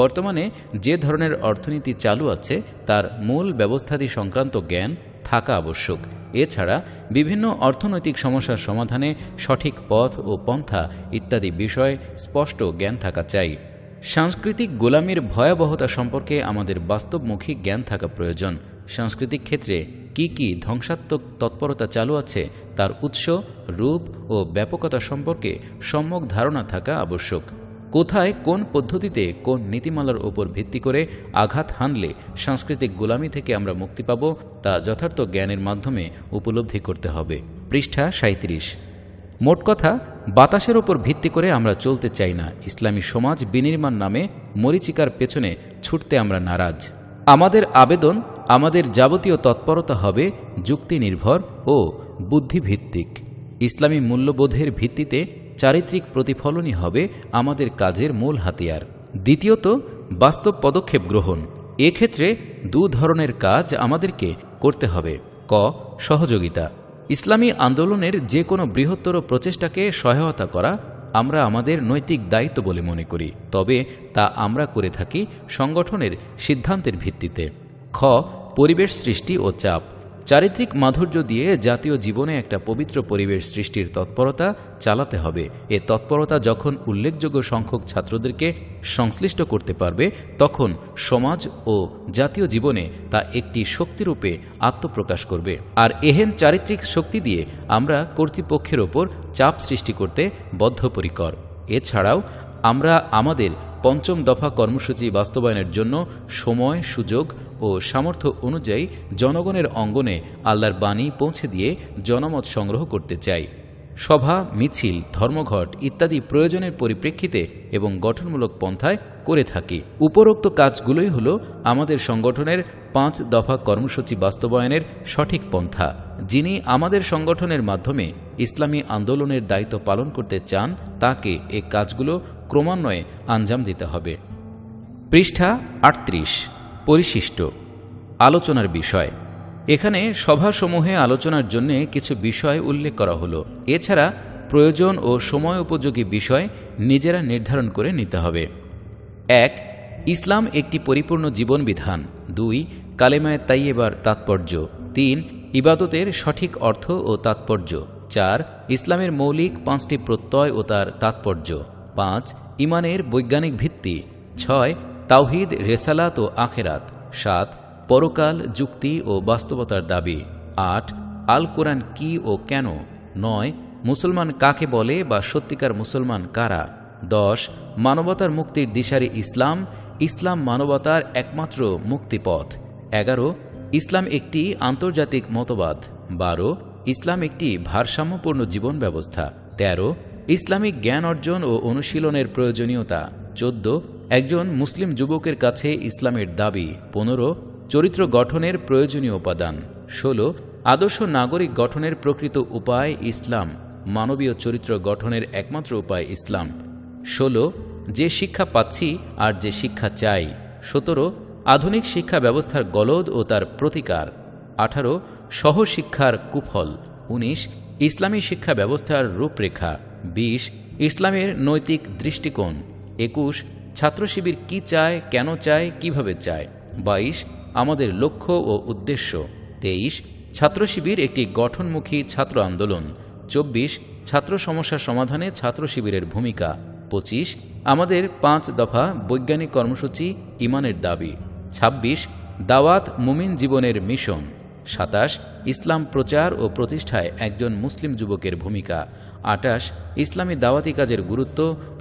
Speaker 1: বর্তমানে যে ধরনের অর্থনীতি চালু আছে তার মূল ব্যবস্থাদি সংক্রান্ত জ্ঞান থাকা আবশ্যক এছাড়া বিভিন্ন অর্থনৈতিক সমস্যার সমাধানে সঠিক পথ ও পন্থা ইত্যাদি বিষয়ে স্পষ্ট জ্ঞান থাকা চাই সাংস্কৃতিক গোলামির ভয়াবহতা সম্পর্কে আমাদের বাস্তবমুখী জ্ঞান থাকা প্রয়োজন সাংস্কৃতিক ক্ষেত্রে কি কি ধ্বংসাত্মক তৎপরতা চালু আছে তার উৎস রূপ ও ব্যাপকতা সম্পর্কে সম্যক ধারণা থাকা আবশ্যক কোথায় কোন পদ্ধতিতে কোন নীতিমালার ওপর ভিত্তি করে আঘাত হানলে সাংস্কৃতিক গোলামি থেকে আমরা মুক্তি পাব তা যথার্থ জ্ঞানের মাধ্যমে উপলব্ধি করতে হবে পৃষ্ঠা সাঁত্রিশ মোট কথা বাতাসের ওপর ভিত্তি করে আমরা চলতে চাই না ইসলামী সমাজ বিনির্মাণ নামে মরিচিকার পেছনে ছুটতে আমরা নারাজ আমাদের আবেদন আমাদের যাবতীয় তৎপরতা হবে যুক্তি নির্ভর ও বুদ্ধিভিত্তিক ইসলামী মূল্যবোধের ভিত্তিতে চারিত্রিক প্রতিফলনই হবে আমাদের কাজের মূল হাতিয়ার দ্বিতীয়ত বাস্তব পদক্ষেপ গ্রহণ এক্ষেত্রে দু ধরনের কাজ আমাদেরকে করতে হবে ক সহযোগিতা ইসলামী আন্দোলনের যে কোনো বৃহত্তর প্রচেষ্টাকে সহায়তা করা আমরা আমাদের নৈতিক দায়িত্ব বলে মনে করি তবে তা আমরা করে থাকি সংগঠনের সিদ্ধান্তের ভিত্তিতে খ পরিবেশ সৃষ্টি ও চাপ চারিত্রিক মাধুর্য দিয়ে জাতীয় জীবনে একটা পবিত্র পরিবেশ সৃষ্টির তৎপরতা চালাতে হবে এ তৎপরতা যখন উল্লেখযোগ্য সংখ্যক ছাত্রদেরকে সংশ্লিষ্ট করতে পারবে তখন সমাজ ও জাতীয় জীবনে তা একটি শক্তিরূপে আত্মপ্রকাশ করবে আর এহেন চারিত্রিক শক্তি দিয়ে আমরা কর্তৃপক্ষের ওপর চাপ সৃষ্টি করতে বদ্ধপরিকর এছাড়াও আমরা আমাদের পঞ্চম দফা কর্মসূচি বাস্তবায়নের জন্য সময় সুযোগ ও সামর্থ্য অনুযায়ী জনগণের অঙ্গনে আল্লাহর বাণী পৌঁছে দিয়ে জনমত সংগ্রহ করতে চাই সভা মিছিল ধর্মঘট ইত্যাদি প্রয়োজনের পরিপ্রেক্ষিতে এবং গঠনমূলক পন্থায় করে থাকি উপরোক্ত কাজগুলোই হল আমাদের সংগঠনের পাঁচ দফা কর্মসূচি বাস্তবায়নের সঠিক পন্থা যিনি আমাদের সংগঠনের মাধ্যমে ইসলামী আন্দোলনের দায়িত্ব পালন করতে চান তাকে এ কাজগুলো ক্রমান্বয়ে আঞ্জাম দিতে হবে পৃষ্ঠা আটত্রিশ পরিশিষ্ট আলোচনার বিষয় এখানে সভাসমূহে আলোচনার জন্য কিছু বিষয় উল্লেখ করা হলো এছাড়া প্রয়োজন ও সময় উপযোগী বিষয় নিজেরা নির্ধারণ করে নিতে হবে এক ইসলাম একটি পরিপূর্ণ জীবন বিধান দুই কালেমায় তাইয়েবার তাৎপর্য তিন ইবাদতের সঠিক অর্থ ও তাৎপর্য চার ইসলামের মৌলিক পাঁচটি প্রত্যয় ও তার তাৎপর্য পাঁচ ইমানের বৈজ্ঞানিক ভিত্তি ছয় তাওহিদ রেসালাত ও আখেরাত সাত পরকাল যুক্তি ও বাস্তবতার দাবি আট আল কোরআন কি ও কেন নয় মুসলমান কাকে বলে বা সত্যিকার মুসলমান কারা দশ মানবতার মুক্তির দিশারি ইসলাম ইসলাম মানবতার একমাত্র মুক্তিপথ এগারো ইসলাম একটি আন্তর্জাতিক মতবাদ বারো ইসলাম একটি ভারসাম্যপূর্ণ জীবন ব্যবস্থা ১৩ ইসলামিক জ্ঞান অর্জন ও অনুশীলনের প্রয়োজনীয়তা চোদ্দ একজন মুসলিম যুবকের কাছে ইসলামের দাবি পনেরো চরিত্র গঠনের প্রয়োজনীয় উপাদান ষোলো আদর্শ নাগরিক গঠনের প্রকৃত উপায় ইসলাম মানবীয় চরিত্র গঠনের একমাত্র উপায় ইসলাম ষোলো যে শিক্ষা পাচ্ছি আর যে শিক্ষা চাই সতেরো আধুনিক শিক্ষা ব্যবস্থার গলদ ও তার প্রতিকার আঠারো সহশিক্ষার কুফল উনিশ ইসলামী শিক্ষা ব্যবস্থার রূপরেখা বিশ ইসলামের নৈতিক দৃষ্টিকোণ একুশ ছাত্র শিবির কী চায় কেন চায় কিভাবে চায় বাইশ আমাদের লক্ষ্য ও উদ্দেশ্য তেইশ ছাত্র শিবির একটি গঠনমুখী ছাত্র আন্দোলন চব্বিশ ছাত্র সমস্যা সমাধানে ছাত্র শিবিরের ভূমিকা পঁচিশ আমাদের পাঁচ দফা বৈজ্ঞানিক কর্মসূচি ইমানের দাবি ২৬ দাওয়াত মুমিন জীবনের মিশন সাতাশ ইসলাম প্রচার ও প্রতিষ্ঠায় একজন মুসলিম যুবকের ভূমিকা আটাশ ইসলামী দাওয়াতি কাজের গুরুত্ব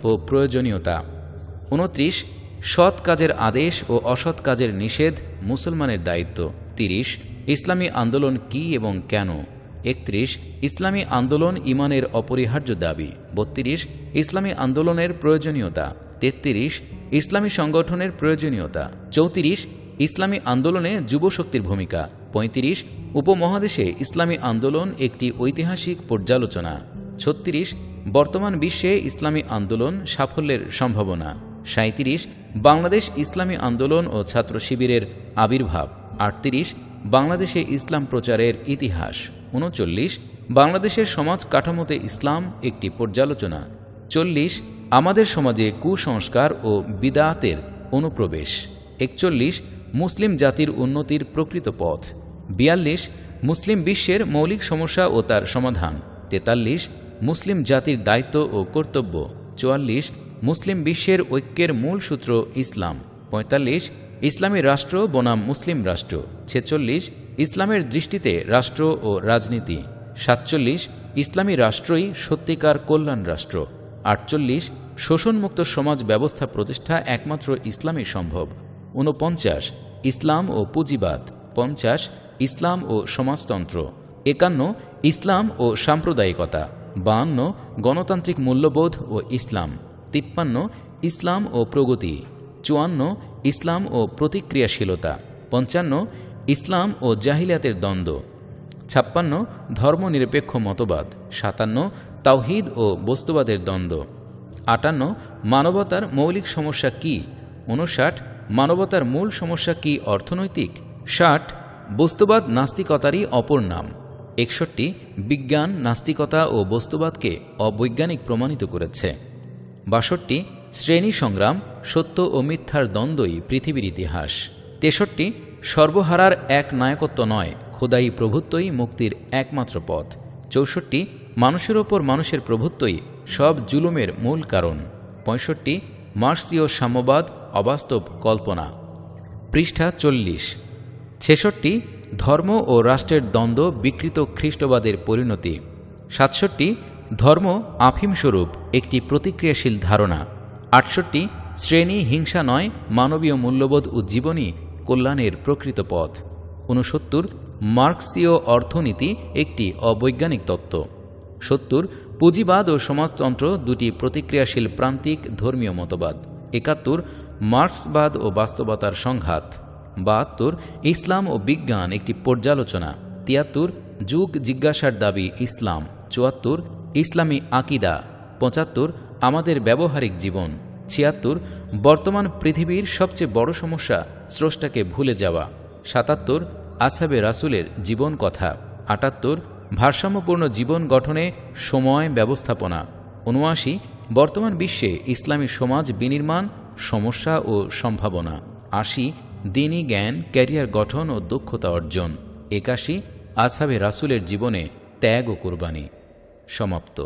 Speaker 1: ও প্রয়োজনীয়তা উনত্রিশ সৎ কাজের আদেশ ও অসৎ কাজের নিষেধ মুসলমানের দায়িত্ব তিরিশ ইসলামী আন্দোলন কি এবং কেন একত্রিশ ইসলামী আন্দোলন ইমানের অপরিহার্য দাবি বত্রিশ ইসলামী আন্দোলনের প্রয়োজনীয়তা তেত্রিশ ইসলামী সংগঠনের প্রয়োজনীয়তা চৌত্রিশ ইসলামী আন্দোলনে যুবশক্তির ভূমিকা পঁয়ত্রিশ উপমহাদেশে ইসলামী আন্দোলন একটি ঐতিহাসিক পর্যালোচনা ছত্রিশ বর্তমান বিশ্বে ইসলামী আন্দোলন সাফল্যের সম্ভাবনা সাঁত্রিশ বাংলাদেশ ইসলামী আন্দোলন ও ছাত্র শিবিরের আবির্ভাব আটত্রিশ বাংলাদেশে ইসলাম প্রচারের ইতিহাস উনচল্লিশ বাংলাদেশের সমাজ কাঠামোতে ইসলাম একটি পর্যালোচনা চল্লিশ আমাদের সমাজে কুসংস্কার ও বিদাতের অনুপ্রবেশ একচল্লিশ মুসলিম জাতির উন্নতির প্রকৃত পথ বিয়াল্লিশ মুসলিম বিশ্বের মৌলিক সমস্যা ও তার সমাধান তেতাল্লিশ মুসলিম জাতির দায়িত্ব ও কর্তব্য চুয়াল্লিশ মুসলিম বিশ্বের ঐক্যের মূল সূত্র ইসলাম পঁয়তাল্লিশ ইসলামী রাষ্ট্র বনাম মুসলিম রাষ্ট্র ছেচল্লিশ ইসলামের দৃষ্টিতে রাষ্ট্র ও রাজনীতি সাতচল্লিশ ইসলামী রাষ্ট্রই সত্যিকার কল্যাণ রাষ্ট্র আটচল্লিশ শোষণমুক্ত সমাজ ব্যবস্থা প্রতিষ্ঠা একমাত্র ইসলামই সম্ভব ঊনপঞ্চাশ ইসলাম ও পুঁজিবাদ পঞ্চাশ ইসলাম ও সমাজতন্ত্র একান্ন ইসলাম ও সাম্প্রদায়িকতা বাহান্ন গণতান্ত্রিক মূল্যবোধ ও ইসলাম তিপ্পান্ন ইসলাম ও প্রগতি চুয়ান্ন ইসলাম ও প্রতিক্রিয়াশীলতা পঞ্চান্ন ইসলাম ও জাহিলিয়াতের দ্বন্দ্ব ছাপ্পান্ন ধর্মনিরপেক্ষ মতবাদ সাতান্ন তাওহিদ ও বস্তুবাদের দ্বন্দ্ব আটান্ন মানবতার মৌলিক সমস্যা কি উনষাট মানবতার মূল সমস্যা কি অর্থনৈতিক ষাট বস্তুবাদ নাস্তিকতারই অপর নাম একষট্টি বিজ্ঞান নাস্তিকতা ও বস্তুবাদকে অবৈজ্ঞানিক প্রমাণিত করেছে বাষট্টি শ্রেণী সংগ্রাম সত্য ও মিথ্যার দ্বন্দ্বই পৃথিবীর ইতিহাস তেষট্টি সর্বহারার এক নায়কত্ব নয় খোদাই প্রভুত্বই মুক্তির একমাত্র পথ চৌষট্টি মানুষের ওপর মানুষের প্রভুত্বই সব জুলুমের মূল কারণ পঁয়ষট্টি মার্সীয় সাম্যবাদ অবাস্তব কল্পনা পৃষ্ঠা চল্লিশ ছেষট্টি ধর্ম ও রাষ্ট্রের দ্বন্দ্ব বিকৃত খ্রিস্টবাদের পরিণতি সাতষট্টি ধর্ম আফিমস্বরূপ একটি প্রতিক্রিয়াশীল ধারণা আটষট্টি শ্রেণী হিংসা নয় মানবীয় মূল্যবোধ উজ্জীবনী কল্যাণের প্রকৃত পথ ঊনসত্তর মার্কসীয় অর্থনীতি একটি অবৈজ্ঞানিক তত্ত্ব সত্তর পুঁজিবাদ ও সমাজতন্ত্র দুটি প্রতিক্রিয়াশীল প্রান্তিক ধর্মীয় মতবাদ একাত্তর মার্ক্সবাদ ও বাস্তবতার সংঘাত বাহাত্তর ইসলাম ও বিজ্ঞান একটি পর্যালোচনা তিয়াত্তর যুগ জিজ্ঞাসার দাবি ইসলাম চুয়াত্তর ইসলামী আকিদা পঁচাত্তর আমাদের ব্যবহারিক জীবন ছিয়াত্তর বর্তমান পৃথিবীর সবচেয়ে বড় সমস্যা স্রষ্টাকে ভুলে যাওয়া সাতাত্তর আসাবে রাসুলের জীবন কথা আটাত্তর ভারসাম্যপূর্ণ জীবন গঠনে সময় ব্যবস্থাপনা উনআশি বর্তমান বিশ্বে ইসলামী সমাজ বিনির্মাণ সমস্যা ও সম্ভাবনা আশি দিনই জ্ঞান ক্যারিয়ার গঠন ও দক্ষতা অর্জন একাশি আসাবে রাসুলের জীবনে ত্যাগ ও কোরবানি সমাপ্ত